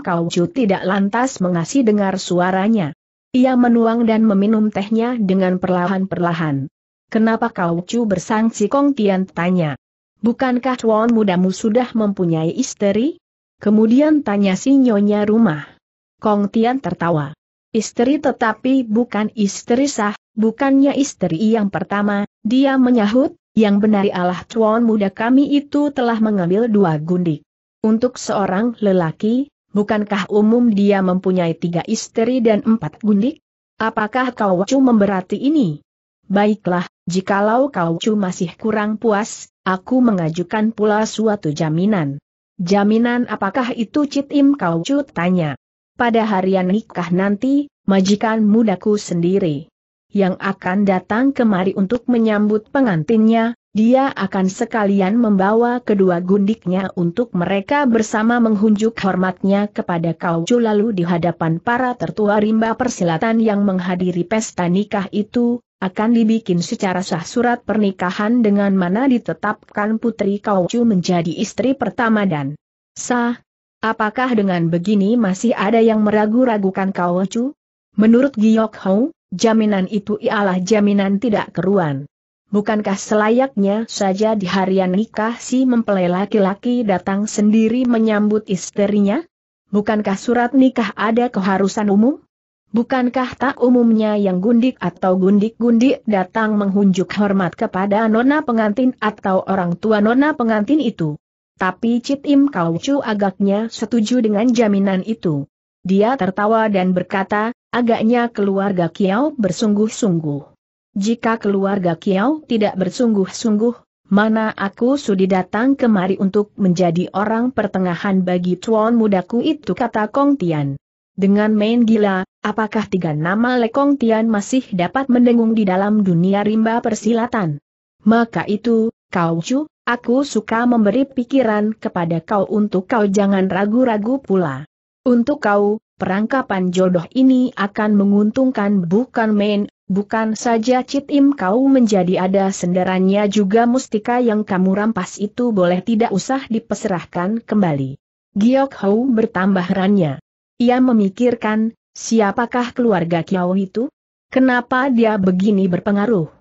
tidak lantas mengasih dengar suaranya. Ia menuang dan meminum tehnya dengan perlahan-perlahan. Kenapa kau cu bersangsi Kong Tian tanya. Bukankah tuan mudamu sudah mempunyai istri? Kemudian tanya si nyonya rumah. Kong Tian tertawa. Istri tetapi bukan istri sah, bukannya istri yang pertama, dia menyahut, yang benar Allah tuan muda kami itu telah mengambil dua gundik. Untuk seorang lelaki, bukankah umum dia mempunyai tiga istri dan empat gundik? Apakah kau cu memberati ini? Baiklah, jikalau kau cu masih kurang puas, aku mengajukan pula suatu jaminan. Jaminan apakah itu im kau cu tanya. Pada harian nikah nanti, majikan mudaku sendiri yang akan datang kemari untuk menyambut pengantinnya, dia akan sekalian membawa kedua gundiknya untuk mereka bersama menghunjuk hormatnya kepada Kaucu lalu di hadapan para tertua rimba persilatan yang menghadiri pesta nikah itu, akan dibikin secara sah surat pernikahan dengan mana ditetapkan putri Kaucu menjadi istri pertama dan sah. Apakah dengan begini masih ada yang meragu-ragukan Kaucu? Menurut Giyok Hou, jaminan itu ialah jaminan tidak keruan. Bukankah selayaknya saja di harian nikah si mempelai laki-laki datang sendiri menyambut istrinya? Bukankah surat nikah ada keharusan umum? Bukankah tak umumnya yang gundik atau gundik-gundik datang menghunjuk hormat kepada nona pengantin atau orang tua nona pengantin itu? Tapi Cit Im Kaucu agaknya setuju dengan jaminan itu. Dia tertawa dan berkata, agaknya keluarga Kiau bersungguh-sungguh. Jika keluarga Kiau tidak bersungguh-sungguh, mana aku sudi datang kemari untuk menjadi orang pertengahan bagi tuan mudaku itu kata Kong Tian. Dengan main gila, apakah tiga nama le Kong Tian masih dapat mendengung di dalam dunia rimba persilatan? Maka itu, kau cu, aku suka memberi pikiran kepada kau untuk kau jangan ragu-ragu pula. Untuk kau, perangkapan jodoh ini akan menguntungkan bukan main, Bukan saja Cit Im kau menjadi ada sendarannya juga mustika yang kamu rampas itu boleh tidak usah dipeserahkan kembali. Giok Hou bertambah rannya. Ia memikirkan, siapakah keluarga Kiao itu? Kenapa dia begini berpengaruh?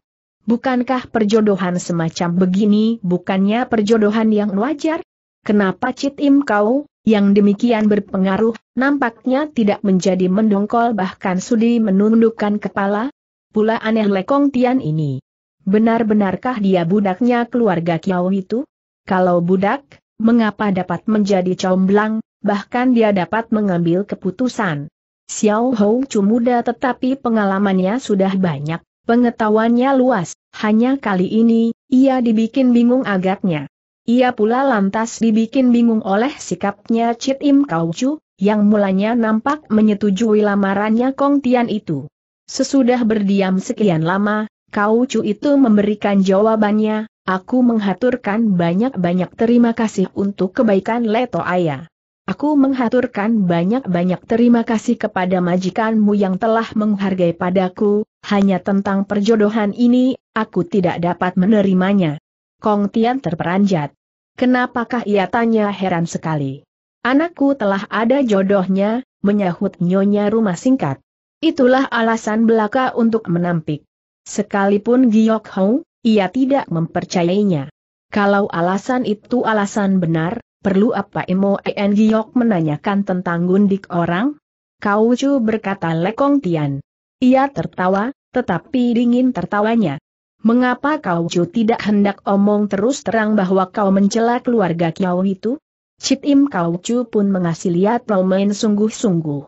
Bukankah perjodohan semacam begini bukannya perjodohan yang wajar? Kenapa Cit Im kau, yang demikian berpengaruh, nampaknya tidak menjadi mendongkol bahkan sudi menundukkan kepala? Pula aneh Lekong Tian ini. Benar-benarkah dia budaknya keluarga Kiao itu? Kalau budak, mengapa dapat menjadi comblang, bahkan dia dapat mengambil keputusan. Xiao Hou Chu muda tetapi pengalamannya sudah banyak, pengetahuannya luas, hanya kali ini, ia dibikin bingung agaknya. Ia pula lantas dibikin bingung oleh sikapnya Chit Im Kau Chu, yang mulanya nampak menyetujui lamarannya Kong Tian itu. Sesudah berdiam sekian lama, Kau Cu itu memberikan jawabannya, aku menghaturkan banyak-banyak terima kasih untuk kebaikan Leto Ayah. Aku menghaturkan banyak-banyak terima kasih kepada majikanmu yang telah menghargai padaku, hanya tentang perjodohan ini, aku tidak dapat menerimanya. Kong Tian terperanjat. Kenapakah ia tanya heran sekali. Anakku telah ada jodohnya, menyahut nyonya rumah singkat. Itulah alasan belaka untuk menampik. Sekalipun Giok Hong, ia tidak mempercayainya. Kalau alasan itu alasan benar, perlu apa Imo En Giok menanyakan tentang gundik orang? Kau Chu berkata Lekong Tian. Ia tertawa, tetapi dingin tertawanya. Mengapa kau Chu tidak hendak omong terus terang bahwa kau mencela keluarga Kiao itu? Cit Im Kau Chu pun mengasih lihat sungguh-sungguh.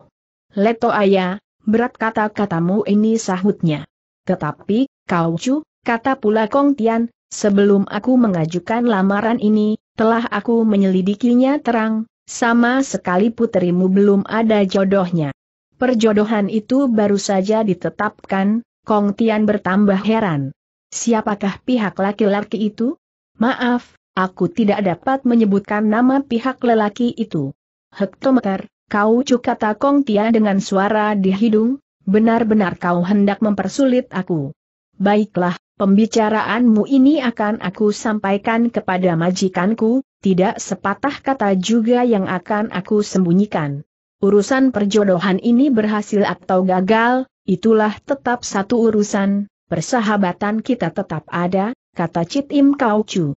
Leto ayah, Berat kata-katamu ini sahutnya. Tetapi, kau cu, kata pula Kong Tian, sebelum aku mengajukan lamaran ini, telah aku menyelidikinya terang, sama sekali puterimu belum ada jodohnya. Perjodohan itu baru saja ditetapkan, Kong Tian bertambah heran. Siapakah pihak laki-laki itu? Maaf, aku tidak dapat menyebutkan nama pihak lelaki itu. Hektometer, Kau cukata Kong Tia dengan suara di hidung, benar-benar kau hendak mempersulit aku. Baiklah, pembicaraanmu ini akan aku sampaikan kepada majikanku, tidak sepatah kata juga yang akan aku sembunyikan. Urusan perjodohan ini berhasil atau gagal, itulah tetap satu urusan, persahabatan kita tetap ada, kata Citim Im Kau Chu.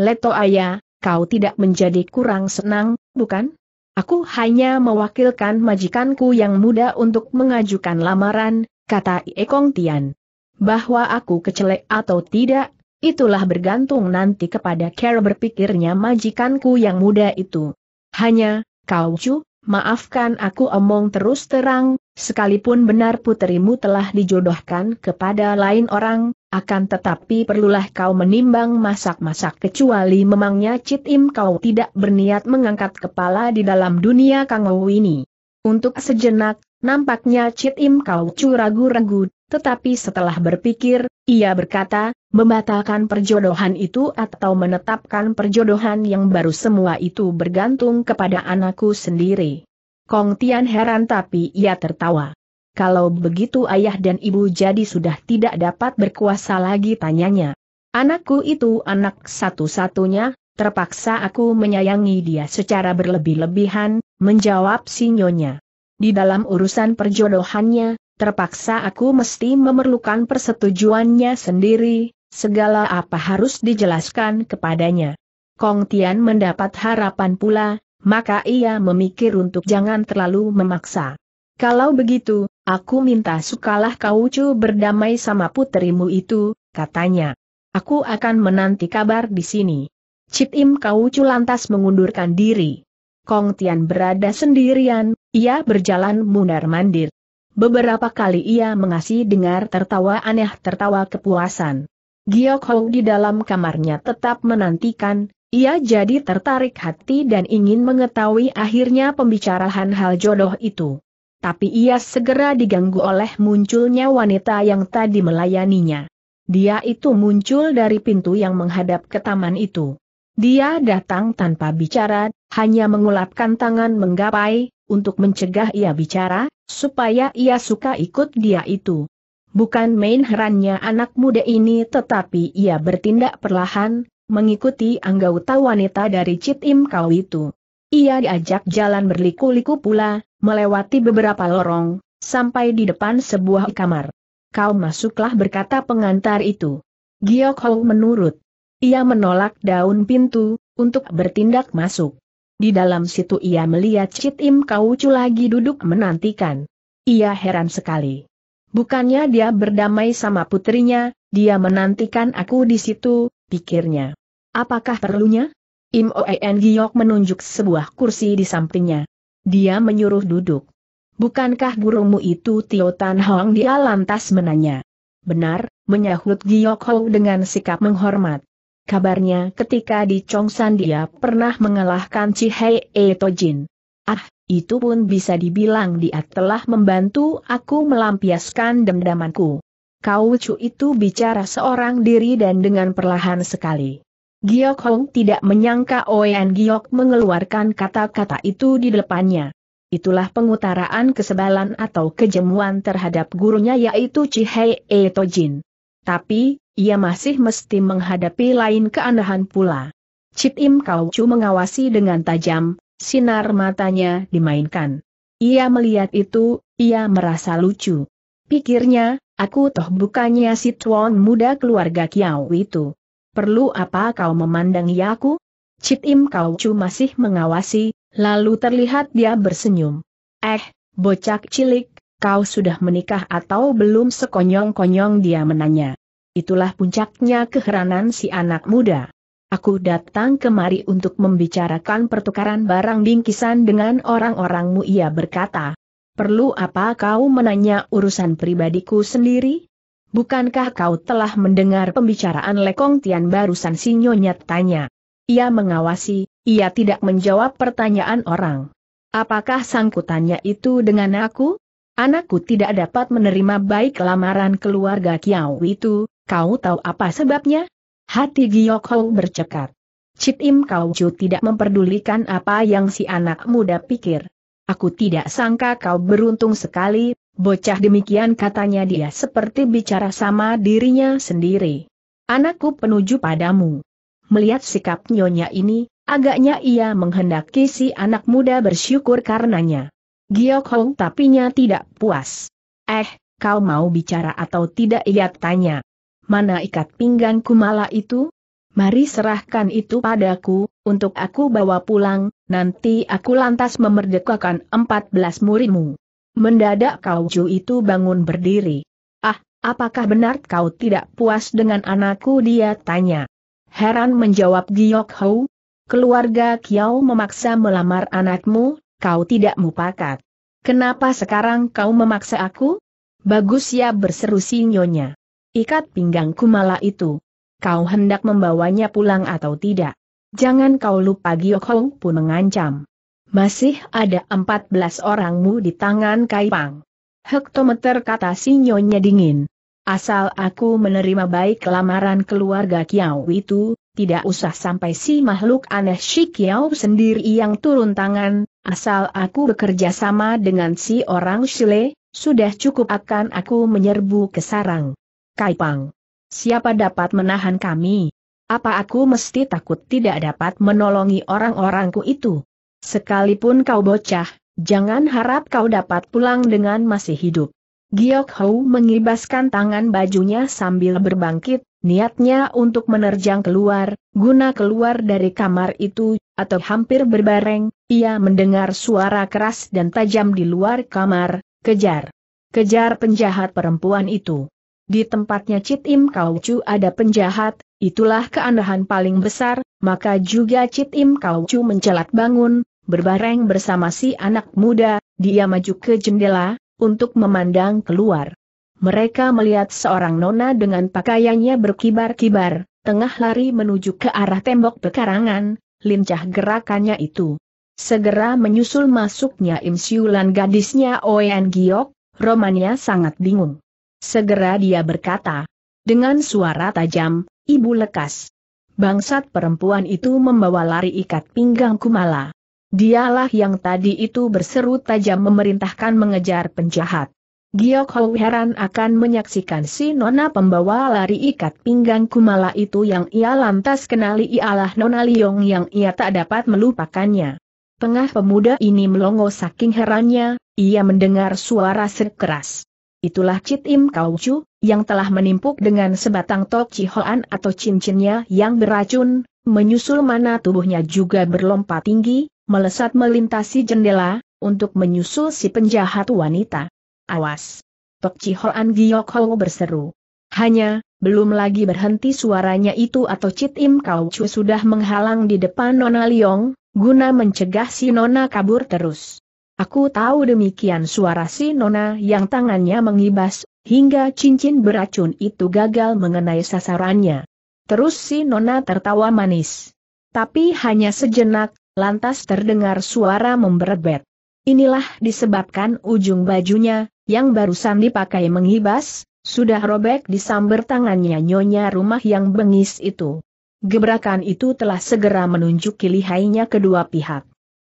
Leto Ayah, kau tidak menjadi kurang senang, bukan? Aku hanya mewakilkan majikanku yang muda untuk mengajukan lamaran, kata Ekong Tian. Bahwa aku kecelek atau tidak, itulah bergantung nanti kepada cara berpikirnya majikanku yang muda itu. Hanya, kau cu, Maafkan aku omong terus terang, sekalipun benar puterimu telah dijodohkan kepada lain orang, akan tetapi perlulah kau menimbang masak-masak kecuali memangnya Cit Im kau tidak berniat mengangkat kepala di dalam dunia kangau ini. Untuk sejenak, nampaknya Cit Im kau curagu-ragu, tetapi setelah berpikir, ia berkata, membatalkan perjodohan itu atau menetapkan perjodohan yang baru semua itu bergantung kepada anakku sendiri. Kong Tian heran tapi ia tertawa. Kalau begitu ayah dan ibu jadi sudah tidak dapat berkuasa lagi tanyanya. Anakku itu anak satu-satunya, terpaksa aku menyayangi dia secara berlebih-lebihan, menjawab sinyonya. Di dalam urusan perjodohannya, terpaksa aku mesti memerlukan persetujuannya sendiri, segala apa harus dijelaskan kepadanya. Kong Tian mendapat harapan pula, maka ia memikir untuk jangan terlalu memaksa. Kalau begitu, aku minta sukalah kau cu berdamai sama puterimu itu, katanya. Aku akan menanti kabar di sini. Cip Im cu lantas mengundurkan diri. Kong Tian berada sendirian, ia berjalan mundar-mandir. Beberapa kali ia mengasih dengar tertawa aneh tertawa kepuasan. Giok Hou di dalam kamarnya tetap menantikan, ia jadi tertarik hati dan ingin mengetahui akhirnya pembicaraan hal jodoh itu. Tapi ia segera diganggu oleh munculnya wanita yang tadi melayaninya. Dia itu muncul dari pintu yang menghadap ke taman itu. Dia datang tanpa bicara, hanya mengulapkan tangan menggapai, untuk mencegah ia bicara, supaya ia suka ikut dia itu. Bukan main herannya anak muda ini tetapi ia bertindak perlahan, mengikuti anggota wanita dari Cit Im Kau itu. Ia diajak jalan berliku-liku pula, melewati beberapa lorong, sampai di depan sebuah kamar. Kau masuklah berkata pengantar itu. Giyok Hou menurut. Ia menolak daun pintu, untuk bertindak masuk. Di dalam situ ia melihat Cit Im Kaucu lagi duduk menantikan. Ia heran sekali. Bukannya dia berdamai sama putrinya, dia menantikan aku di situ, pikirnya. Apakah perlunya? Im Oen Giok menunjuk sebuah kursi di sampingnya. Dia menyuruh duduk. Bukankah gurumu itu Tio Tan Hong? Dia lantas menanya. Benar, menyahut Giok Ho dengan sikap menghormat. Kabarnya ketika di Chongsan dia pernah mengalahkan Cihai Etojin. Ah, itu pun bisa dibilang dia telah membantu aku melampiaskan dendamanku. Kau Chu itu bicara seorang diri dan dengan perlahan sekali. Giok Hong tidak menyangka Oen Giok mengeluarkan kata-kata itu di depannya. Itulah pengutaraan kesebalan atau kejemuan terhadap gurunya yaitu Cihai Etojin. Tapi, ia masih mesti menghadapi lain keanehan pula. Cip Im Kau Chu mengawasi dengan tajam, sinar matanya dimainkan. Ia melihat itu, ia merasa lucu. Pikirnya, aku toh bukannya si tuan muda keluarga Kiau itu. Perlu apa kau memandangi aku? Cip Im Kau Chu masih mengawasi, lalu terlihat dia bersenyum. Eh, bocak cilik, kau sudah menikah atau belum sekonyong-konyong dia menanya. Itulah puncaknya keheranan si anak muda. Aku datang kemari untuk membicarakan pertukaran barang bingkisan dengan orang-orangmu ia berkata. Perlu apa kau menanya urusan pribadiku sendiri? Bukankah kau telah mendengar pembicaraan Lekong Tian barusan si Nyonya tanya? Ia mengawasi, ia tidak menjawab pertanyaan orang. Apakah sangkutannya itu dengan aku? Anakku tidak dapat menerima baik lamaran keluarga Kiau itu, Kau tahu apa sebabnya? Hati Giyok Hou bercekat. Cip Im Kau Chu tidak memperdulikan apa yang si anak muda pikir. Aku tidak sangka kau beruntung sekali, bocah demikian katanya dia seperti bicara sama dirinya sendiri. Anakku penuju padamu. Melihat sikap nyonya ini, Agaknya ia menghendaki si anak muda bersyukur karenanya. Giyok Hong tapinya tidak puas. Eh, kau mau bicara atau tidak ia tanya mana ikat pinggang kumala itu? Mari serahkan itu padaku, untuk aku bawa pulang, nanti aku lantas memerdekakan empat belas muridmu. Mendadak kau Ju itu bangun berdiri. Ah, apakah benar kau tidak puas dengan anakku dia tanya. Heran menjawab Giok Hou, keluarga Kiao memaksa melamar anakmu, kau tidak mupakat. Kenapa sekarang kau memaksa aku? Bagus ya berseru Sinyonya. Ikat pinggang kumala itu. Kau hendak membawanya pulang atau tidak? Jangan kau lupa Giokong pun mengancam. Masih ada 14 orangmu di tangan Kaipang. Hektometer kata sinyonya dingin. Asal aku menerima baik lamaran keluarga Kiao itu, tidak usah sampai si makhluk aneh si Kiau sendiri yang turun tangan, asal aku bekerja sama dengan si orang Shile, sudah cukup akan aku menyerbu ke sarang. Kaipang. Siapa dapat menahan kami? Apa aku mesti takut tidak dapat menolongi orang-orangku itu? Sekalipun kau bocah, jangan harap kau dapat pulang dengan masih hidup. Giok Hou mengibaskan tangan bajunya sambil berbangkit, niatnya untuk menerjang keluar, guna keluar dari kamar itu, atau hampir berbareng, ia mendengar suara keras dan tajam di luar kamar, kejar. Kejar penjahat perempuan itu. Di tempatnya Cit Im Kaucu ada penjahat, itulah keanehan paling besar, maka juga Cit Im Kaucu mencelat bangun, berbareng bersama si anak muda, dia maju ke jendela, untuk memandang keluar. Mereka melihat seorang nona dengan pakaiannya berkibar-kibar, tengah lari menuju ke arah tembok pekarangan, lincah gerakannya itu. Segera menyusul masuknya Im Siulan gadisnya Oen Giok, romannya sangat bingung. Segera dia berkata, dengan suara tajam, Ibu lekas. Bangsat perempuan itu membawa lari ikat pinggang Kumala. Dialah yang tadi itu berseru tajam memerintahkan mengejar penjahat. Giok Hou heran akan menyaksikan si nona pembawa lari ikat pinggang Kumala itu yang ia lantas kenali ialah nona Liong yang ia tak dapat melupakannya. Tengah pemuda ini melongo saking herannya, ia mendengar suara sekeras itulah Cit Im Kau Chu, yang telah menimpuk dengan sebatang tok cihoan atau cincinnya yang beracun, menyusul mana tubuhnya juga berlompat tinggi, melesat melintasi jendela, untuk menyusul si penjahat wanita. Awas! Tok Cihoan Giyok Ho berseru. Hanya, belum lagi berhenti suaranya itu atau Cit Im Kau Chu sudah menghalang di depan Nona Liong, guna mencegah si Nona kabur terus. Aku tahu demikian suara si Nona yang tangannya mengibas, hingga cincin beracun itu gagal mengenai sasarannya. Terus si Nona tertawa manis. Tapi hanya sejenak, lantas terdengar suara memberebet. Inilah disebabkan ujung bajunya, yang barusan dipakai mengibas sudah robek di samber tangannya nyonya rumah yang bengis itu. Gebrakan itu telah segera menunjuki lihainya kedua pihak.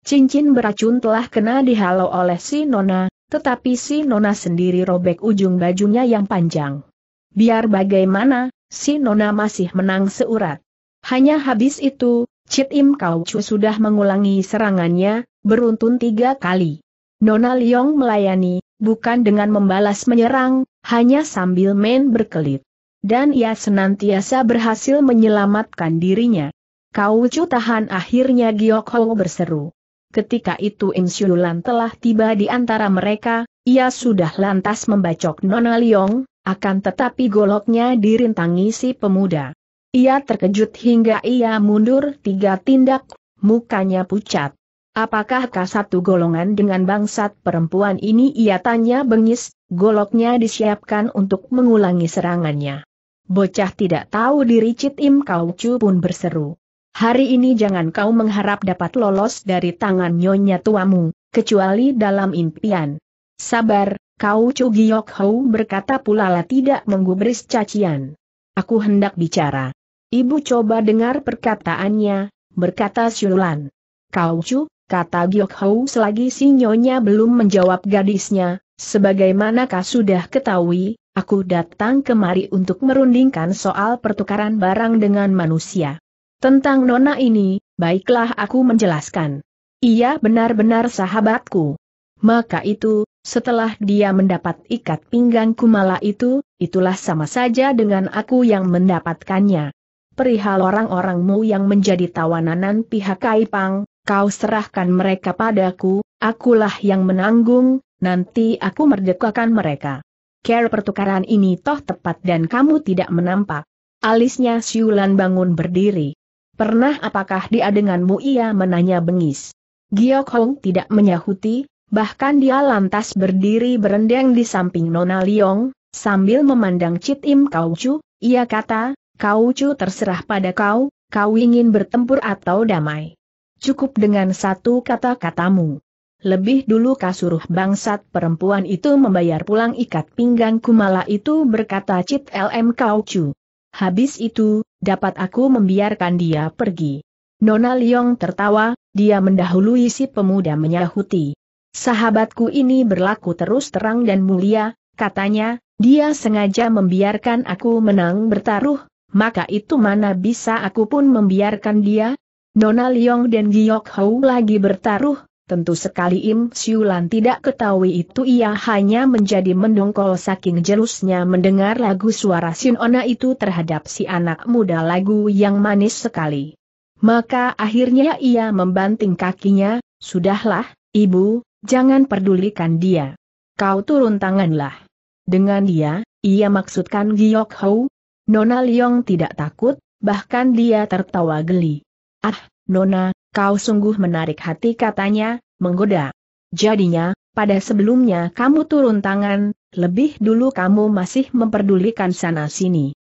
Cincin beracun telah kena dihalau oleh si Nona, tetapi si Nona sendiri robek ujung bajunya yang panjang. Biar bagaimana, si Nona masih menang seurat. Hanya habis itu, Cit Im Kau Chu sudah mengulangi serangannya, beruntun tiga kali. Nona Liong melayani, bukan dengan membalas menyerang, hanya sambil main berkelit. Dan ia senantiasa berhasil menyelamatkan dirinya. Kau Chu tahan akhirnya Giok berseru. Ketika itu Siulan telah tiba di antara mereka, ia sudah lantas membacok Nona Liong, akan tetapi goloknya dirintangi si pemuda. Ia terkejut hingga ia mundur tiga tindak, mukanya pucat. Apakah satu golongan dengan bangsat perempuan ini ia tanya bengis, goloknya disiapkan untuk mengulangi serangannya. Bocah tidak tahu diri Cit Im Kau Chu pun berseru. Hari ini jangan kau mengharap dapat lolos dari tangan nyonya tuamu, kecuali dalam impian. Sabar, kau Cugiok Hou berkata lah tidak menggubris cacian. Aku hendak bicara. Ibu coba dengar perkataannya, berkata Syulan. Kau Chu, kata Giyok Hou selagi si nyonya belum menjawab gadisnya, Sebagaimana kau sudah ketahui, aku datang kemari untuk merundingkan soal pertukaran barang dengan manusia. Tentang nona ini, baiklah aku menjelaskan. Ia benar-benar sahabatku. Maka itu, setelah dia mendapat ikat pinggang kumala itu, itulah sama saja dengan aku yang mendapatkannya. Perihal orang-orangmu yang menjadi tawananan pihak Kaipang, kau serahkan mereka padaku, akulah yang menanggung, nanti aku merdekakan mereka. Care pertukaran ini toh tepat dan kamu tidak menampak. Alisnya siulan bangun berdiri. Pernah apakah dia denganmu ia menanya bengis. Giok Hong tidak menyahuti, bahkan dia lantas berdiri berendang di samping Nona Liong, sambil memandang Cit Im Kau Chu, ia kata, Kau Chu terserah pada kau, kau ingin bertempur atau damai. Cukup dengan satu kata-katamu. Lebih dulu kasuruh bangsat perempuan itu membayar pulang ikat pinggang kumala itu berkata Cit LM Kau Chu. Habis itu, dapat aku membiarkan dia pergi. Nona Liong tertawa, dia mendahului si pemuda menyahuti. Sahabatku ini berlaku terus terang dan mulia, katanya, dia sengaja membiarkan aku menang bertaruh, maka itu mana bisa aku pun membiarkan dia? Nona Liong dan Giok Hou lagi bertaruh, Tentu sekali Im Siulan tidak ketahui itu ia hanya menjadi mendongkol saking jelusnya mendengar lagu suara Sinona itu terhadap si anak muda lagu yang manis sekali. Maka akhirnya ia membanting kakinya, sudahlah, ibu, jangan pedulikan dia. Kau turun tanganlah. Dengan dia, ia maksudkan Giok Hou. Nona Liong tidak takut, bahkan dia tertawa geli. Ah, Nona, kau sungguh menarik hati katanya, menggoda. Jadinya, pada sebelumnya kamu turun tangan, lebih dulu kamu masih memperdulikan sana-sini.